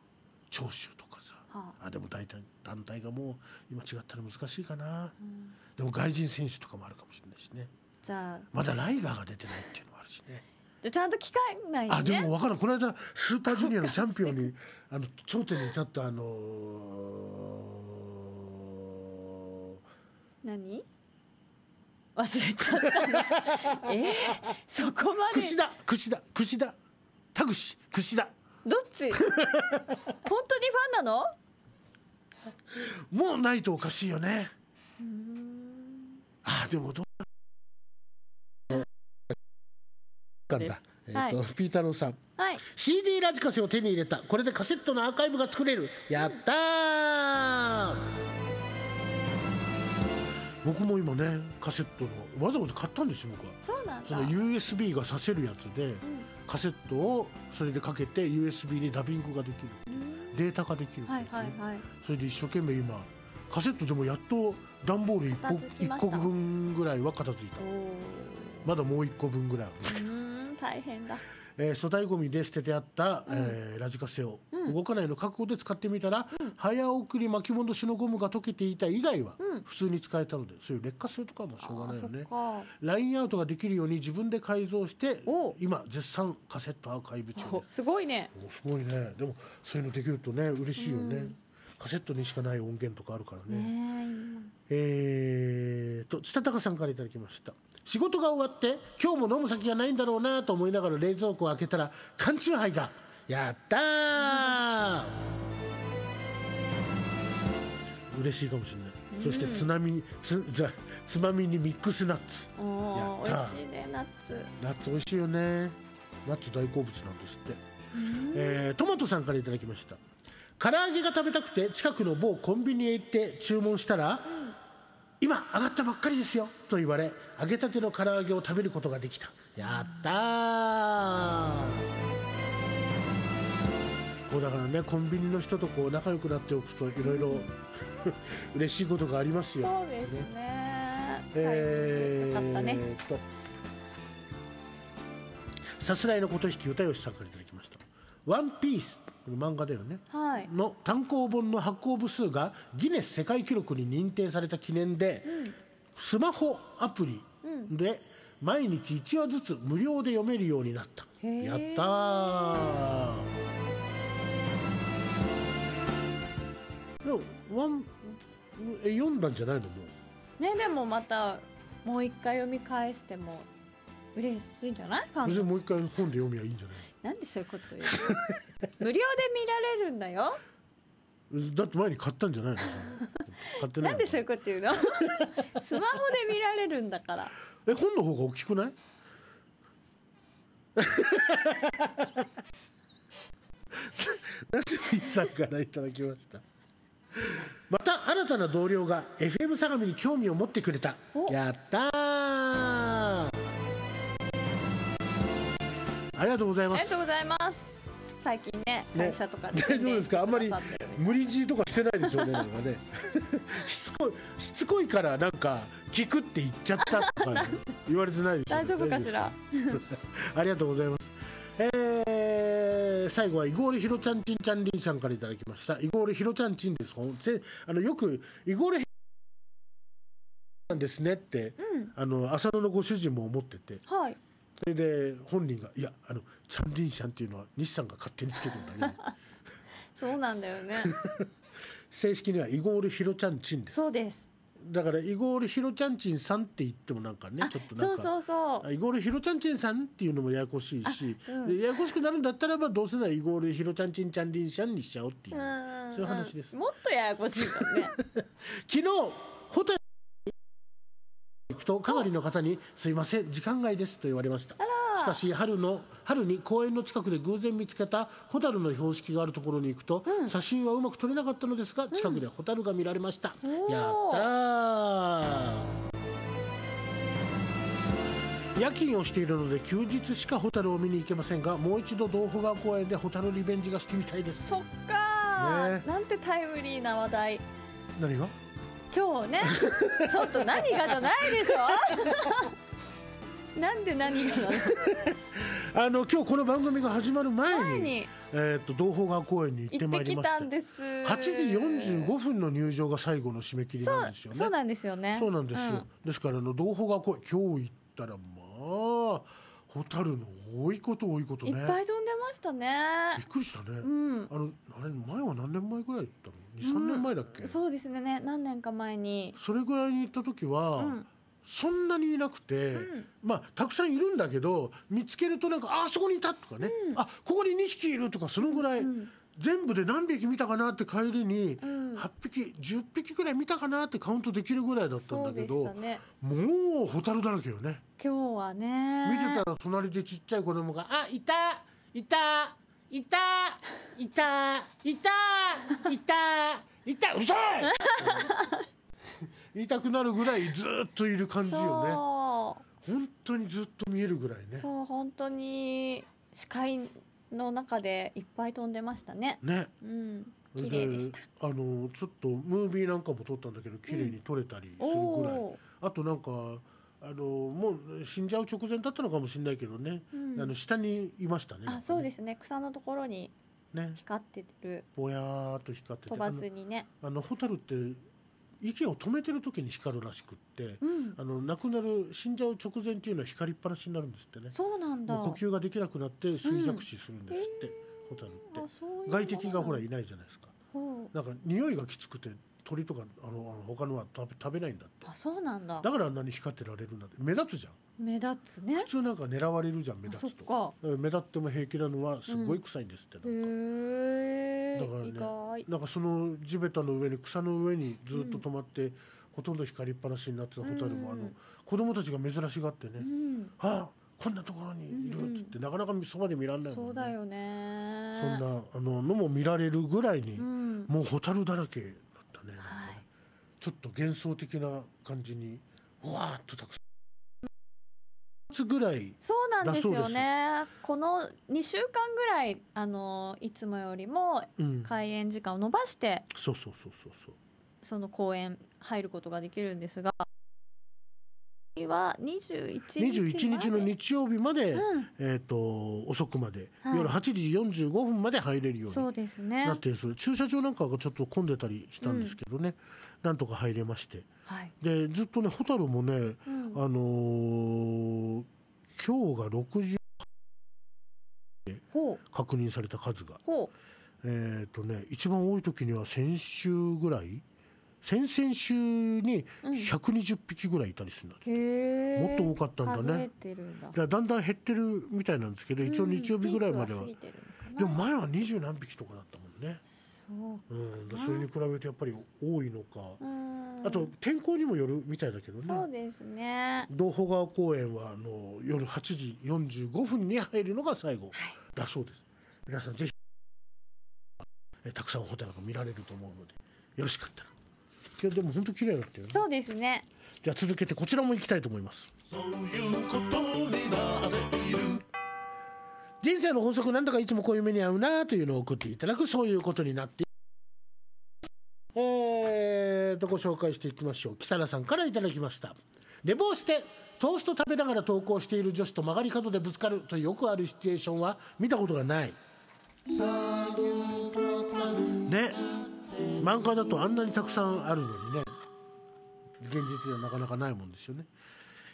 長州とかさ、はあ、あでも大体団体がもう今違ったら難しいかな、うん、でも外人選手とかもあるかもしれないしねじゃあまだライガーが出てないっていうのもあるしねでちゃんと機会ない、ね、あでもわからんこの間スーパージュニアのチャンピオンに あの頂点に立ったあのー何忘れちゃったね えそこまで串田串田串田田口串田どっち本当にファンなのもうないとおかしいよねあでもどうなんだえーと、はい、ピータローさん、はい、CD ラジカセを手に入れたこれでカセットのアーカイブが作れるやったー、僕も今ねカセットのわざわざ買ったんですよ僕はそうなんだその USB がさせるやつで、うん、カセットをそれでかけて USB にダビングができる、データ化できる、ね、はいはいはい、それで一生懸命今カセットでもやっと段ボール 1, 個1個分ぐらいは片付いたまだもう1個分ぐらいあるんだけど大変だえー、粗大ごみで捨ててあった、うん、えー、ラジカセを、動かないの覚悟で使ってみたら、早送り巻き戻しのゴムが溶けていた以外は普通に使えたので、そういう劣化するとかもしょうがないよねラインアウトができるように自分で改造して今絶賛カセットアーカイブ中ですすごいねすごいねでもそういうのできるとね嬉しいよね、カセットにしかない音源とかあるからね。ねえー、としたたかさんからいただきました仕事が終わって今日も飲む先がないんだろうなと思いながら冷蔵庫を開けたら缶チューハイがやったー、うん、嬉しいかもしれない、そしてつなみつじゃつまみにミックスナッツやった美味しいねナッツナッツ美味しいよねナッツ大好物なんですって、うえー、トマトさんから頂きました唐揚げが食べたくて近くの某コンビニへ行って注文したら、今揚がったばっかりですよと言われ揚げたての唐揚げを食べることができたやったこうだからねコンビニの人とこう仲良くなっておくといろいろ 嬉しいことがありますよそうですねねえー、っさすらいの琴引き歌吉さんからいただきワンピース漫画だよね、はい、の単行本の発行部数がギネス世界記録に認定された記念で、うん、スマホアプリで毎日1話ずつ無料で読めるようになった、うん、やったでもワンえ読んだんじゃないのもうねでもまたもう一回読み返しても嬉しいんじゃないファ別にもう一回本で読みはいいんじゃないなんでそういうこと言うの 無料で見られるんだよだって前に買ったんじゃないの買ってななんでそういうこと言うの スマホで見られるんだからえ本の方が大きくないナスミさんからいただきましたまた新たな同僚が FM 相模に興味を持ってくれたやったーありがとうございます。ありがとうございます。最近ね会社とか、ね、大丈夫ですかあんまり無理強いとかしてないですよねなんかねしつこいしつこいからなんか聞くって言っちゃったとか言われてないですよ、ね、大丈夫かしら ありがとうございますえー、最後はイゴールひろちゃんちんちゃんりんさんからいただきましたイゴールひろちゃんちんですぜあのよくイゴールなんですねって、うん、あの浅野のご主人も思ってて、はい、それで本人が「いやあのチャン・リンシャンっていうのは西さんが勝手につけてるんだけ そうなんだよね 正式にはイゴール・ヒロチャン・チンですそうですだからイゴール・ヒロチャンチンさんって言ってもなんかねちょっとなんかそうそうそうイゴール・ヒロチャンチンさんっていうのもややこしいし、うん、ややこしくなるんだったらばどうせならイゴール・ヒロチャンチンチャン・リンシャンにしちゃおうっていうそういう話です、うん、もっとややこしいからね 昨日ホタ行くと係の方に「すいません時間外です」と言われましたしかし春の春に公園の近くで偶然見つけた蛍の標識があるところに行くと、うん写真はうまく撮れなかったのですが近くで蛍が見られました、やったー夜勤をしているので休日しかホタルを見に行けませんがもう一度道保川公園でホタルリベンジがしてみたいですそっかー、ねなんてタイムリーな話題何が今日ね ちょっと何がじゃないでしょ なんで何がのあの今日この番組が始まる前にえー、と同胞川公園に行ってまいりまして行ってきたんです8時45分の入場が最後の締め切りなんですよねそうなんですよねそうなんですよ、うん、ですからあの同胞川公園今日行ったらまあ蛍の多いこと多いことねいっぱい飛んでましたねびっくりしたね、うん、あのあれ前は何年前ぐらい行ったの23年前だっけ、うん、そうですね何年か前にそれぐらいに行った時は、うん、そんなにいなくて、うん、まあたくさんいるんだけど見つけるとなんかあそこにいたとかね、うん、あここに2匹いるとかそのぐらい、全部で何匹見たかなって帰りに、うん、8匹10匹ぐらい見たかなってカウントできるぐらいだったんだけど、ね、もうホタルだらけよね今日はね見てたら隣でちっちゃい子供が「あいたいたいたいたいたいたいたうる 言いたくなるぐらいずっといる感じよね本当にずっと見えるぐらいねそう本当に視界の中でいっぱい飛んでましたねねうん綺麗でしたあのちょっとムービーなんかも撮ったんだけど綺麗に撮れたりするぐらい、うん、あとなんかあのもう死んじゃう直前だったのかもしれないけどね、うん、あの下にいましたね、ね、あそうですね草のところに光ってる、ね、ぼやーっと光ってて飛ばずにねあの蛍って息を止めてる時に光るらしくって、うん、あの亡くなる死んじゃう直前っていうのは光りっぱなしになるんですってねそうなんだ呼吸ができなくなって衰弱死するんですって、うんえ蛍って外敵がほらいないじゃないですかなんか匂いがきつくて鳥とかあのあの他のは食べ食べないんだってあそうなんだだからあんなに光ってられるんだって目立つじゃん目立つね普通なんか狙われるじゃん目立つとか目立っても平気なのはすごい臭いんですって、うん、なんか、だからねなんかその地べたの上に草の上にずっと止まって、うん、ほとんど光りっぱなしになってたホタルも、うん、あの子供たちが珍しがってね、うん、はあこんなところにいるっつって、なかなかそばで見られない、ね、そうだよねそんなあののも見られるぐらいに、もうホタルだらけちょっと幻想的な感じにわーっとたくさん。ぐらいそうなんですよねこの2週間ぐらいあのいつもよりも開演時間を延ばして、うん、そうそうそうそうその公演入ることができるんですがは21日21日の日曜日まで、うん、えーと、遅くまで、はい、夜8時45分まで入れるようになってるそう、ね、駐車場なんかがちょっと混んでたりしたんですけどね、うん、なんとか入れまして、はい、でずっとね蛍もね、うん、あのー、今日が60で確認された数が。えーとね、一番多い時には先週ぐらい先々週に120匹ぐらいいたりするんだって、うん、もっと多かったんだねだだんだん減ってるみたいなんですけど一応日曜日ぐらいまでは,、でも前は二十何匹とかだったもんね。うん、それに比べてやっぱり多いのか、あと天候にもよるみたいだけどねそうですね道保川公園はあの夜8時45分に入るのが最後だそうです、皆さんぜひたくさんホタルが見られると思うのでよろしかったら。いやでも本当綺麗だったよねそうですねじゃあ続けてこちらも行きたいと思いますそういうことになっている人生の法則なんだかいつもこういう目に遭うなというのを送っていただくそういうことになってえーとご紹介していきましょう木更さんからいただきました寝坊してトースト食べながら投稿している女子と曲がり角でぶつかるというよくあるシチュエーションは見たことがないね漫画だとあんなにたくさんあるのにね現実ではなかなかないもんですよね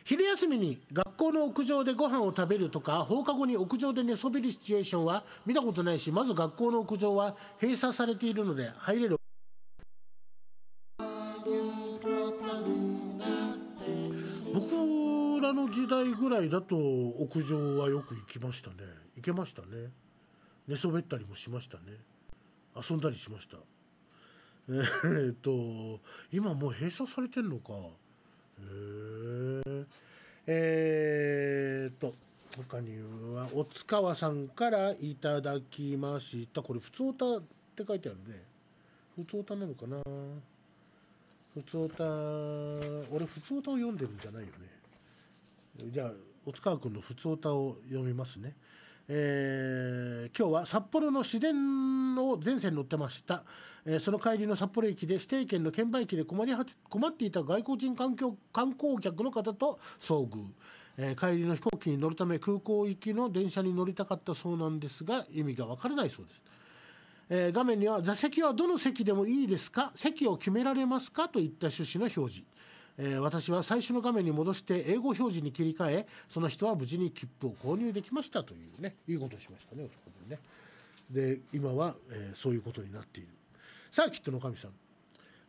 昼休みに学校の屋上でご飯を食べるとか放課後に屋上で寝そべるシチュエーションは見たことないしまず学校の屋上は閉鎖されているので入れる僕らの時代ぐらいだと屋上はよく行きましたね行けましたね寝そべったりもしましたね遊んだりしました えー、っと今もう閉鎖されてんのかへえー、っと他にはお塚かさんからいただきましたこれ普通歌って書いてあるね普通歌なのかな普通歌俺普通歌を読んでるんじゃないよねじゃあお塚か君の普通歌を読みますねえー、今日は札幌の市電を全線乗ってました、えー、その帰りの札幌駅で指定券の券売機で困りは困っていた外国人環境観光客の方と遭遇、えー、帰りの飛行機に乗るため空港行きの電車に乗りたかったそうなんですが意味が分からないそうです、え画面には「座席はどの席でもいいですか席を決められますか?」といった趣旨の表示えー、私は最初の画面に戻して英語表示に切り替えその人は無事に切符を購入できましたというねいいことをしましたねそこでねで今は、えー、そういうことになっているサーキットの神さん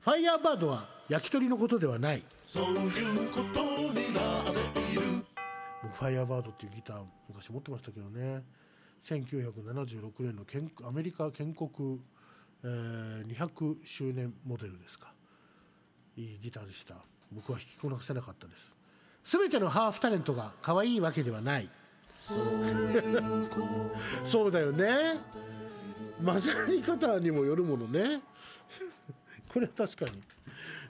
ファイヤーバードは焼き鳥のことではないそういうことになっている僕ファイヤーバードっていうギター昔持ってましたけどね1976年のアメリカ建国、えー、200周年モデルですかいいギターでした。僕は引きこなせなかったです全てのハーフタレントが可愛いわけではないそうだよね混ざり方にもよるものね これは確かに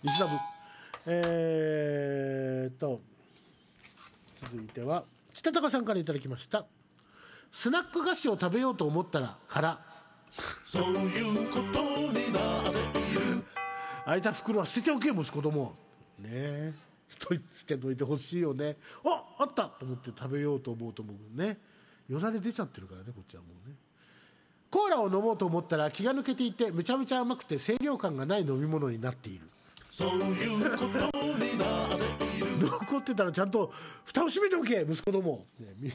西田部えー、っと続いては千田隆さんから頂きましたスナック菓子を食べようと思ったら空そういうことになっている空いた袋は捨てておけ息子どもね一人してどいてほしいよねああったと思って食べようと思うと思うねよだれ出ちゃってるからねこっちはもうねコーラを飲もうと思ったら気が抜けていてめちゃめちゃ甘くて清涼感がない飲み物になっているそういうことになっている残ってたらちゃんと蓋を閉めておけ息子ども、ね、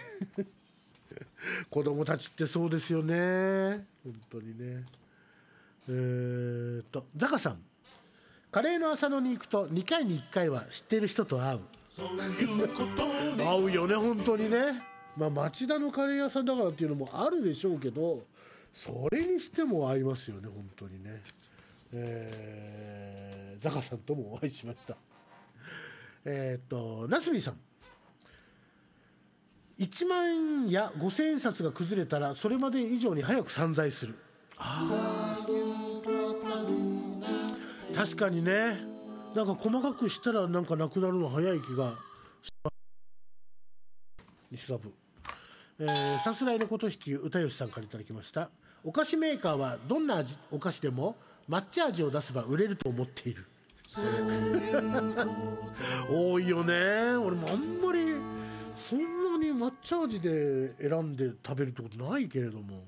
子供たちってそうですよね本当にねえー、っとザカさんカレーの浅野に行くと2回に1回は知ってる人と会う会うよね本当にねまあ町田のカレー屋さんだからっていうのもあるでしょうけどそれにしても会いますよね本当にねえー、ザカさんともお会いしましたえっとなすびさん1万円や5,000円札が崩れたらそれまで以上に早く散財するああ確かにねなんか細かくしたらなんかなくなるの早い気がします西サブえさすらいのこと引き歌吉さんから頂きましたお菓子メーカーはどんな味お菓子でも抹茶味を出せば売れると思っている多いよね俺もあんまりそんなに抹茶味で選んで食べるってことないけれども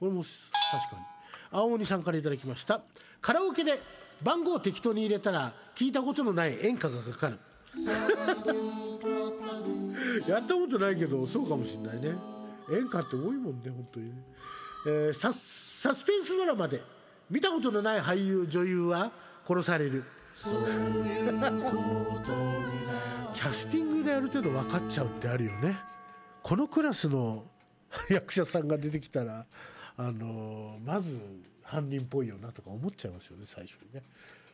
これも確かに青鬼さんから頂きましたカラオケで番号を適当に入れたら聞いたことのない演歌がかかる やったことないけどそうかもしんないね演歌って多いもんね本当にね、えー、ササスペンスドラマで見たことのない俳優女優は殺されるそキャスティングである程度分かっちゃうってあるよねこのクラスの役者さんが出てきたらあのー、まず犯人っぽいよなとか思っちゃいますよね最初にね。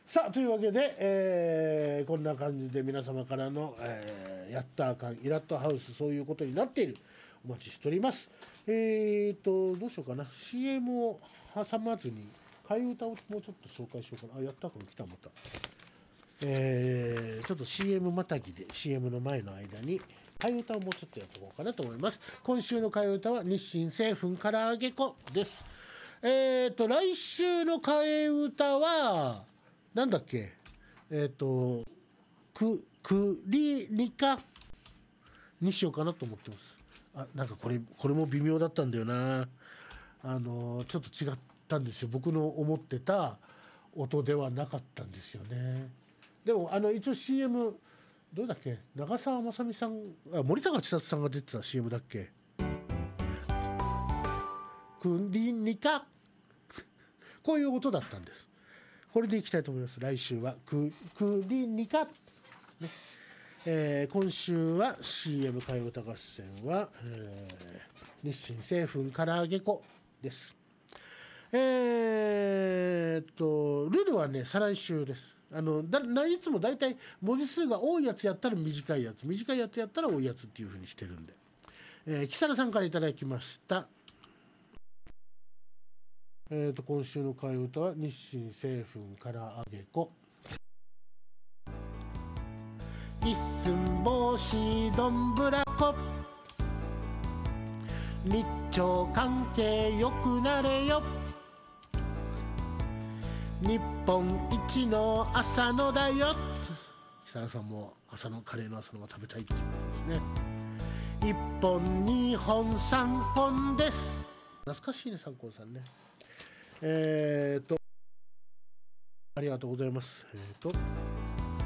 さあというわけで、えー、こんな感じで皆様からの、えー、やったあかんイラッとハウスそういうことになっているお待ちしておりますえーとどうしようかな CM を挟まずに替え歌をもうちょっと紹介しようかなあやったあかん来たまたえー、ちょっと CM またぎで CM の前の間に替え歌をもうちょっとやっておこうかなと思います今週の替え歌は日清製粉から揚げ粉ですえっ、ー、と、来週の替え歌は、なんだっけえっ、ー、と、く、くりにかにしようかなと思ってます。あ、なんかこれ、これも微妙だったんだよな。あの、ちょっと違ったんですよ。僕の思ってた音ではなかったんですよね。でも、あの、一応 CM、どうだっけ長澤まさみさん、あ森高千里さんが出てた CM だっけ君臨にかこういう音だったんですこれでいきたいと思います来週は君臨にか、ねえー、今週は CM 歌謡歌合戦は、えー、日清製粉唐揚げ粉ですえー、っとルールはね再来週ですあのだいつも大体文字数が多いやつやったら短いやつ短いやつやったら多いやつっていうふうにしてるんで、えー、木更さんから頂きましたえーと、今週の替え歌は日清製粉から揚げ粉一寸法師どんぶらこ日朝関係よくなれよ日本一の朝のだよ設楽さんも朝のカレーの朝のが食べたいっていうことですね一本二本三本です懐かしいね三本さんねえっ、と、ありがとうございます。えっ、と、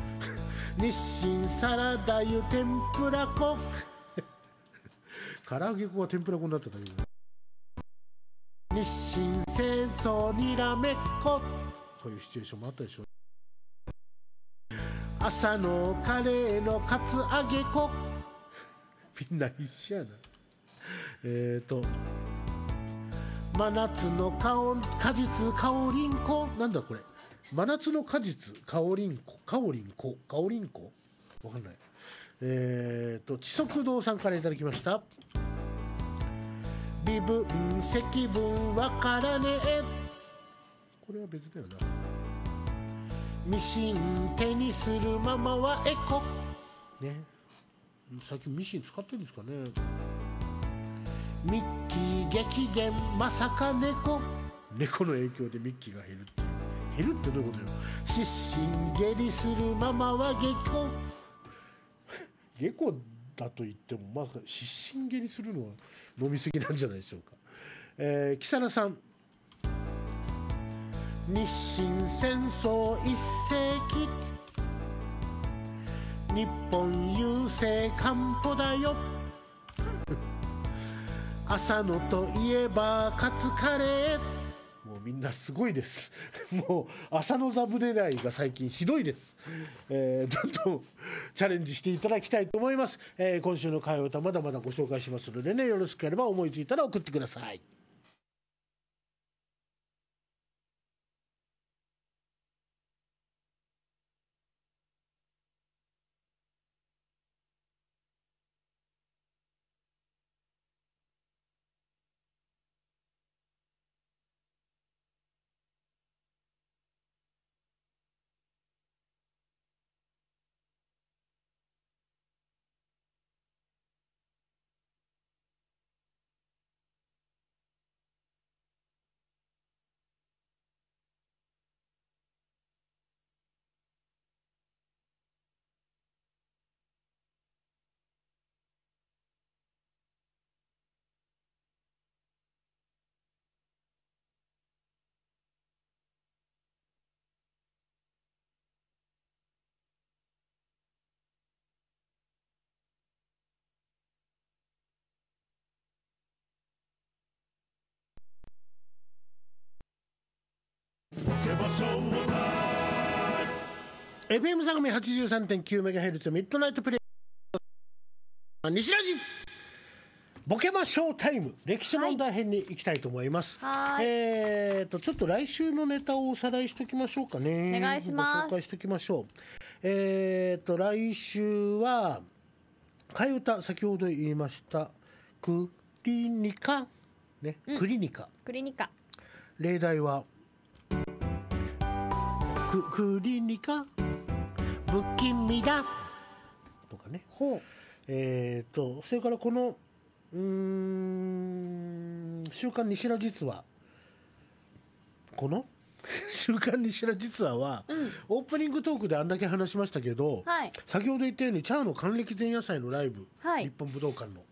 日清サラダ油天ぷら粉。唐揚げ粉は天ぷら粉になってたけど。日清清掃にらめっこ。こういうシチュエーションもあったでしょ。朝のカレーのカツアげ粉。みんな一緒やな。えっ、と。真夏の果実香りんこなんだこれ真夏の果実香りんこ香りんこ香りんこわかんないえっ、ー、と知足堂さんからいただきました微分積分わからねえこれは別だよなミシン手にするママはエコね最近ミシン使ってるんですかねミッキー激減まさか猫猫の影響でミッキーが減るって減るってどういうことよ失神下痢するママは下校 下校だと言ってもまさか失神下痢するのは飲み過ぎなんじゃないでしょうか、えー、木更さん日清戦争一世紀日本郵政かんぽだよ朝のといえばカツカレーもうみんなすごいです もう朝のザブレライが最近ひどいです、えー、どんどんチャレンジしていただきたいと思います、えー、今週の会話歌まだまだご紹介しますのでねよろしければ思いついたら送ってください FM 組八十三点九メガヘルツミッドナイトプレイ西ラジボケましょうタイム歴史問題編に行きたいと思います、はいえっとちょっと来週のネタをおさらいしておきましょうかねお願いしますご紹介しておきましょうえーと来週は替え歌先ほど言いましたクリニカね、クリニカクリニカ例題はくクリニカ不気味だとかねほうえっ、ー、とそれからこのうん「週刊西ラ実は」この「週刊西ラ実は」は、うん、オープニングトークであんだけ話しましたけど、はい、先ほど言ったようにチャーの還暦前夜祭のライブ、はい、日本武道館の、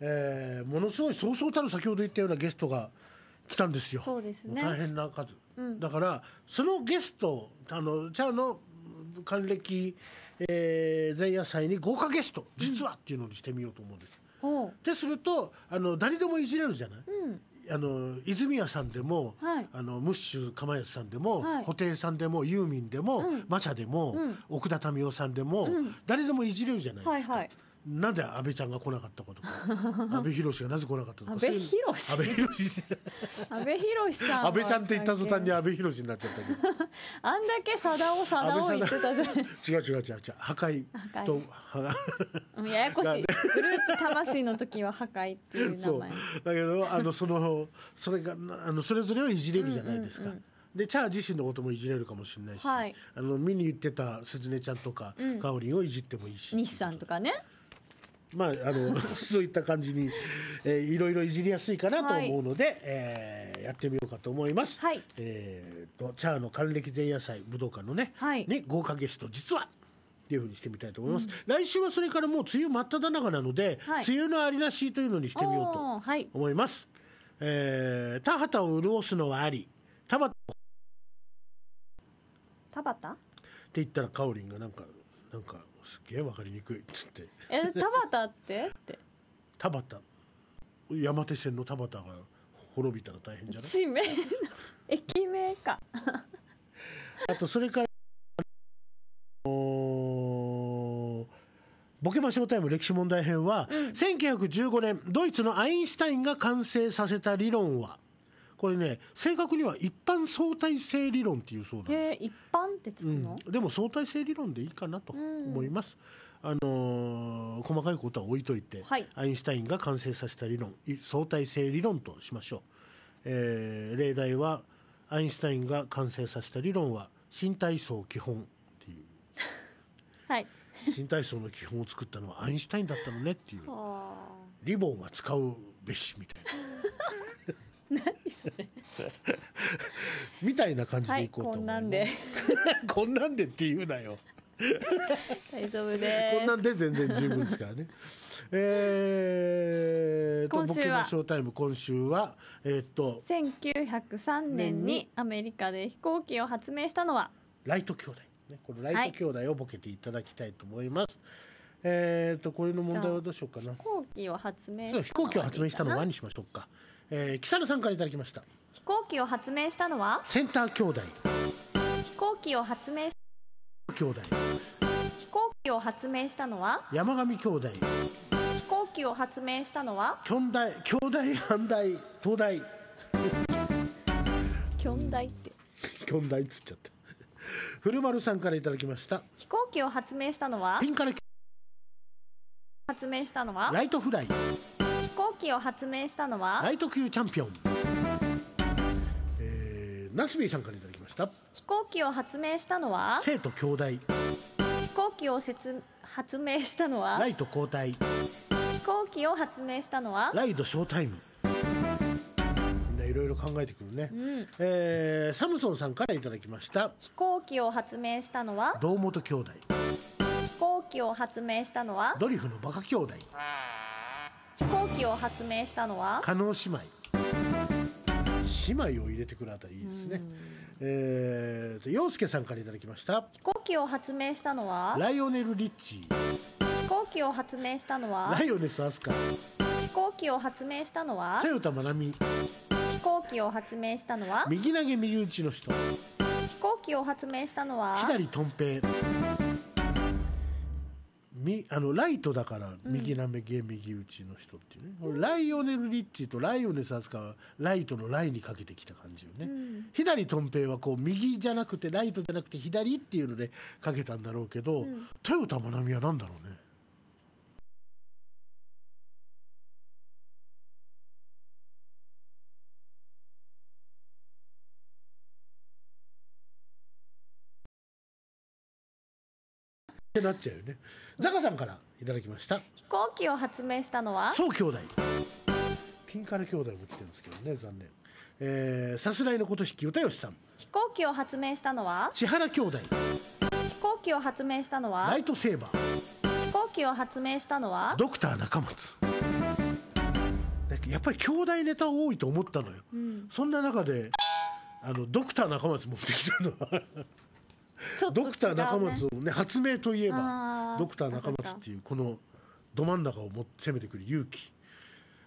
えー、ものすごいそうそうたる先ほど言ったようなゲストが来たんですよそうです、ね、大変な数だからそのゲストあのチャーの還暦、えー、前夜祭に豪華ゲスト実は、っていうのにしてみようと思うんです。うってするとあの誰でもいじれるじゃない、うん、あの泉谷さんでも、はい、あのムッシュ釜安さんでも、はい、布袋さんでもユーミンでも、うん、マチャでも、奥田民生さんでも、誰でもいじれるじゃないですか。はいはいなんで安倍ちゃんが来なかったことか 安倍博がなぜ来なかったのか安倍博安倍博安倍博さん安倍ちゃんって言った途端に安倍博になっちゃったけど あんだけ貞夫貞夫言ってたじゃない違う違う違う違う破壊とややこしいグループ魂の時は破壊っていう名前だけどあのそのそれがあのそれぞれをいじれるじゃないですか、うんうんうんでチャー自身のこともいじれるかもしれないし、はい、あの見に行ってたすずねちゃんとか、うん、カオリンをいじってもいいし日産とかねまあ、あの そういった感じに、えー、いろいろいじりやすいかなと思うので、はい、えー、やってみようかと思います。はい、えーと、チャーの還暦前夜祭武道館のね、はい、ね豪華ゲスト実はっていうふうにしてみたいと思います、うん、来週はそれからもう梅雨真っ只中なので、はい、梅雨のありなしというのにしてみようと思います、はい、えー、田畑を潤すのはあり田畑田畑って言ったらかおりんがなんかなんかすげえわかりにくい」っつって「え田畑って?」って田畑山手線の田畑が滅びたら大変じゃない地名の駅名かあとそれからボケましょタイム歴史問題編は、うん、1915年ドイツのアインシュタインが完成させた理論はこれね正確には一般相対性理論っていうそうなんです一般ってつくの、うん、でも相対性理論でいいかなと思います、うん、あのー、細かいことは置いといて、はい、アインシュタインが完成させた理論相対性理論としましょう、えー、例題はアインシュタインが完成させた理論は新体操基本っていう はい新体操の基本を作ったのはアインシュタインだったのねっていうリボンは使うべしみたいな。みたいな感じでいこうと思う、はい、こんなんで こんなんでって言うなよ大丈夫ですこんなんで全然十分ですからねえーと、今週はショータイム今週はえー、っと1903年にアメリカで飛行機を発明したのはライト兄弟ねこのライト兄弟をボケていただきたいと思います、はい、えー、っとこれの問題はどうしようかな飛行機を発明飛行機を発明したのはにしましょうかえー、木更さんからいただきました飛行機を発明したのはセンター兄弟飛行機を発明兄弟飛行機を発明したのは山上兄弟飛行機を発明したのは兄弟兄弟反大東大兄弟って兄弟っつっちゃった古丸さんからいただきました飛行機を発明したのはピンから発明したのはライトフライ機を発明したのはナイト級チャンピオン、えー、ナスビーさんからいただきました飛行機を発明したのは生徒兄弟飛行機を発明したのはライト交代飛行機を発明したのはライドショータイムいろいろ考えてくるね、うん、えー、サムソンさんからいただきました飛行機を発明したのは堂本兄弟飛行機を発明したのはドリフのバカ兄弟を発明したのは加納姉妹姉妹を入れてくるあたりいいですね、えー洋介さんからいただきました飛行機を発明したのはライオネル・リッチ飛行機を発明したのはライオネス・アスカ飛行機を発明したのは豊田真奈美飛行機を発明したのは右投げ右打ちの人飛行機を発明したのは左とん平みあのライトだから右なめげ右打ちの人っていうね、うん、ライオネル・リッチとライオネス・アスカはライトのライにかけてきた感じよね、うん、左とん平はこう右じゃなくてライトじゃなくて左っていうのでかけたんだろうけど、うん、豊田真奈美は何だろうねってなっちゃうよねザカさんからいただきました飛行機を発明したのはそう兄弟ピンカル兄弟も来てるんですけどね残念えー、さすらいのこと引き歌しさん飛行機を発明したのは千原兄弟飛行機を発明したのはライトセーバー飛行機を発明したのはドクター中松やっぱり兄弟ネタ多いと思ったのよ、うん、そんな中であのドクター中松持ってきたのはドクター中松をね発明といえばドクター中松っていうこのど真ん中をも攻めてくる勇気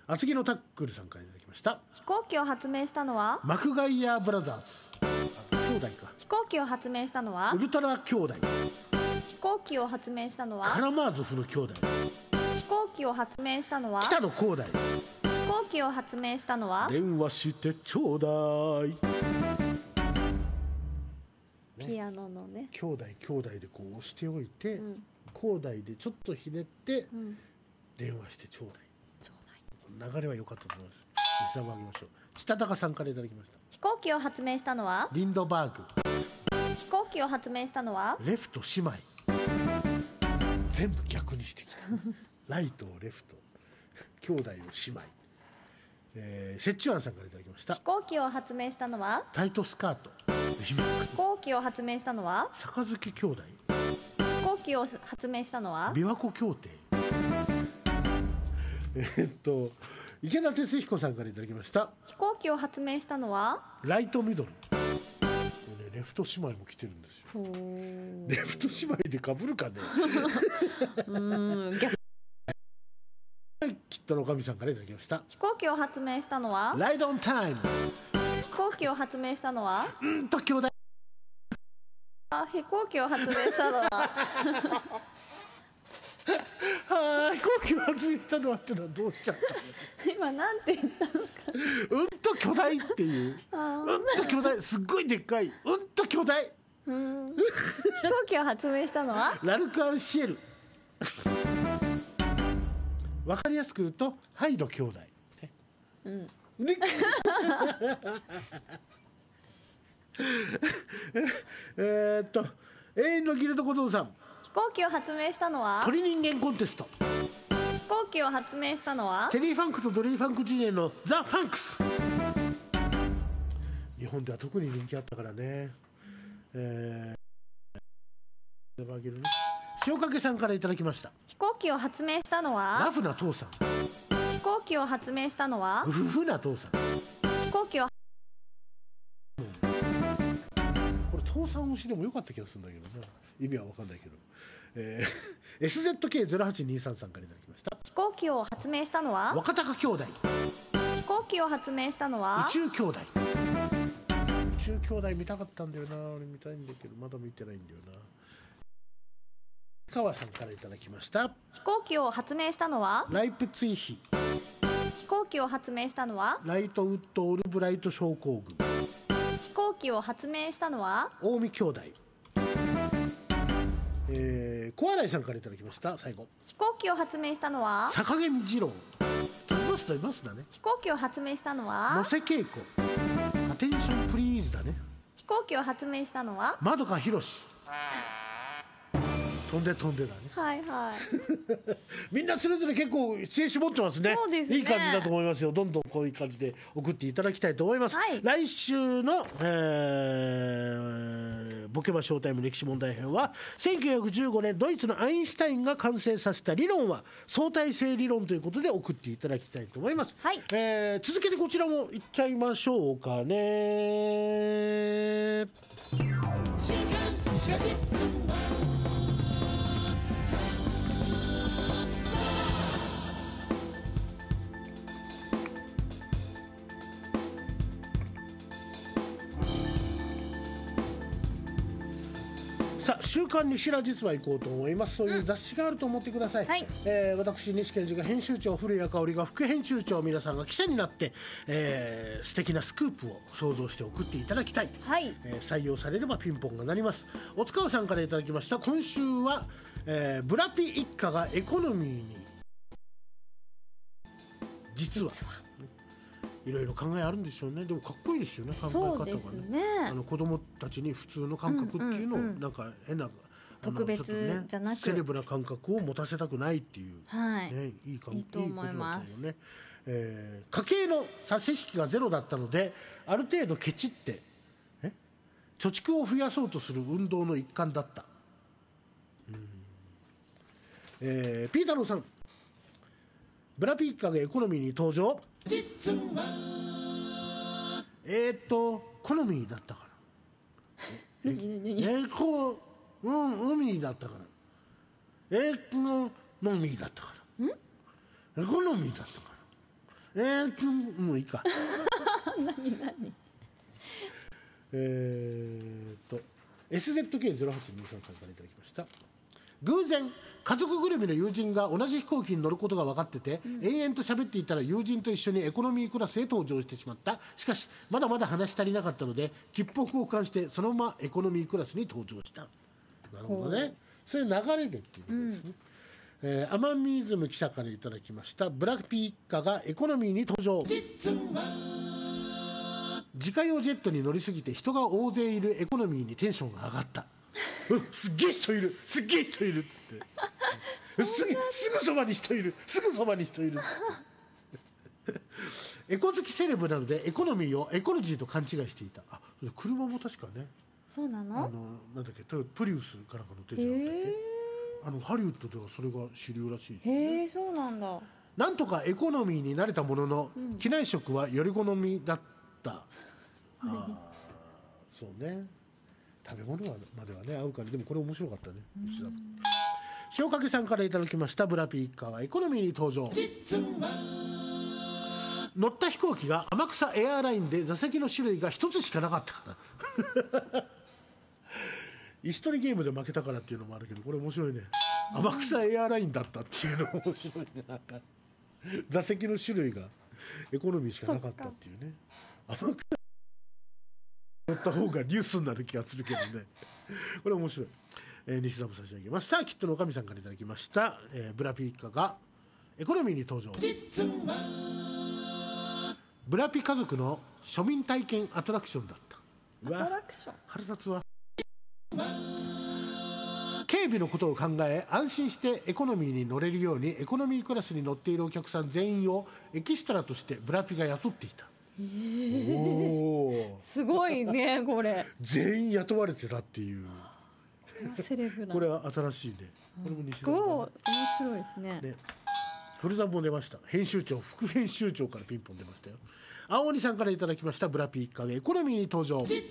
厚木のタックルさんからいただきました飛行機を発明したのはマクガイアブラザーズ兄弟か飛行機を発明したのはウルトラ兄弟飛行機を発明したのはカラマーゾフの兄弟飛行機を発明したのは北野光大飛行機を発明したのは電話してちょうだいねピアノのね兄弟兄弟でこう押しておいて、うん、兄弟でちょっとひねって、うん、電話してちょうだいちょうだい流れは良かったと思います西もあげましょうた高さんからいただきました飛行機を発明したのはリンドバーグ飛行機を発明したのはレフト姉妹全部逆にしてきたライトをレフト兄弟を姉妹えー、セッチワンさんからいただきました飛行機を発明したのはタイトスカート飛行機を発明したのは杯兄弟飛行機を発明したのは琵琶湖協定えっと池田哲彦さんからいただきました飛行機を発明したのはライトミドルレフト姉妹も来てるんですよ。レフト姉妹で被るかね。うん、逆トのおかみさんからいただきました飛行機を発明したのはライドオンタイム飛行機を発明したのはうんと兄弟あ飛行機を発明したのはは飛行機を発明したのはってのはどうしちゃったの今なんて言ったうんと巨大っていううんと巨大すっごいでっかいうんと巨大うん飛行機を発明したのはラルクアンシエル分かりやすく言うと「ハイド兄弟」ね。う んえっと永遠のギルド小僧さん飛行機を発明したのは鳥人間コンテスト飛行機を発明したのはテリー・ファンクとドリー・ファンク陣営のザ・ファンクス日本では特に人気あったからね、えー、バーギルね塩かけさんからいただきました飛行機を発明したのはラフな父さん飛行機を発明したのはウフフな父さん飛行機はこれ父さん推しでもよかった気がするんだけどな意味は分かんないけど、えー、SZK0823 さんからいただきました飛行機を発明したのは若鷹兄弟飛行機を発明したのは宇宙兄弟宇宙兄弟見たかったんだよな俺見たいんだけどまだ見てないんだよな川さんからいただきました飛行機を発明したのはライプツィヒ飛行機を発明したのはライトウッド・オルブライト症候群飛行機を発明したのは近江兄弟えー、小洗さんから頂きました最後飛行機を発明したのは坂上二郎飛ばすといますだね飛行機を発明したのは野瀬恵子アテンションプリーズだね飛行機を発明したのはまどかひろし飛んで飛んでだね。はいはい。みんなそれぞれ結構精子持ってますね。そうですね。いい感じだと思いますよ。どんどんこういう感じで送っていただきたいと思います。はい、来週の、えー、ボケバショータイム歴史問題編は、1915年ドイツのアインシュタインが完成させた理論は相対性理論ということで送っていただきたいと思います。はい。えー、続けてこちらもいっちゃいましょうかね。週刊西ラ実は行こうと思いますそういう雑誌があると思ってください、うんはい、えー、私西健二が編集長古谷香織が副編集長皆さんが記者になって、えー、素敵なスクープを想像して送っていただきたい、はい、えー、採用されればピンポンが鳴りますお塚川さんからいただきました今週は、えー、ブラピ一家がエコノミーに実はいろいろ考えあるんでしょうねでもかっこいいですよね考え方がねねあの子供たちに普通の感覚っていうのをなんか変な、特別じゃなく、ね、セレブな感覚を持たせたくないっていう、はいね、いい感いいと思いますよね、えー、家計の差し引きがゼロだったのである程度ケチって貯蓄を増やそうとする運動の一環だった、うえー、ピータローさんブラピッカがエコノミーに登場実はえっ、と好みだったから栄こうん、海だったからえっ、栄光う海だったから好みだったからえっ、ー、ともういいか 何何えっと SZK0823 さんから頂きました偶然家族ぐるみの友人が同じ飛行機に乗ることが分かってて、うん、延々と喋っていたら友人と一緒にエコノミークラスへ登場してしまったしかしまだまだ話し足りなかったので切符を交換してそのままエコノミークラスに登場したなるほどねそういう流れでっていうことですね、うんえー、アマミズム記者からいただきましたブラックピーカがエコノミーに登場自家用ジェットに乗りすぎて人が大勢いるエコノミーにテンションが上がった「すっげえ人いるすっげえ人いる」っつって すぐ「すぐそばに人いるすぐそばに人いる」エコ好きセレブなのでエコノミーをエコロジーと勘違いしていたあ車も確かねそうなのあのなんだっけプリウスかなんか乗ってじゃて、あのハリウッドではそれが主流らしいですねへえそうなんだなんとかエコノミーになれたものの、うん、機内食はより好みだった、あそうね食べ物はまではね合うからでもこれ面白かったねうちだ塩かけさんからいただきましたブラピー一家はエコノミーに登場乗った飛行機が天草エアラインで座席の種類が1つしかなかったから 子取りゲームで負けたからっていうのもあるけどこれ面白いね天草エアラインだったっていうの面白いねなんか座席の種類がエコノミーしかなかったっていうね天草やった方がニュースになる気がするけどね これ面白い、えー、西澤も差し上げますさあきっとのおかみさんからいただきました、えー、ブラピ一家がエコノミーに登場実はブラピ家族の庶民体験アトラクションだったアトラクション腹立つは警備のことを考え安心してエコノミーに乗れるようにエコノミークラスに乗っているお客さん全員をエキストラとしてブラピが雇っていたえー、すごいねこれ全員雇われてたっていうこれは新しいね、これも西面白いですねね古澤も出ました編集長副編集長からピンポン出ましたよ青鬼さんからいただきましたブラピーカエコノミーに登場チ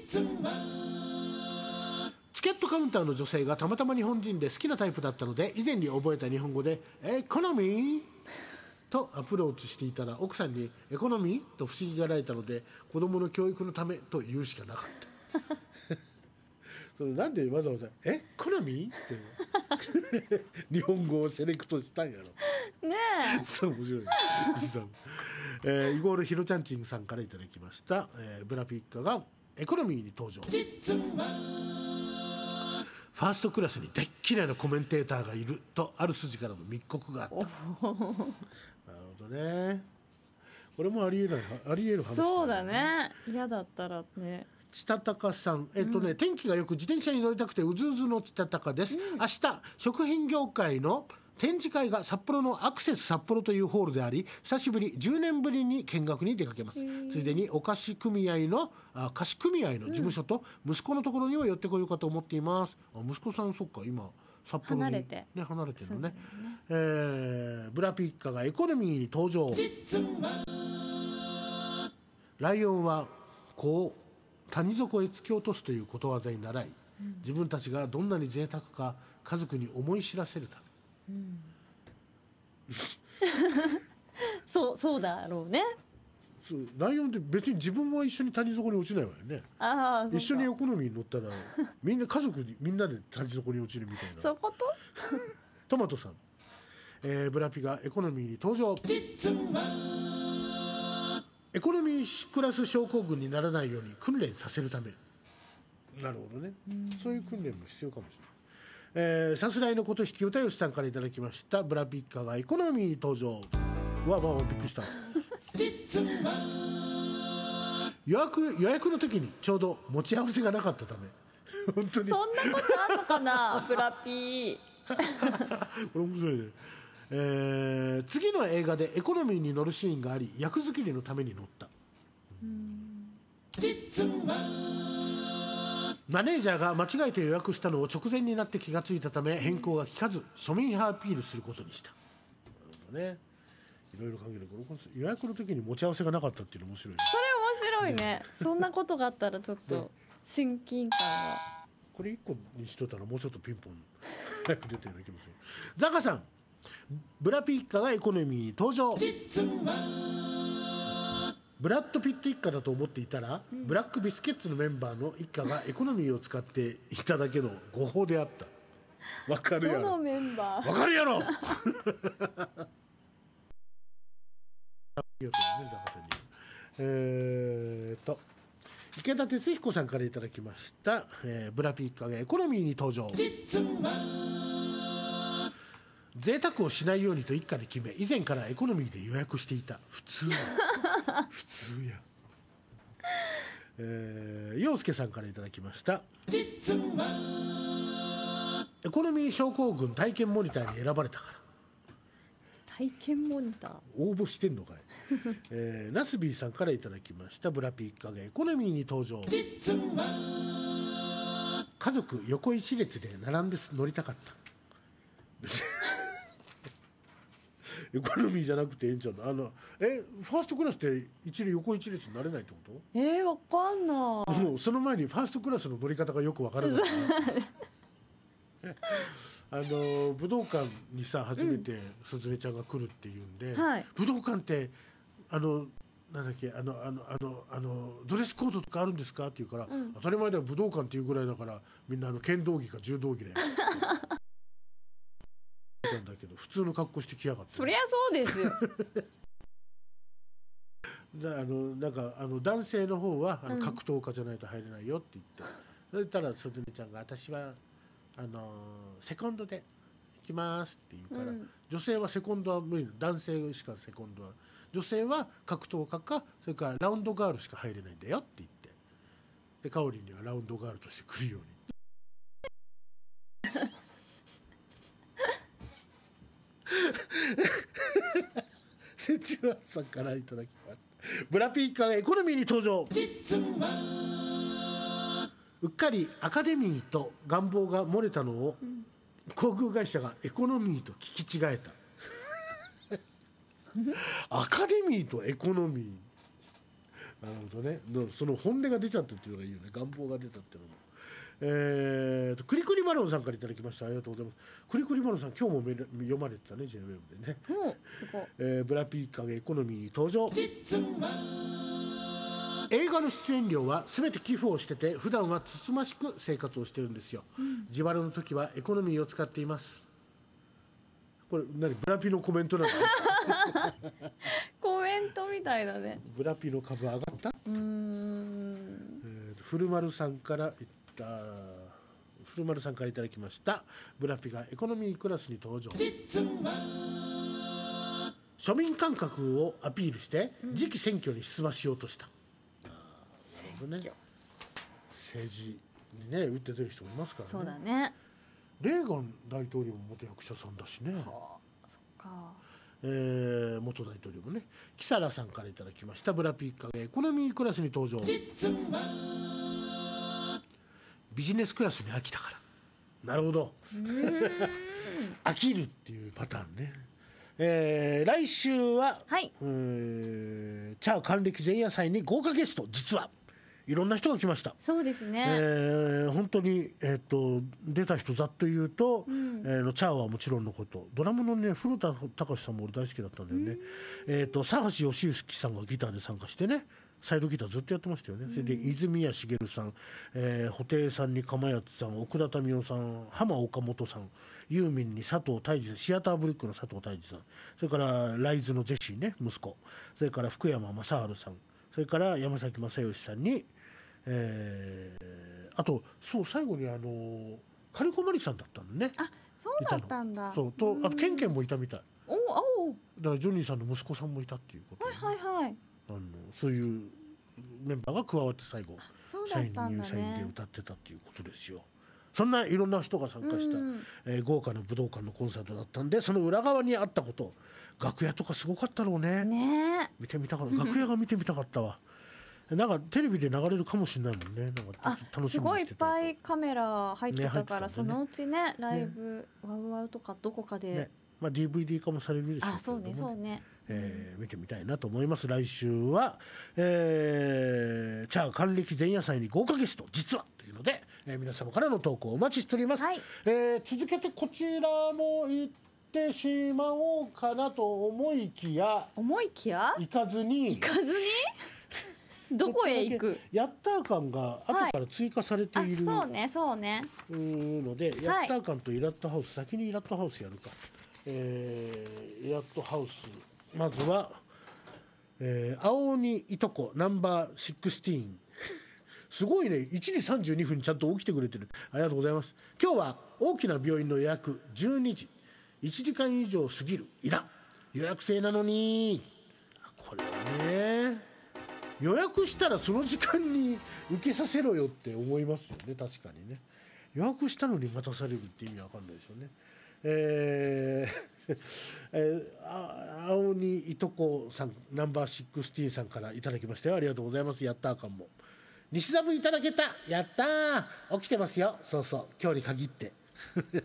ケットカウンターの女性がたまたま日本人で好きなタイプだったので以前に覚えた日本語で「エコノミー」とアプローチしていたら奥さんに「エコノミー?」と不思議がられたので子供の教育のためと言うしかなかったそれなんでわざわざ「えコナミ?」って日本語をセレクトしたんやろねえそう面白い、ね、えー、イゴールヒロちゃんちんさんからいただきました、えー、ブラピッカが「エコノミー」に登場実はファーストクラスに大っ嫌いなコメンテーターがいるとある筋からの密告があったどねこれもありえないありえる話、ね、そうだね嫌だったらねたたかさん、えっとね、うん、天気がよく自転車に乗りたくてうずうずの千たかです、うん、明日食品業界の展示会が札幌のアクセス札幌というホールであり久しぶり10年ぶりに見学に出かけますついでにお菓子組合のあ菓子組合の事務所と息子のところには寄ってこようかと思っています、うん、息子さんそっか今札幌離れてね離れてるのねね、えー、ブラピッカがエコノミーに登場ライオンはこう谷底へ突き落とすということわざに習い、うん、自分たちがどんなに贅沢か家族に思い知らせるため、うん、そうそうだろうねそうライオンって別に自分は一緒に谷底に落ちないわよねあ一緒にエコノミーに乗ったら みんな家族でみんなで谷底に落ちるみたいなそこと トマトさん、えー、ブラピがエコノミーに登場実はエコノミークラス症候群にならないように訓練させるためなるほどねそういう訓練も必要かもしれないえー、さすらいのこと引き歌よしさんからいただきましたブラピッカがエコノミーに登場うわわわびっくりした実は予約予約の時にちょうど持ち合わせがなかったため 本当にそんなことあるのかな フラピーこれ面白いねえー、次の映画でエコノミーに乗るシーンがあり役作りのために乗った実はマネージャーが間違えて予約したのを直前になって気が付いたため変更が利かず庶民派アピールすることにした、ね、いろいろ考えるこ予約の時に持ち合わせがなかったっていうの面白い、ね、それ面白いね、ね、そんなことがあったらちょっと親近感がこれ1個にしとったらもうちょっとピンポン出てるような気もするザカさんブラピ一家がエコノミーに登場ブラッド・ピット一家だと思っていたら、ブラック・ビスケッツのメンバーの一家がエコノミーを使っていただけの誤報であった わかるやろのメンバーわかるやろ ね、ザカさんに。えー、っと。池田哲彦さんからいただきました、えー、ブラピッカがエコノミーに登場実は贅沢をしないようにと一家で決め以前からエコノミーで予約していた普通や普通やえー、陽介さんからいただきました実はエコノミー症候群体験モニターに選ばれたから体験モニター応募してんのかい、えー、ナスビーさんからいただきましたブラピッカがエコノミーに登場家族横一列で並んで乗りたかった エコノミーじゃなくてええんちゃのあのえファーストクラスって一列横一列になれないってことえー、わかんないもうその前にファーストクラスの乗り方がよくわからない あの武道館にさ初めてすずめちゃんが来るっていうんで、はい、武道館ってあのなんだっけあのあのあのあのドレスコードとかあるんですか?」って言うから、うん、当たり前では武道館っていうぐらいだからみんなあの剣道着か柔道着で。たんだけど普通の格好してきやがって、そりゃそうですよ だあのなんかあの男性の方はあの格闘家じゃないと入れないよって言って、うん、そしたらすずめちゃんが「私はあのセコンドで行きますって言うから、うん、女性はセコンドは無理男性しかセコンドは女性は格闘家かそれからラウンドガールしか入れないんだよって言ってでかおりにはラウンドガールとして来るようにセチュアさんからいただきましたブラピーカーエコノミーに登場うっかりアカデミーと願望が漏れたのを、航空会社がエコノミーと聞き違えた アカデミーとエコノミーなるほどねその本音が出ちゃったっていうのがいいよね願望が出たっていうのも。えーと、くりくりマロンさんからいただきましたありがとうございますくりくりマロンさん今日も読まれてたね JWEB でね、うん、えー、ブラピーカーがエコノミーに登場実は映画の出演料は全て寄付をしてて普段はつつましく生活をしてるんですよ、うん、自腹の時はエコノミーを使っていますこれ何ブラピのコメントなの コメントみたいだねブラピの株上がったうんえ古丸さんからいった古丸さんからいただきましたブラピがエコノミークラスに登場庶民感覚をアピールして次期選挙に出馬しようとした、ね政治にね打って出る人もいますからねそうだねレーガン大統領も元役者さんだしね、あ、そっかえー、元大統領もね木更さんからいただきましたブラピッカーエコノミークラスに登場ビジネスクラスに飽きたからなるほど飽きるっていうパターンねえー、来週は、はい、えーチャー還暦前夜祭に豪華ゲスト実はいろんな人が来ました。そうですね。えー、本当にえっ、ー、と出た人ざっと言うと、うん、えー、のチャーはもちろんのこと、ドラムのね古田隆さんも俺大好きだったんだよね。うん、えっ、ー、と佐橋義之さんがギターで参加してね。サイドギターずっとやってましたよね、うん、それで泉谷しげるさん、えー、布袋さんに釜谷さん奥田民生さん浜岡本さんユーミンに佐藤泰治さんシアターブリックの佐藤泰治さんそれからライズのジェシーね息子それから福山雅治さんそれから山崎正義さんにえー、あとそう最後にあの金子まりさんだったのねあそうだったんだそうとあとケンケンもいたみたいおおだからジョニーさんの息子さんもいたっていうこと、ね、はいはいはいあのそういうメンバーが加わって最後「社員の入社員」で歌ってたっていうことですよ。そんないろんな人が参加した、えー、豪華な武道館のコンサートだったんでその裏側にあったこと楽屋とかすごかったろうねね見てみたかった楽屋が見てみたかったわ。なんかテレビで流れるかもしれないもんね。なんかすごいいっぱいカメラ入ってたから、ねたね、そのうちねライブ、ね、ワウワウとかどこかで、ね、まあ DVD 化もされるでしょうけど、あそうねそうね。えー、見てみたいなと思います来週は、えチャー還暦前夜祭に豪華ゲスト実はというので、えー、皆様からの投稿お待ちしております、はい、えー、続けてこちらも行ってしまおうかなと思いきや思いきや行かずに行かずにどこへ行くヤッター感が後から追加されている、はい、そうねそうねうんのでヤッター感とイラットハウス、はい、先にイラットハウスやるか、えー、イラットハウスまずは、えー、青鬼いとこナンバー16 すごいね1時32分ちゃんと起きてくれてるありがとうございます今日は大きな病院の予約12時1時間以上過ぎるいらん予約制なのにこれはね予約したらその時間に受けさせろよって思いますよね確かにね予約したのに待たされるって意味わかんないですよねえー えー、青鬼いとこさんナンバー16さんからいただきましたありがとうございますやったーかも西ザ部いただけたやった起きてますよそうそう今日に限って ね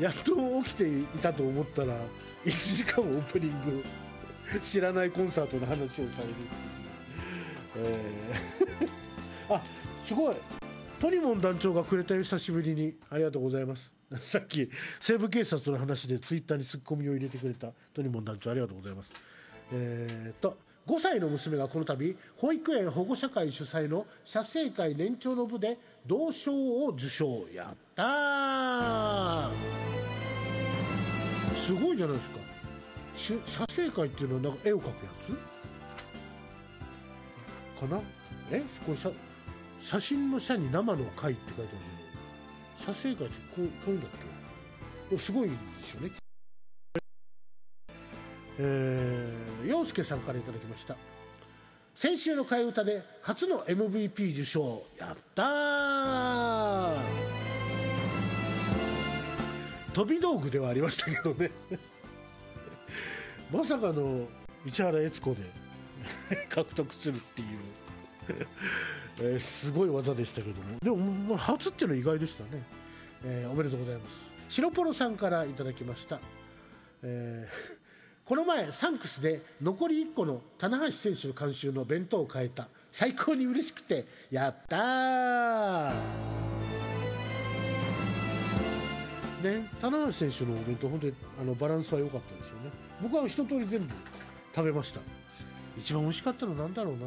やっと起きていたと思ったら1時間オープニング 知らないコンサートの話をされる、えー、あすごいトリモン団長がくれたよ久しぶりにありがとうございます さっき西部警察の話でツイッターにツッコミを入れてくれたトリモン団長ありがとうございますえー、っと5歳の娘がこの度保育園保護者会主催の写生会年長の部で銅賞を受賞やったすごいじゃないですか写生会っていうのはなんか絵を描くやつかなえこれ写写真の写に生の会って書いてあるけど写生会ってこうこういうんだっけすごいんですよねえー、陽介さんから頂きました先週の替え歌で初の MVP 受賞やった飛び道具ではありましたけどねまさかの市原悦子で 獲得するっていうえー、すごい技でしたけどもでも、も初っていうのは意外でしたね、えー、おめでとうございます白ポロさんからいただきました、えー、この前サンクスで残り1個の棚橋選手の監修の弁当を変えた最高に嬉しくてやったーね、棚橋選手のお弁当、本当にあのバランスは良かったですよね。僕は一通り全部食べました一番美味しかったのなんだろうな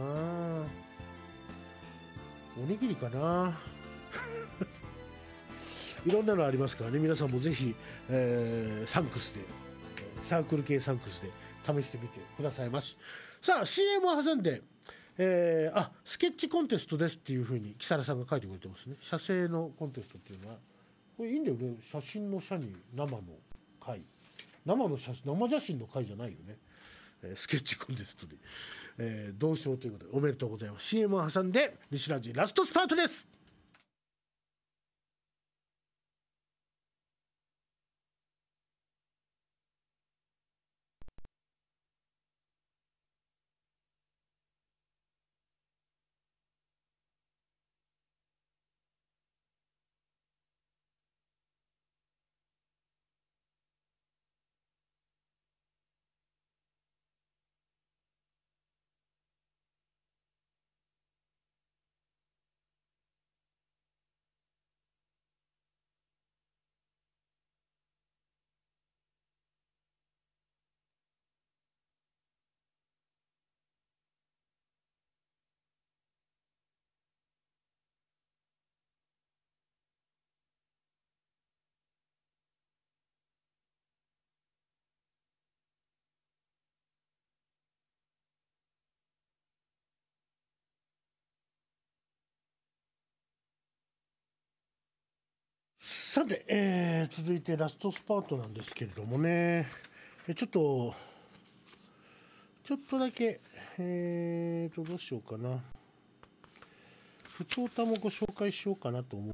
おにぎりかな いろんなのありますからね皆さんもぜひ、えー、サンクスでサークル系サンクスで試してみてくださいましさあ CM を挟んでえー、あスケッチコンテストですっていうふうに木更さんが書いてくれてますね写生のコンテストっていうのはこれいいんだよね写真の写に生の貝。生の写真生写真の回じゃないよね、えー、スケッチコンテストで、えー、同うということでおめでとうございます CM を挟んで西ラジラストスパートですさて、えー、続いてラストスパートなんですけれどもね、えちょっと、ちょっとだけ、えーと、どうしようかな。不調たもご紹介しようかなと思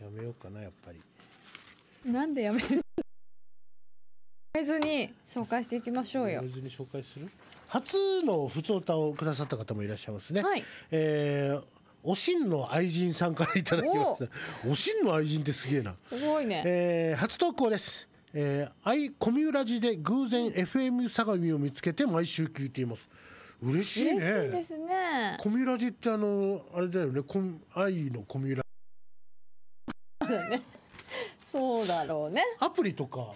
う。やめようかな、やっぱり。なんでやめるめずに紹介していきましょうよ。めずに紹介する初の不調たをくださった方もいらっしゃいますね。はい。えーおしんの愛人さんからいただきましたおしんの愛人ってすげえなすごいね、えー、初投稿ですえー、アイコミュラジで偶然 FM 相模を見つけて毎週聞いています嬉しいね嬉しいですねコミュラジってあのあれだよねコ愛のコミュラジそうだろうねアプリとか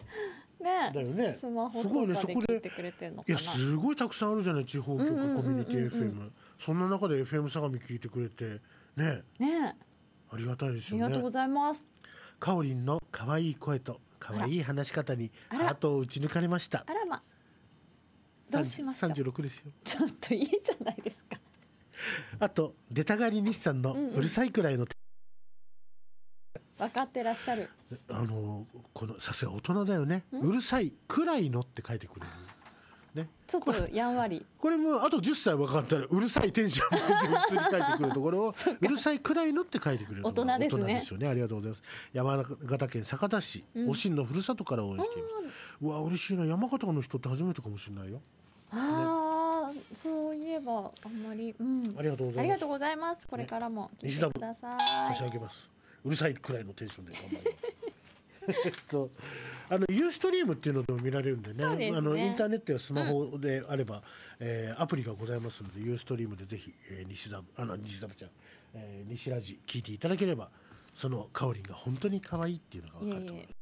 ね、だよね。スマホとかで聞いてくれてるのいやすごいたくさんあるじゃない地方局、コミュニティ FM。そんな中で FM 相模聞いてくれてねねありがたいですよねありがとうございますかおりんの可愛い声と可愛い話し方にハートを打ち抜かれましたあらまどうしまし三十六ですよちょっといいじゃないですかあと出たがり西さんのうるさいくらいの、うん分かってらっしゃるあのこのさすが大人だよね、うるさいくらいのって書いてくれるね、ちょっとやんわりこれもあと10歳分かったらうるさい天使をって普通に書いてくるところを うるさいくらいのって書いてくれる大人ですねですよねありがとうございます山形県酒田市、うん、おしんのふるさとから応援していますうわ嬉しいな山形の人って初めてかもしれないよああ、ね、そういえばあんまり、うん、ありがとうございますありがとうございますこれからも聞いてください、ね、差し上げますうるさいくらいのテンションで頑張ります えっとあのユーストリームっていうのでも見られるんでね、ね、あのインターネットやスマホであれば、うん、えー、アプリがございますのでユーストリームでぜひ、えー、西ザブあの西ザちゃん、えー、西ラジ聞いていただければそのかおりんが本当に可愛いっていうのが分かると思います。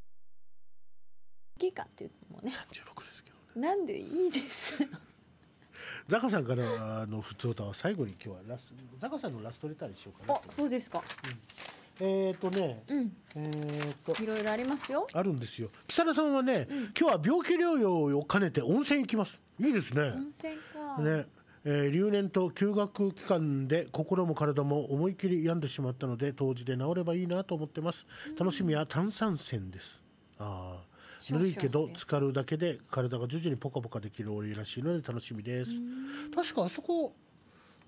いいかっていうのもね。三十六ですけど、ね、なんでいいです。ザカさんからの普通歌は最後に今日はラスザカさんのラストレターにしようかな。あそうですか。うんえっ、ー、とね、うん、えっ、ー、といろいろありますよあるんですよ木更さんはね、うん、今日は病気療養を兼ねて温泉行きますいいですね温泉かねえー、留年と休学期間で心も体も思い切り病んでしまったので当時で治ればいいなと思ってます、楽しみは炭酸泉ですああぬるいけど浸かるだけで体が徐々にポカポカできるお湯らしいので楽しみです確かあそこ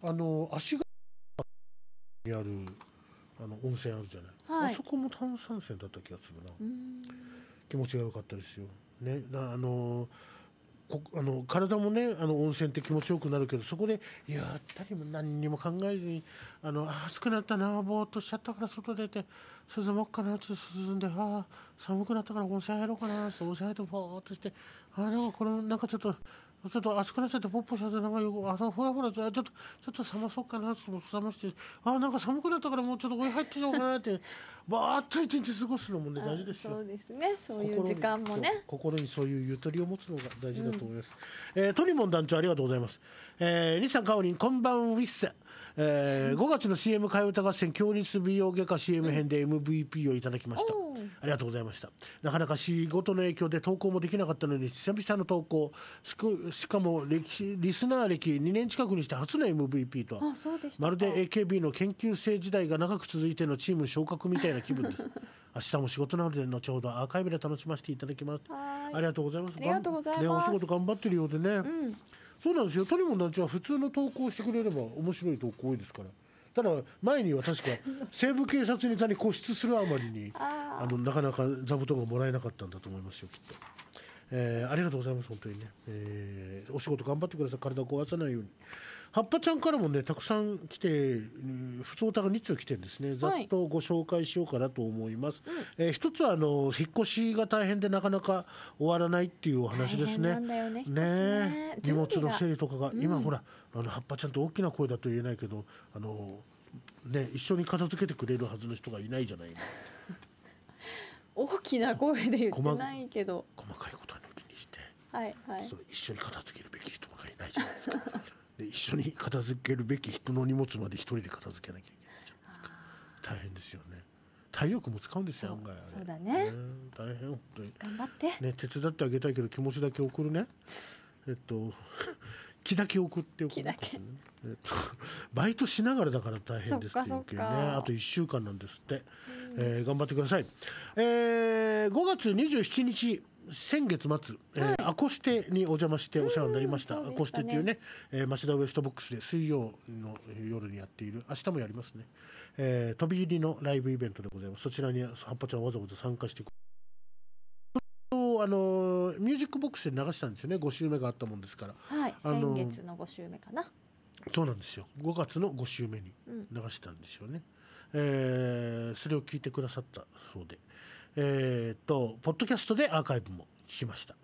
あの足がにあるあの温泉あるじゃない、はい、あそこも炭酸泉だった気がするな気持ちが良かったですよねあのこあの体もねあの温泉って気持ちよくなるけどそこでやったりも何にも考えずにあの暑くなったなぼーっとしちゃったから外出て涼もうかなちょっと涼んであ寒くなったから温泉入ろうかな温泉入ってぼーっとしてあなんかこのなんかちょっとちょっと暑くなっちゃってポッポしちゃってなんかよく朝ふらふらちょっとちょっと冷まそうかなって冷ましてあなんか寒くなったからもうちょっとお湯入ってようかなってバーっと一日過ごすのもね大事ですよそうですねそういう時間もね心にそういうゆとりを持つのが大事だと思います、うん、えー、トリモン団長ありがとうございます、えー、西さんかおりんこんばんウィッセえー、5月の CM 替え歌合戦共立美容外科 CM 編で MVP をいただきました、ありがとうございましたなかなか仕事の影響で投稿もできなかったのに久々の投稿しかも歴リスナー歴2年近くにして初の MVP とはまるで AKB の研究生時代が長く続いてのチーム昇格みたいな気分です 明日も仕事なので後ほどアーカイブで楽しませていただきますありがとうございますありがとうございますねお仕事頑張ってるようでね、うんそうなんですよ。トリモン団長は普通の投稿してくれれば面白い投稿多いですから。ただ前には確か 西部警察にに固執するあまりにあのなかなか座布団がもらえなかったんだと思いますよきっと、えー、ありがとうございます本当にね、えー、お仕事頑張ってください体壊さないように。葉っぱちゃんからもねたくさん来て普通歌が2通来てんですねざっとご紹介しようかなと思います、はいえー、一つはあの引っ越しが大変でなかなか終わらないっていうお話ですねね、荷物の整理とかが、うん、今ほらあの葉っぱちゃんと大きな声だと言えないけどあのね一緒に片付けてくれるはずの人がいないじゃない 大きな声で言ってないけど細かいことは抜きにして、はいはい、一緒に片付けるべき人がいないじゃないですか で一緒に片付けるべき人の荷物まで一人で片付けなきゃいけないじゃないですか大変ですよね体力も使うんですよ案外そうだね、ね、大変本当に頑張ってね手伝ってあげたいけど気持ちだけ送るねえっと 気だけ送っておく、ね、えっと、バイトしながらだから大変ですっていうけねあと1週間なんですって、うえー、頑張ってください、えー、5月27日先月末、えー、はい、アコステにお邪魔してお世話になりました、ね、アコステっていうね、えー、町田ウエストボックスで水曜の夜にやっている明日もやりますね、えー、飛び入りのライブイベントでございますそちらに葉っぱちゃんわざわざ参加してくあのミュージックボックスで流したんですよね5週目があったもんですから、はい、あの先月の5週目かなそうなんですよ5月の5週目に流したんですよね、うん、えー、それを聞いてくださったそうで。えっ、ー、と、ポッドキャストでアーカイブも聞きました。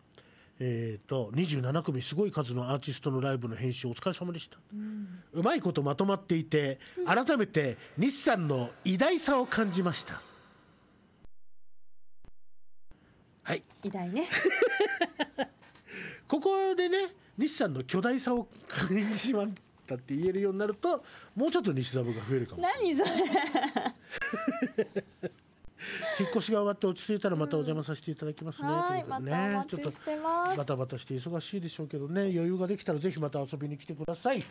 えっ、ー、と、27組すごい数のアーティストのライブの編集お疲れ様でした。うん、うまいことまとまっていて、改めて日産の偉大さを感じました。はい。偉大ね。ここでね、日産の巨大さを感じましまったって言えるようになると、もうちょっと西ザブが増えるかも。何それ。引っ越しが終わって落ち着いたらまたお邪魔させていただきますね、うん、ということでね、ま、ちょっバタバタして忙しいでしょうけどね余裕ができたらぜひまた遊びに来てください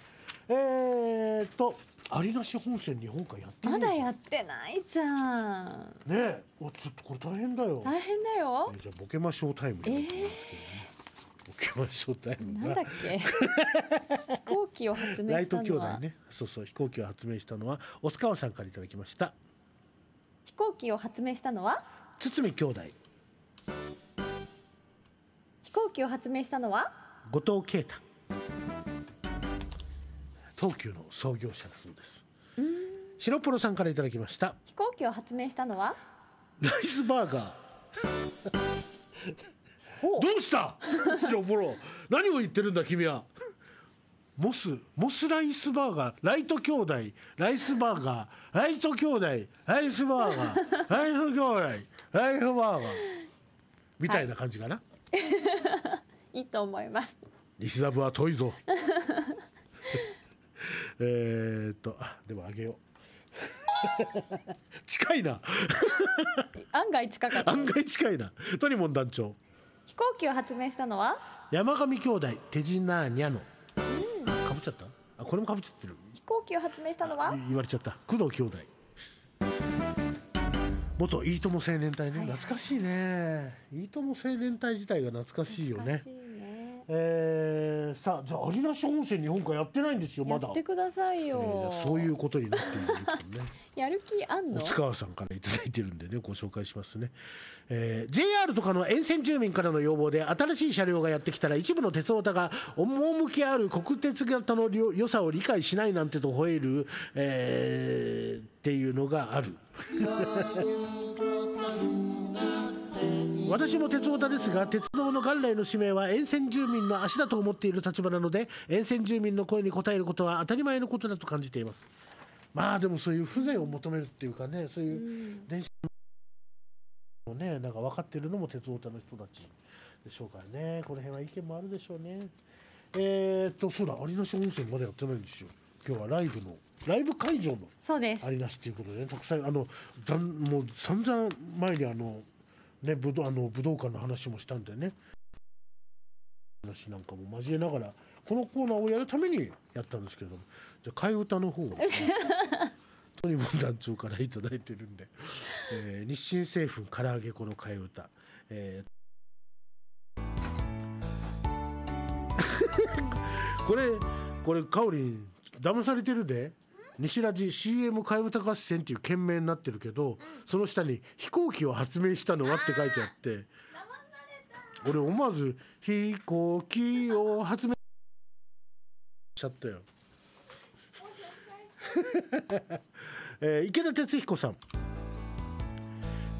えー、っと有田市本線日本海やってまだやってないじゃんねおちょっとこれ大変だよ大変だよ、えー、じゃボケましょうタイム、ね、えーボケましょうタイムなんだっけ 飛行機を発明したのはライト兄弟ねそうそう飛行機を発明したのはオスカワさんからいただきました行機を発明したのは堤兄弟飛行機を発明したのは後藤啓太東急の創業者だそうです白プロさんからいただきました飛行機を発明したのはライスバーガー どうした白プロ何を言ってるんだ君はモスモスライスバーガーライト兄弟ライスバーガーアイス兄弟アイスバーガーアイス兄弟アイスバーガーみたいな感じかな、はい、いいと思います西ザブは遠いぞえっとあでもあげよう 近いな案外近かった案外近いなトニモン団長飛行機を発明したのは山上兄弟手品にゃの、かぶっちゃったあこれもかぶっちゃってる行機を発明したのは言われちゃった工藤兄弟元いいとも青年隊ね、はい、懐かしいねいいとも青年隊自体が懐かしいよねえー、さあじゃあ有田市本線日本からやってないんですよまだやってくださいよ、えー、そういうことになってるんで、ね、やる気あんの内川さんから頂いてるんでねご紹介しますね、えー、JR とかの沿線住民からの要望で新しい車両がやってきたら一部の鉄オタが趣ある国鉄型の良さを理解しないなんてと吠える、えー、っていうのがある 私も鉄オタですが鉄道の元来の使命は沿線住民の足だと思っている立場なので沿線住民の声に応えることは当たり前のことだと感じていますまあでもそういう風情を求めるっていうかねそういう電車のねなんか分かってるのも鉄オタの人たちでしょうからねこの辺は意見もあるでしょうねえー、っとそうだ有梨温泉まだやってないんですよ今日はライブのライブ会場のありなしということで、ねで、たくさんあのだんもう散々前にあのね、武道あの武道館の話もしたんでね話なんかも交えながらこのコーナーをやるためにやったんですけれどもじゃあ替え歌の方を、トニモン団長から頂いてるんで、えー、日清製粉唐揚げ粉の替え歌、えー これこれかおりん騙されてるで。西ラジ CM 替え歌合戦っていう件名になってるけど、その下に「飛行機を発明したのは」って書いてあって俺思わず「飛行機を発明しちゃったよ えー、池田哲彦さん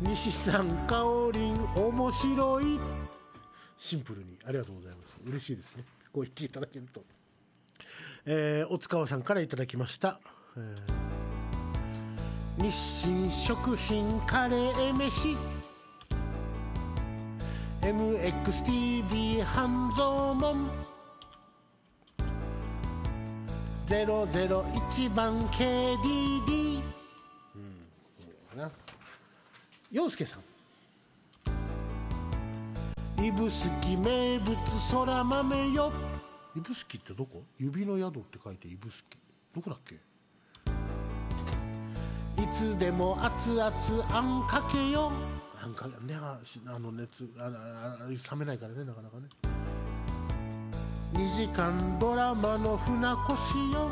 西さんかおりん面白いシンプルにありがとうございます嬉しいですねこう言っていただけると、えー、お塚わさんからいただきました日清食品カレー飯 MXTV 半蔵門001番 KDD うんそうかな陽介さん指宿名物空豆よ指宿ってどこ指の宿って書いて指宿どこだっけつでも熱々あんかけよあんかけねあの熱ああ冷めないからねなかなかね2時間ドラマの船越よ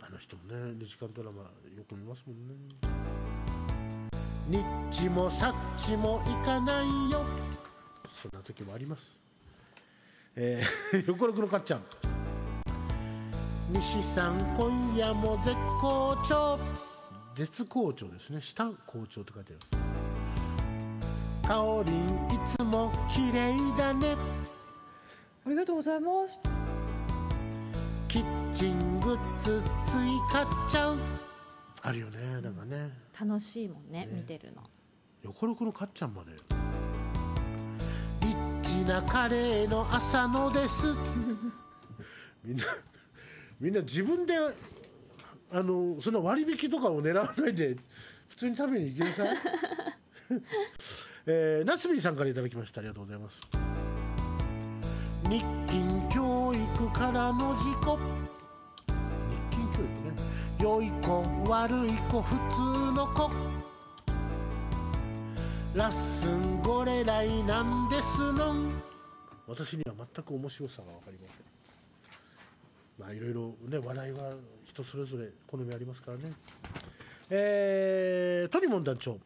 あの人もね2時間ドラマよく見ますもんねニッチもサッチも行かないよそんな時もありますえー、横六のかっちゃん西さん今夜も絶好調絶好調ですね下好調って書いてありますかおりんいつも綺麗だねありがとうございますキッチングッズつい買っちゃうあるよねなんかね楽しいもんね、ね、見てるの横六のかっちゃんまでリッチなカレーの朝のです みんなみんな自分であのその割引とかを狙わないで普通に食べに行きなさい。えー、ナスビーさんから頂きましたありがとうございます。日勤教育からの事故。日勤教育ね。良い子悪い子普通の子。ラッスンゴレライなんですのん。私には全く面白さが分かりません。まあ、いろいろ、ね、話題は人それぞれ好みありますからね。えー、トリモン団長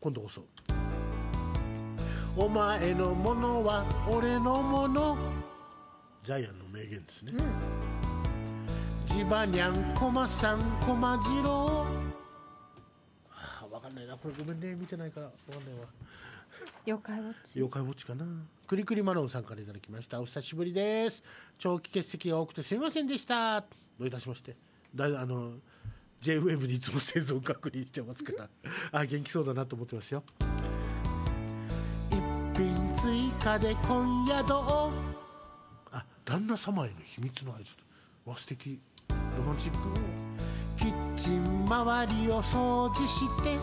今度こそ「お前のものは俺のもの」ジャイアンの名言ですね。ジバニャンコマさんコマジロああ分かんないなこれごめんね見てないから分かんないわ妖怪ウォッチ妖怪ウォッチかなくりくりマロンさんからいただきましたお久しぶりです長期欠席が多くてすみませんでしたどういたしましてだあの JWAVE にいつも生存確認してますから あ元気そうだなと思ってますよ一品追加で今夜どうあ旦那様への秘密の挨拶わ素敵ロマンチックキッチン周りを掃除して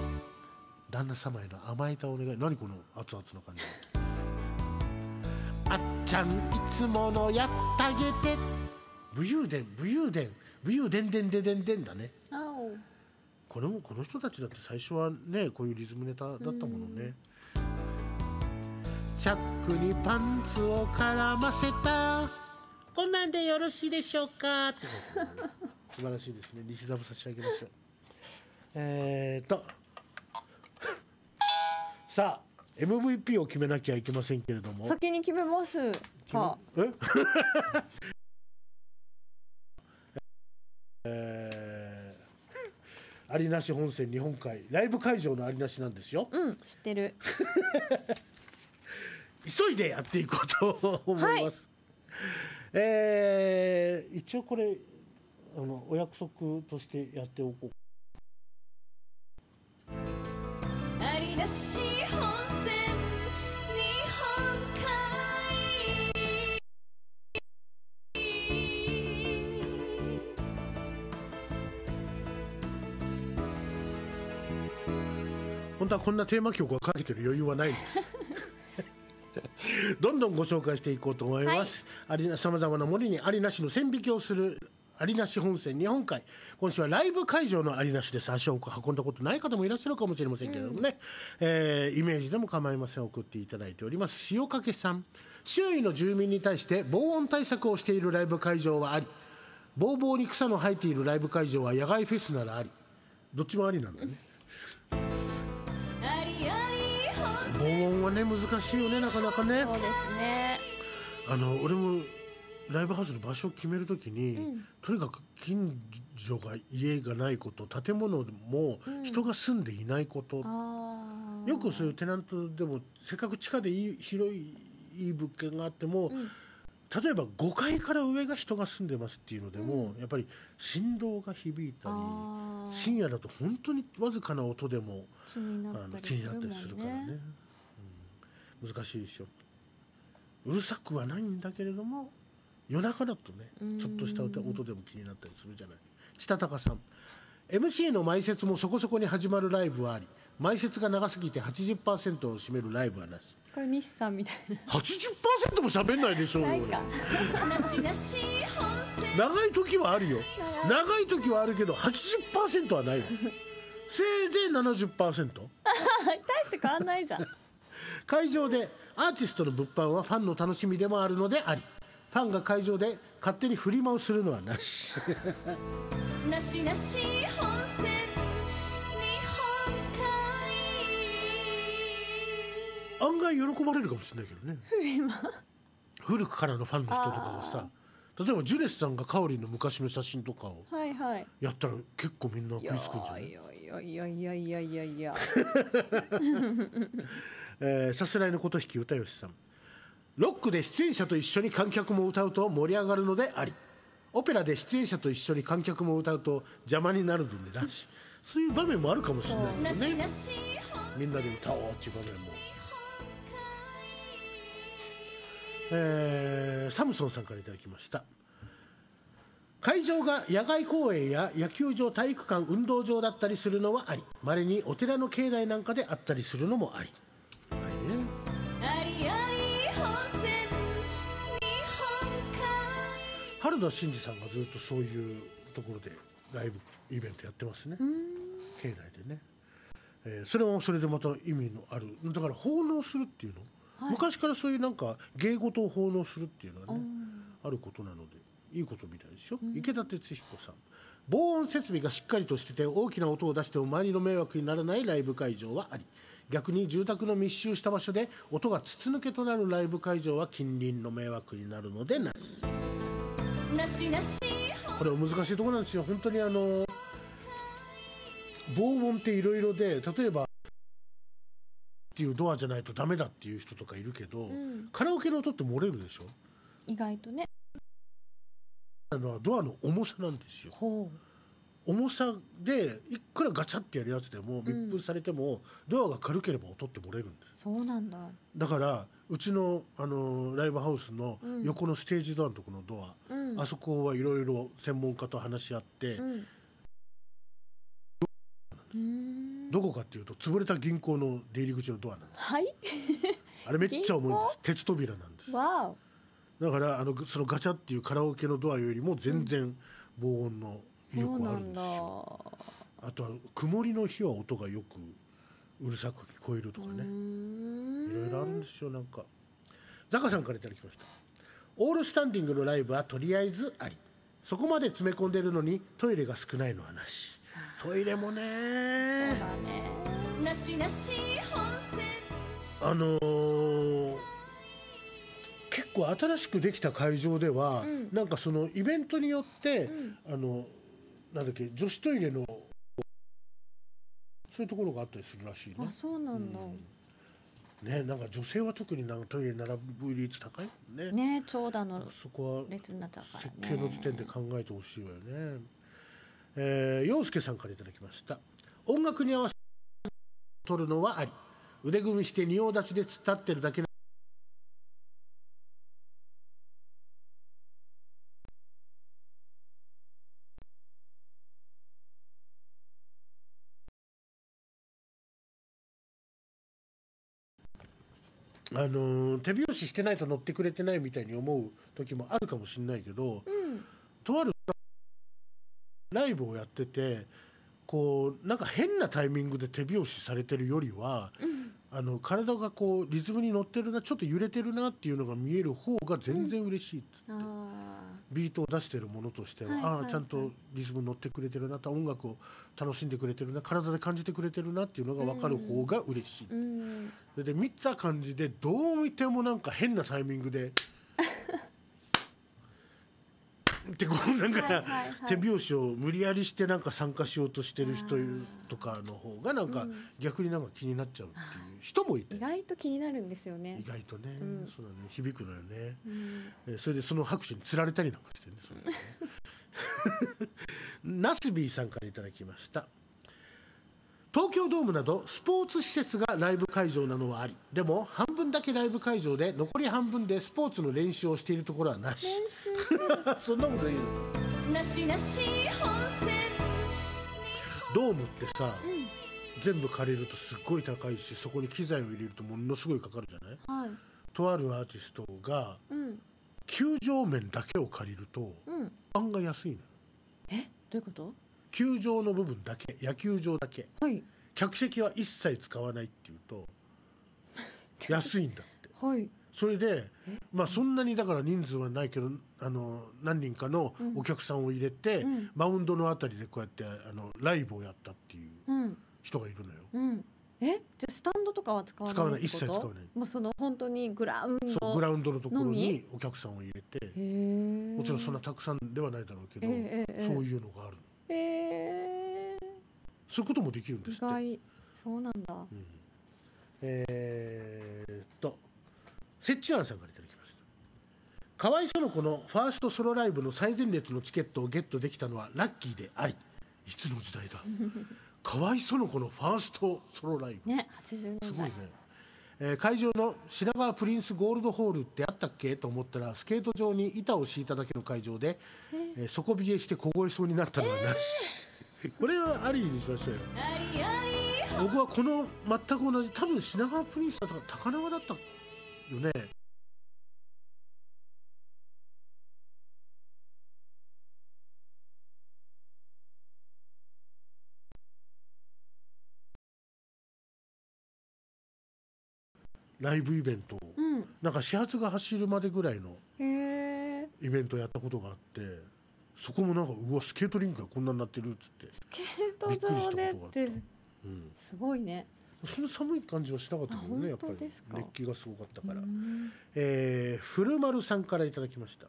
旦那様への甘えたお願い何この熱々な感じあっちゃんいつものやったげて武勇伝武勇伝武勇伝伝伝伝伝だねこれもこの人たちだって最初はねこういうリズムネタだったものねチャックにパンツを絡ませたこんなんでよろしいでしょうか 素晴らしいですね西澤差し上げましょうえっとさあ MVP を決めなきゃいけませんけれども先に決めますかえ えー、有なし本線日本海ライブ会場のありなしなんですようん知ってる 急いでやっていこうと思います、はい、えー、一応これあのお約束としてやっておこう東本線本当はこんなテーマ曲をかけてる余裕はないです どんどんご紹介していこうと思います、はい、ありなさまざまな森にありなしの線引きをする有無本線日本海今週はライブ会場の有梨です足を運んだことない方もいらっしゃるかもしれませんけれどもね、うん、えー、イメージでも構いません送っていただいております塩掛さん周囲の住民に対して防音対策をしているライブ会場はありぼうぼうに草の生えているライブ会場は野外フェスならありどっちもありなんだね防音はね難しいよねなかなかねそうですねあの俺もライブハウスの場所を決めるときに、うん、とにかく近所が家がないこと建物も人が住んでいないこと、うん、よくそういうテナントでもせっかく地下でいい広いいい物件があっても、うん、例えば5階から上が人が住んでますっていうのでも、やっぱり振動が響いたり深夜だと本当にわずかな音でも気になったりするからね、難しいでしょ。うるさくはないんだけれども夜中だとねちょっとした音でも気になったりするじゃないしたたかさん MC の埋設もそこそこに始まるライブはあり埋設が長すぎて80%を占めるライブはなしこれ西さんみたいな80%も喋んないでしょな長い時はあるよ長い時はあるけど80%はないよせいぜい 70%? 大して変わんないじゃん 会場でアーティストの物販はファンの楽しみでもあるのでありファンが会場で勝手に振りマをするのはなしなしなし本線日本海案外喜ばれるかもしれないけどねフリマ古くからのファンの人とかがさ例えばジュレスさんがカオリの昔の写真とかをやったら結構みんな食いつくんじゃない,、いやいやいやいやいやいやえさすらいのことひき歌吉さんロックで出演者と一緒に観客も歌うと盛り上がるのでありオペラで出演者と一緒に観客も歌うと邪魔になるのでなしそういう場面もあるかもしれないよねみんなで歌おうっていう場面も、えー、サムソンさんから頂きました会場が野外公園や野球場体育館運動場だったりするのはありまれにお寺の境内なんかであったりするのもあり、はいね、原田真二さんがずっとそういうところでライブイベントやってますね境内でね、えー、それはそれでまた意味のあるだから奉納するっていうの、はい、昔からそういうなんか芸事を奉納するっていうのはねあることなのでいいことみたいですよ、池田哲彦さん防音設備がしっかりとしてて大きな音を出しても周りの迷惑にならないライブ会場はあり逆に住宅の密集した場所で音が筒抜けとなるライブ会場は近隣の迷惑になるのでない。これは難しいところなんですよ本当にあの防音っていろいろで例えばっていうドアじゃないとダメだっていう人とかいるけど、うん、カラオケの音って漏れるでしょ意外とねのはドアの重さなんですよ重さでいくらガチャってやるやつでも密封されても、ドアが軽ければ音って漏れるんですそうなんだだからうちのあのライブハウスの横のステージドアのところのドア、うん、あそこはいろいろ専門家と話し合って、うん、どこかっていうと潰れた銀行の出入り口のドアなんです、はい、あれめっちゃ重いんです鉄扉なんですわだからあのそのガチャっていうカラオケのドアよりも全然防音の、うんよくあるんですよ。あとは曇りの日は音がよくうるさく聞こえるとかねいろいろあるんですよなんか坂さんからいただきましたオールスタンディングのライブはとりあえずありそこまで詰め込んでるのにトイレが少ないの話トイレもねあのー、結構新しくできた会場では、うん、なんかそのイベントによって、うん、あのなんだっけ女子トイレのそういうところがあったりするらしいね。あそうなんだ、うん、ね、なんか女性は特になんかトイレ並ぶ率高いね。ね、長蛇の列になっちゃうから、ね、設計の時点で考えてほしいわよね。えー、陽介さんからいただきました。音楽に合わせ取るのはあり。腕組みして仁王立ちで突っ立ってるだけあの手拍子してないと乗ってくれてないみたいに思う時もあるかもしれないけど、うんとあるライブをやっててこうなんか変なタイミングで手拍子されてるよりは、うんあの体がこうリズムに乗ってるなちょっと揺れてるなっていうのが見える方が全然嬉しいっつって、うん、ビートを出してるものとしては、はいはいはい、ああちゃんとリズム乗ってくれてるなと音楽を楽しんでくれてるな体で感じてくれてるなっていうのが分かる方が嬉しい、うん、で見た感じでどう見てもなんか変なタイミングで。でこうなんか、手拍子を無理やりしてなんか参加しようとしてる人とかの方がなんか、逆になんか気になっちゃうっていう人もいて意外と気になるんですよね意外とね、そうだね響くのよね、うそれでその拍手につられたりなんかしてねそれねナスビーさんからいただきました。東京ドームなどスポーツ施設がライブ会場なのはありでも半分だけライブ会場で残り半分でスポーツの練習をしているところはなし そんなこと言うなしなし本線ドームってさ、うん、全部借りるとすっごい高いしそこに機材を入れるとものすごいかかるじゃない、はい、とあるアーティストが、うん、球場面だけを借りると、うん、案外安いの、ね、えどういうこと球場の部分だけ野球場だけ、はい、客席は一切使わないっていうと 安いんだって、はい、それで、まあ、そんなにだから人数はないけどあの何人かのお客さんを入れて、うん、マウンドのあたりでこうやってあのライブをやったっていう人がいるのよ。うんえじゃスタンドとかは使わない使わない一切使わないもうその本当にグラウンドそグラウンドのところにお客さんを入れてもちろんそんなたくさんではないだろうけど、えーえー、そういうのがあるえー、そういうこともできるんですって。そうなんだ、うん、えー、っと設置案さんからいただきましたい合園子のファーストソロライブの最前列のチケットをゲットできたのはラッキーであり いつの時代だい合園子のファーストソロライブね80年代すごいねえー、会場の品川プリンスゴールドホールってあったっけと思ったらスケート場に板を敷いただけの会場で、えー、底冷えして凍えそうになったのはなし、えー、これはありにしましたよ僕はこの全く同じ多分品川プリンスだったか高輪だったよねライブイベントを、うん、なんか始発が走るまでぐらいのイベントやったことがあってそこもなんかうわスケートリンクがこんなになってるっつってスケート場でってうん、すごいねその寒い感じはしなかったけどねやっぱり熱気がすごかったから、えー、古丸さんからいただきました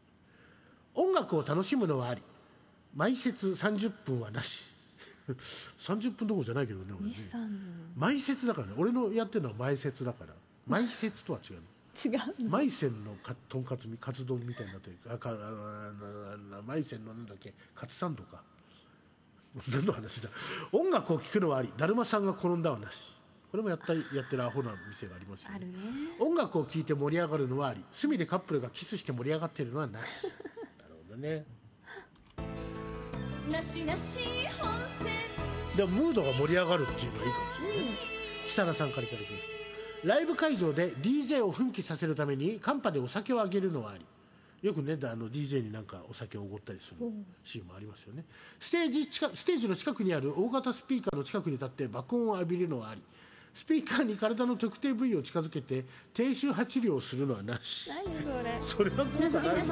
音楽を楽しむのはあり毎節30分はなし30 分どころじゃないけどね俺ね毎節だからね俺のやってるのは毎節だから埋設とは違う違うマイセンのかとんかつみカツ丼みたいなというかあかあのマイセンのなんだっけカツサンドか 何の話だ音楽を聴くのはありだるまさんが転んだはなしこれもやったやってるアホな店がありますよね、ね、音楽を聴いて盛り上がるのはあり隅でカップルがキスして盛り上がってるのはなし なるほどねなしなし本線でもムードが盛り上がるっていうのはいいかもしれない、ね、うん、設楽さんからいただきましたライブ会場で DJ を奮起させるためにカンパでお酒をあげるのはありよくねあの DJ になんかお酒をおごったりするシーンもありますよね、ステージ近ステージの近くにある大型スピーカーの近くに立って爆音を浴びるのはありスピーカーに体の特定部位を近づけて低周波治療をするのはなし何それそれは効果ない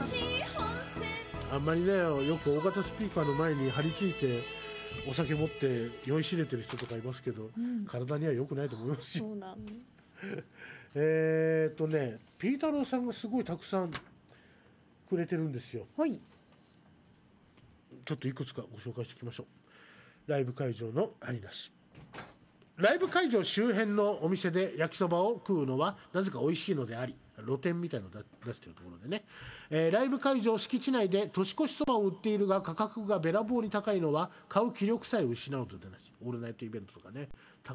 あんまりねよく大型スピーカーの前に張り付いてお酒持って酔いしれてる人とかいますけど、うん、体には良くないと思いますよそうなん えっとねピータローさんがすごいたくさんくれてるんですよ。はい。ちょっといくつかご紹介していきましょう。ライブ会場のありなし。ライブ会場周辺のお店で焼きそばを食うのはなぜか美味しいのであり露店みたいのを出してるところでね、えー、ライブ会場敷地内で年越しそばを売っているが価格がべらぼうに高いのは買う気力さえ失うといなしオールナイトイベントとかね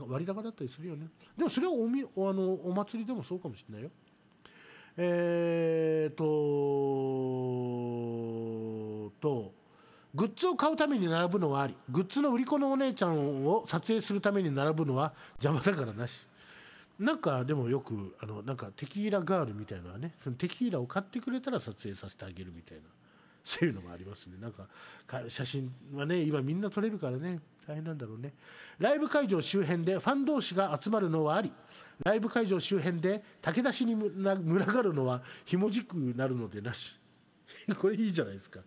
割高だったりするよねでもそれはおみおあのお祭りでもそうかもしれないよえーととグッズを買うために並ぶのはありグッズの売り子のお姉ちゃんを撮影するために並ぶのは邪魔だからなしなんかでもよくあのなんかテキーラガールみたいなねテキーラを買ってくれたら撮影させてあげるみたいな そういうのもありますねなんか写真はね今みんな撮れるからね大変なんだろうねライブ会場周辺でファン同士が集まるのはありライブ会場周辺で武田氏に群がるのはひもじくなるのでなし これいいじゃないですか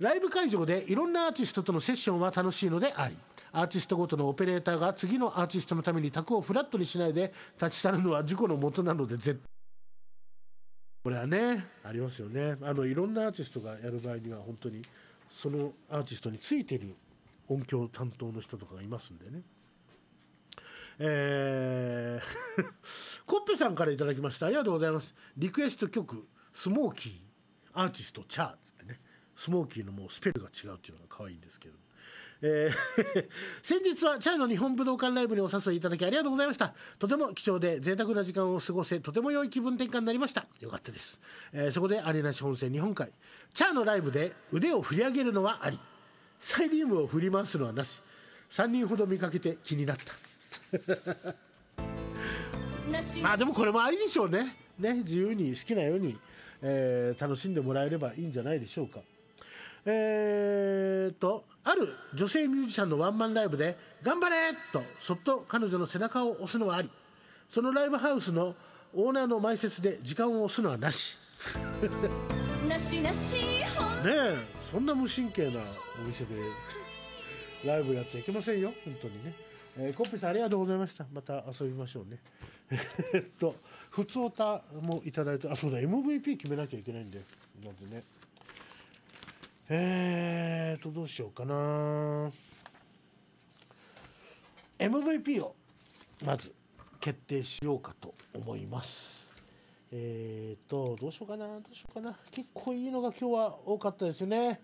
ライブ会場でいろんなアーティストとのセッションは楽しいのでありアーティストごとのオペレーターが次のアーティストのために卓をフラットにしないで立ち去るのは事故のもとなので絶対これはねありますよねあのいろんなアーティストがやる場合には本当にそのアーティストについてる音響担当の人とかがいますんでねえー、コッペさんから頂きましたありがとうございますリクエスト曲「スモーキー」アーティストチャーってねスモーキーのもうスペルが違うっていうのが可愛いんですけどえー、先日はチャイの日本武道館ライブにお誘いいただきありがとうございましたとても貴重で贅沢な時間を過ごせとても良い気分転換になりましたよかったです、えー、そこでアリーナ市本線日本海チャーのライブで腕を振り上げるのはありサイリウムを振り回すのはなし3人ほど見かけて気になった まあでもこれもありでしょうねね自由に好きなようにえー、楽しんでもらえればいいんじゃないでしょうか。えっと、ある女性ミュージシャンのワンマンライブで、頑張れと、そっと彼女の背中を押すのはあり、そのライブハウスのオーナーの前説で時間を押すのはなし。なしなしねえ、そんな無神経なお店でライブやっちゃいけませんよ、本当にね。えー、コッペさんありがとうございました。また遊びましょうね。えっと。普通歌もいただいてあそうだ MVP 決めなきゃいけないんでまずねえーとどうしようかな MVP をまず決定しようかと思いますえーとどうしようかなどうしようかな結構いいのが今日は多かったですよね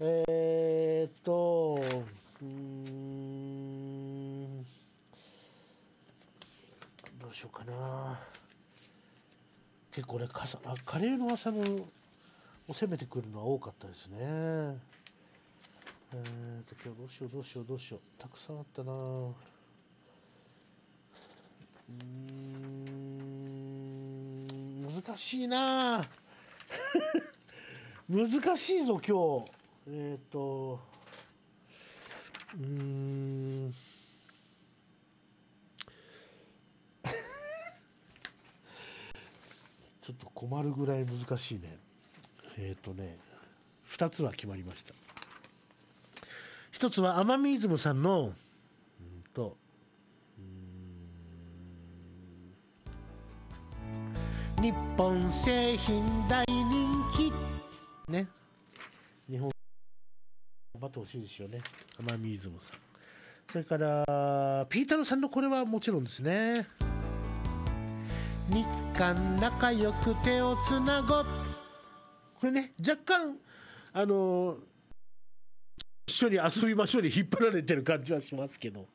えーとうんうしようかな結構ねカあカレーの朝のを攻めてくるのは多かったですねえーと今日どうしようどうしようどうしようたくさんあったなうん難しいな 難しいぞ今日えっ、ー、とうんちょっと困るぐらい難しいねえっ、ー、とね2つは決まりました1つは奄美イズムさんのうんと日本製品大人気ね日本頑張ってほしいですよね奄美イズムさんそれからピーターさんのこれはもちろんですね日韓仲良く手をつなごこれね若干あの一緒に遊びましょうに引っ張られてる感じはしますけど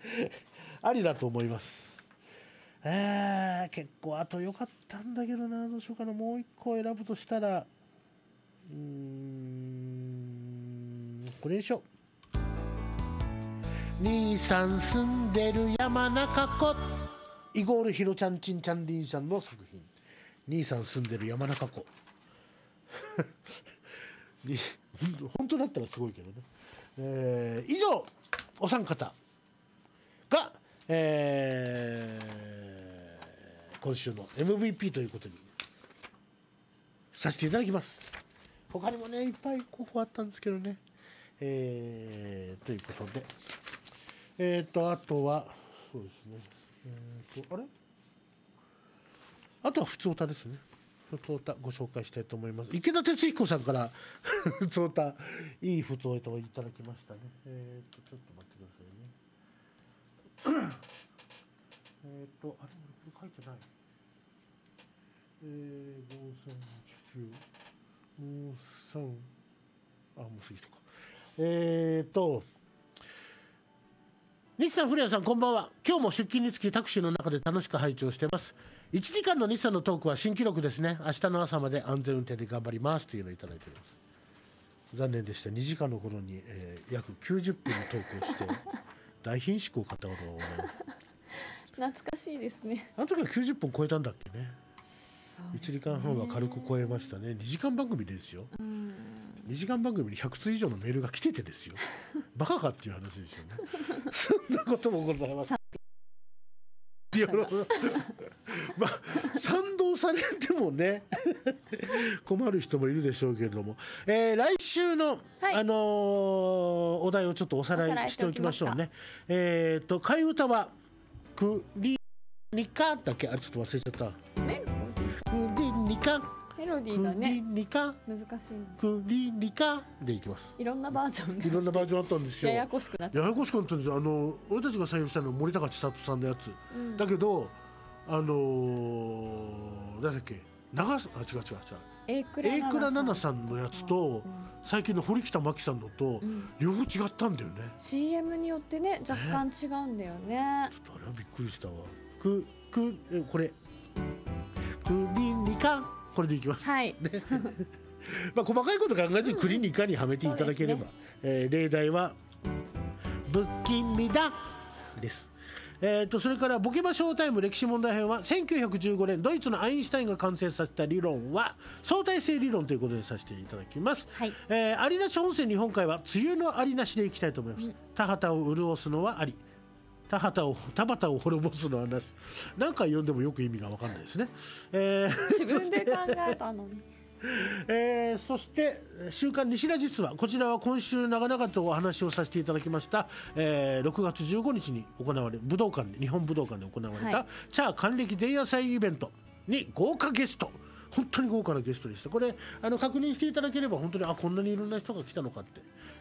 ありだと思いますえー、結構あと良かったんだけどなどうしようかなもう一個選ぶとしたらうんこれでしょ兄さん住んでる山中湖イゴールヒロちゃんちんちゃんりんさんの作品兄さん住んでる山中湖 本当だったらすごいけどね、えー、以上お三方が、えー、今週の MVP ということにさせていただきます他にもねいっぱい候補あったんですけどねえー、ということでえっ、ー、とあとはそうですねえっ、と、あれあとは普通歌ですね。普通歌ご紹介したいと思います。池田哲彦さんから 普通歌、いい普通歌をいただきましたね。えっ、と、ちょっと待ってくださいね。えっと、あれ、これ書いてない。えー、5、3、8、9、三あ、もう過ぎたか。えっ、と、西さん、古谷さん、こんばんは。今日も出勤につきタクシーの中で楽しく拝聴してます。1時間の日産のトークは新記録ですね。明日の朝まで安全運転で頑張りますというのをいただいております。残念でした。2時間の頃に、えー、約90分のトークをして、大品種を買ったことがございます。懐かしいですね。あの時は90分超えたんだっけね。1時間半は軽く超えましたね2時間番組ですよ、二2時間番組に100通以上のメールが来ててですよ バカかっていう話ですよね そんなこともございます まあ賛同されてもね困る人もいるでしょうけれども、えー、来週の、はい、あのー、お題をちょっとおさらいしておきましょうね。えっ、ー、と替え歌は「くりニか」だけあれちょっと忘れちゃった。ニカメロディーがね。リカ難しい。クリリカでいきます。いろんなバージョンいろんなバージョンあったんですよ。ややこしくなっややこしくなったんですよ。あの俺たちが採用したのは森高千里さんのやつ。うん、だけどあのー、誰だっけ長すあ違う違う違う。A 倉奈々さんのやつと、うん、最近の堀北真希さんのと、うん、両方違ったんだよね。CM によってね若干違うんだよね。ねちょっとあれはびっくりしたわ。くくえこれ。クリかこれでいきます。はい まあ細かいこと考えずにクリニカにはめていただければ、ねえー、例題は「ぶっきみだ」です。えーと、それから「ボケバショータイム歴史問題編は」1915年ドイツのアインシュタインが完成させた理論は相対性理論ということでさせていただきます、はい、えー、ありなし本線日本海は梅雨のありなしでいきたいと思います、うん、田畑を潤すのはあり田畑を田畑を滅ぼすの話何回読んでもよく意味が分かんないですね、えー、自分で考えたのに えー、そして「週刊西田実話」こちらは今週長々とお話をさせていただきました、えー、6月15日に行われ武道館で日本武道館で行われた、はい、チャー還暦前夜祭イベントに豪華ゲスト本当に豪華なゲストでしたこれあの確認していただければ本当にあこんなにいろんな人が来たのかって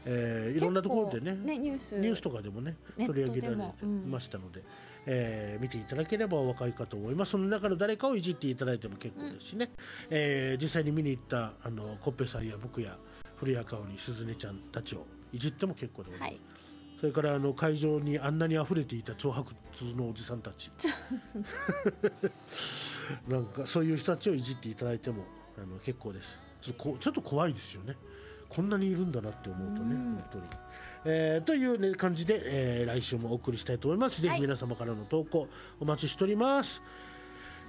えー、いろんなところでねねニュースニュースとかでもね取り上げられてましたので、うん、えー、見ていただければお若いかと思いますその中の誰かをいじっていただいても結構ですしね、うん、えー、実際に見に行ったあのコッペさんや僕や古谷香織すずねちゃんたちをいじっても結構でございます。はいそれからあの会場にあんなに溢れていた長白通のおじさんたち なんかそういう人たちをいじっていただいてもあの結構ですちょっとこちょっと怖いですよねこんなにいるんだなって思うとね、うん、本当に、えー、という、ね、感じで、えー、来週もお送りしたいと思います、はい、ぜひ皆様からの投稿お待ちしております、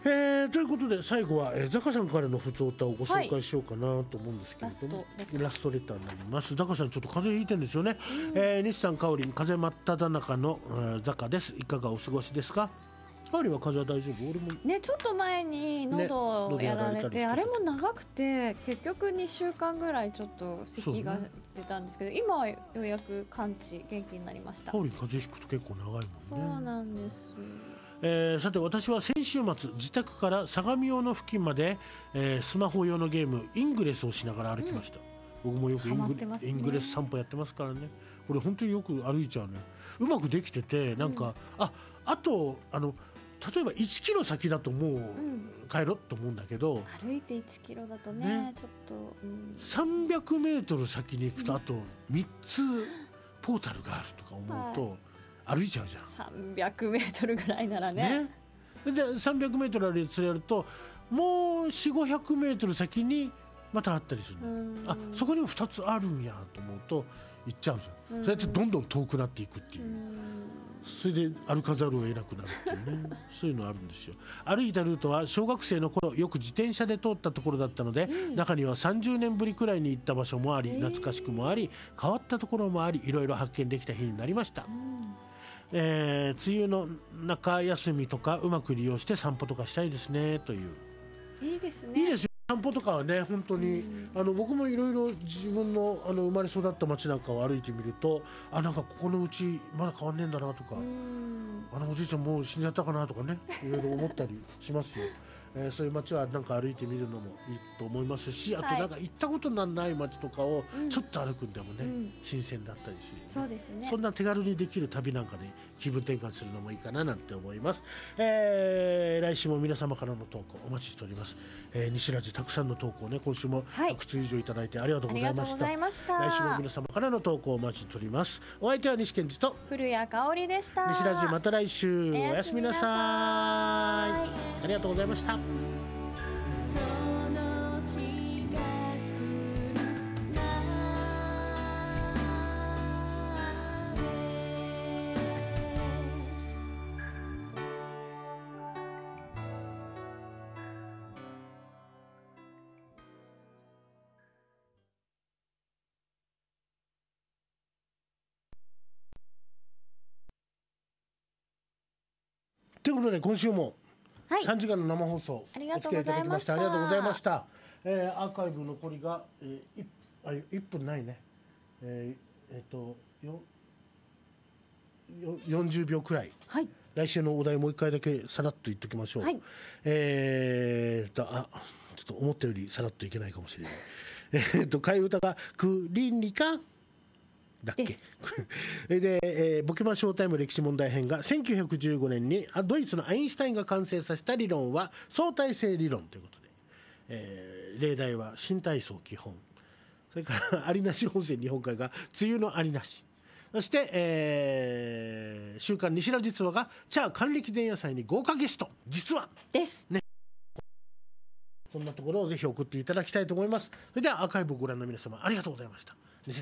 えー、ということで最後は、えー、ザカさんからの普通歌をご紹介しようかなと思うんですけれども、はい、ラストレターになりますザカさんちょっと風邪ひいてるんですよね、うん、えー、西さんかり風真っ只中の、えー、ザカですいかがお過ごしですかパリは風邪大丈夫俺もねちょっと前に喉をやられて、ね、れあれも長くて結局2週間ぐらいちょっと咳が出たんですけど、ね、今はようやく完治元気になりましたパリ風邪ひくと結構長いもんねそうなんです、えー、さて私は先週末自宅から相模大野付近まで、えー、スマホ用のゲームイングレスをしながら歩きました、うん、僕もよくイング、ね、イングレス散歩やってますからねこれ本当によく歩いちゃうねうまくできててなんか、うん、ああとあの例えば1キロ先だともう帰ろうと思うんだけど、うん、歩いて1キロだとね、ね、ちょっと、うん、300メートル先に行くとあと3つポータルがあるとか思うと歩いちゃうじゃん、はい、300メートルぐらいならねねで300メートル歩いてやるともう4 5 0 0メートル先にまたあったりするあそこにも2つあるんやと思うと行っちゃうんですよ、うん、そうやってどんどん遠くなっていくっていう。うそれで歩かざるを得なくなるっていうね そういうのあるんですよ歩いたルートは小学生の頃よく自転車で通ったところだったので、うん、中には30年ぶりくらいに行った場所もあり懐かしくもあり変わったところもありいろいろ発見できた日になりました、うんえー、梅雨の中休みとかうまく利用して散歩とかしたいですねといういいですねいいです散歩とかはね本当にあの僕もいろいろ自分のあの生まれ育った町なんかを歩いてみるとあなんかここのうちまだ変わんねえんだなとかあのおじいちゃんもう死んじゃったかなとかねいろいろ思ったりしますよ。えー、そういう街はなんか歩いてみるのもいいと思いますしあとなんか行ったことのない街とかをちょっと歩くんでもね、うん、新鮮だったりし、ね、そうですねそんな手軽にできる旅なんかで気分転換するのもいいかななんて思います、えー、来週も皆様からの投稿お待ちしております、えー、西ラジたくさんの投稿ね今週もいく以上いただいてありがとうございましたはい、来週も皆様からの投稿お待ちしておりますお相手は西健二と古谷香織でした西ラジまた来週おやすみなさいありがとうございましたということで今週も3時間の生放送、はい、お付き合いいただきましてありがとうございました、えー、アーカイブ残りが、えー、あ1分ないねえっ、ー、えー、とよよ40秒くらい、はい、来週のお題もう一回だけさらっと言っておきましょう、はい、えー、っとあちょっと思ったよりさらっといけないかもしれないえっと替え歌が「クリニカ」だっけ で、えー、ボケバショータイム歴史問題編が1915年にドイツのアインシュタインが完成させた理論は相対性理論ということで、えー、例題は新体操基本それから ありなし本線日本海が梅雨のありなしそして、えー、週刊西野実話がチャー還暦前夜祭に豪華ゲスト実はです、ねそんなところをぜひ送っていただきたいと思います。それではアーカイブをご覧の皆様ありがとうございました。西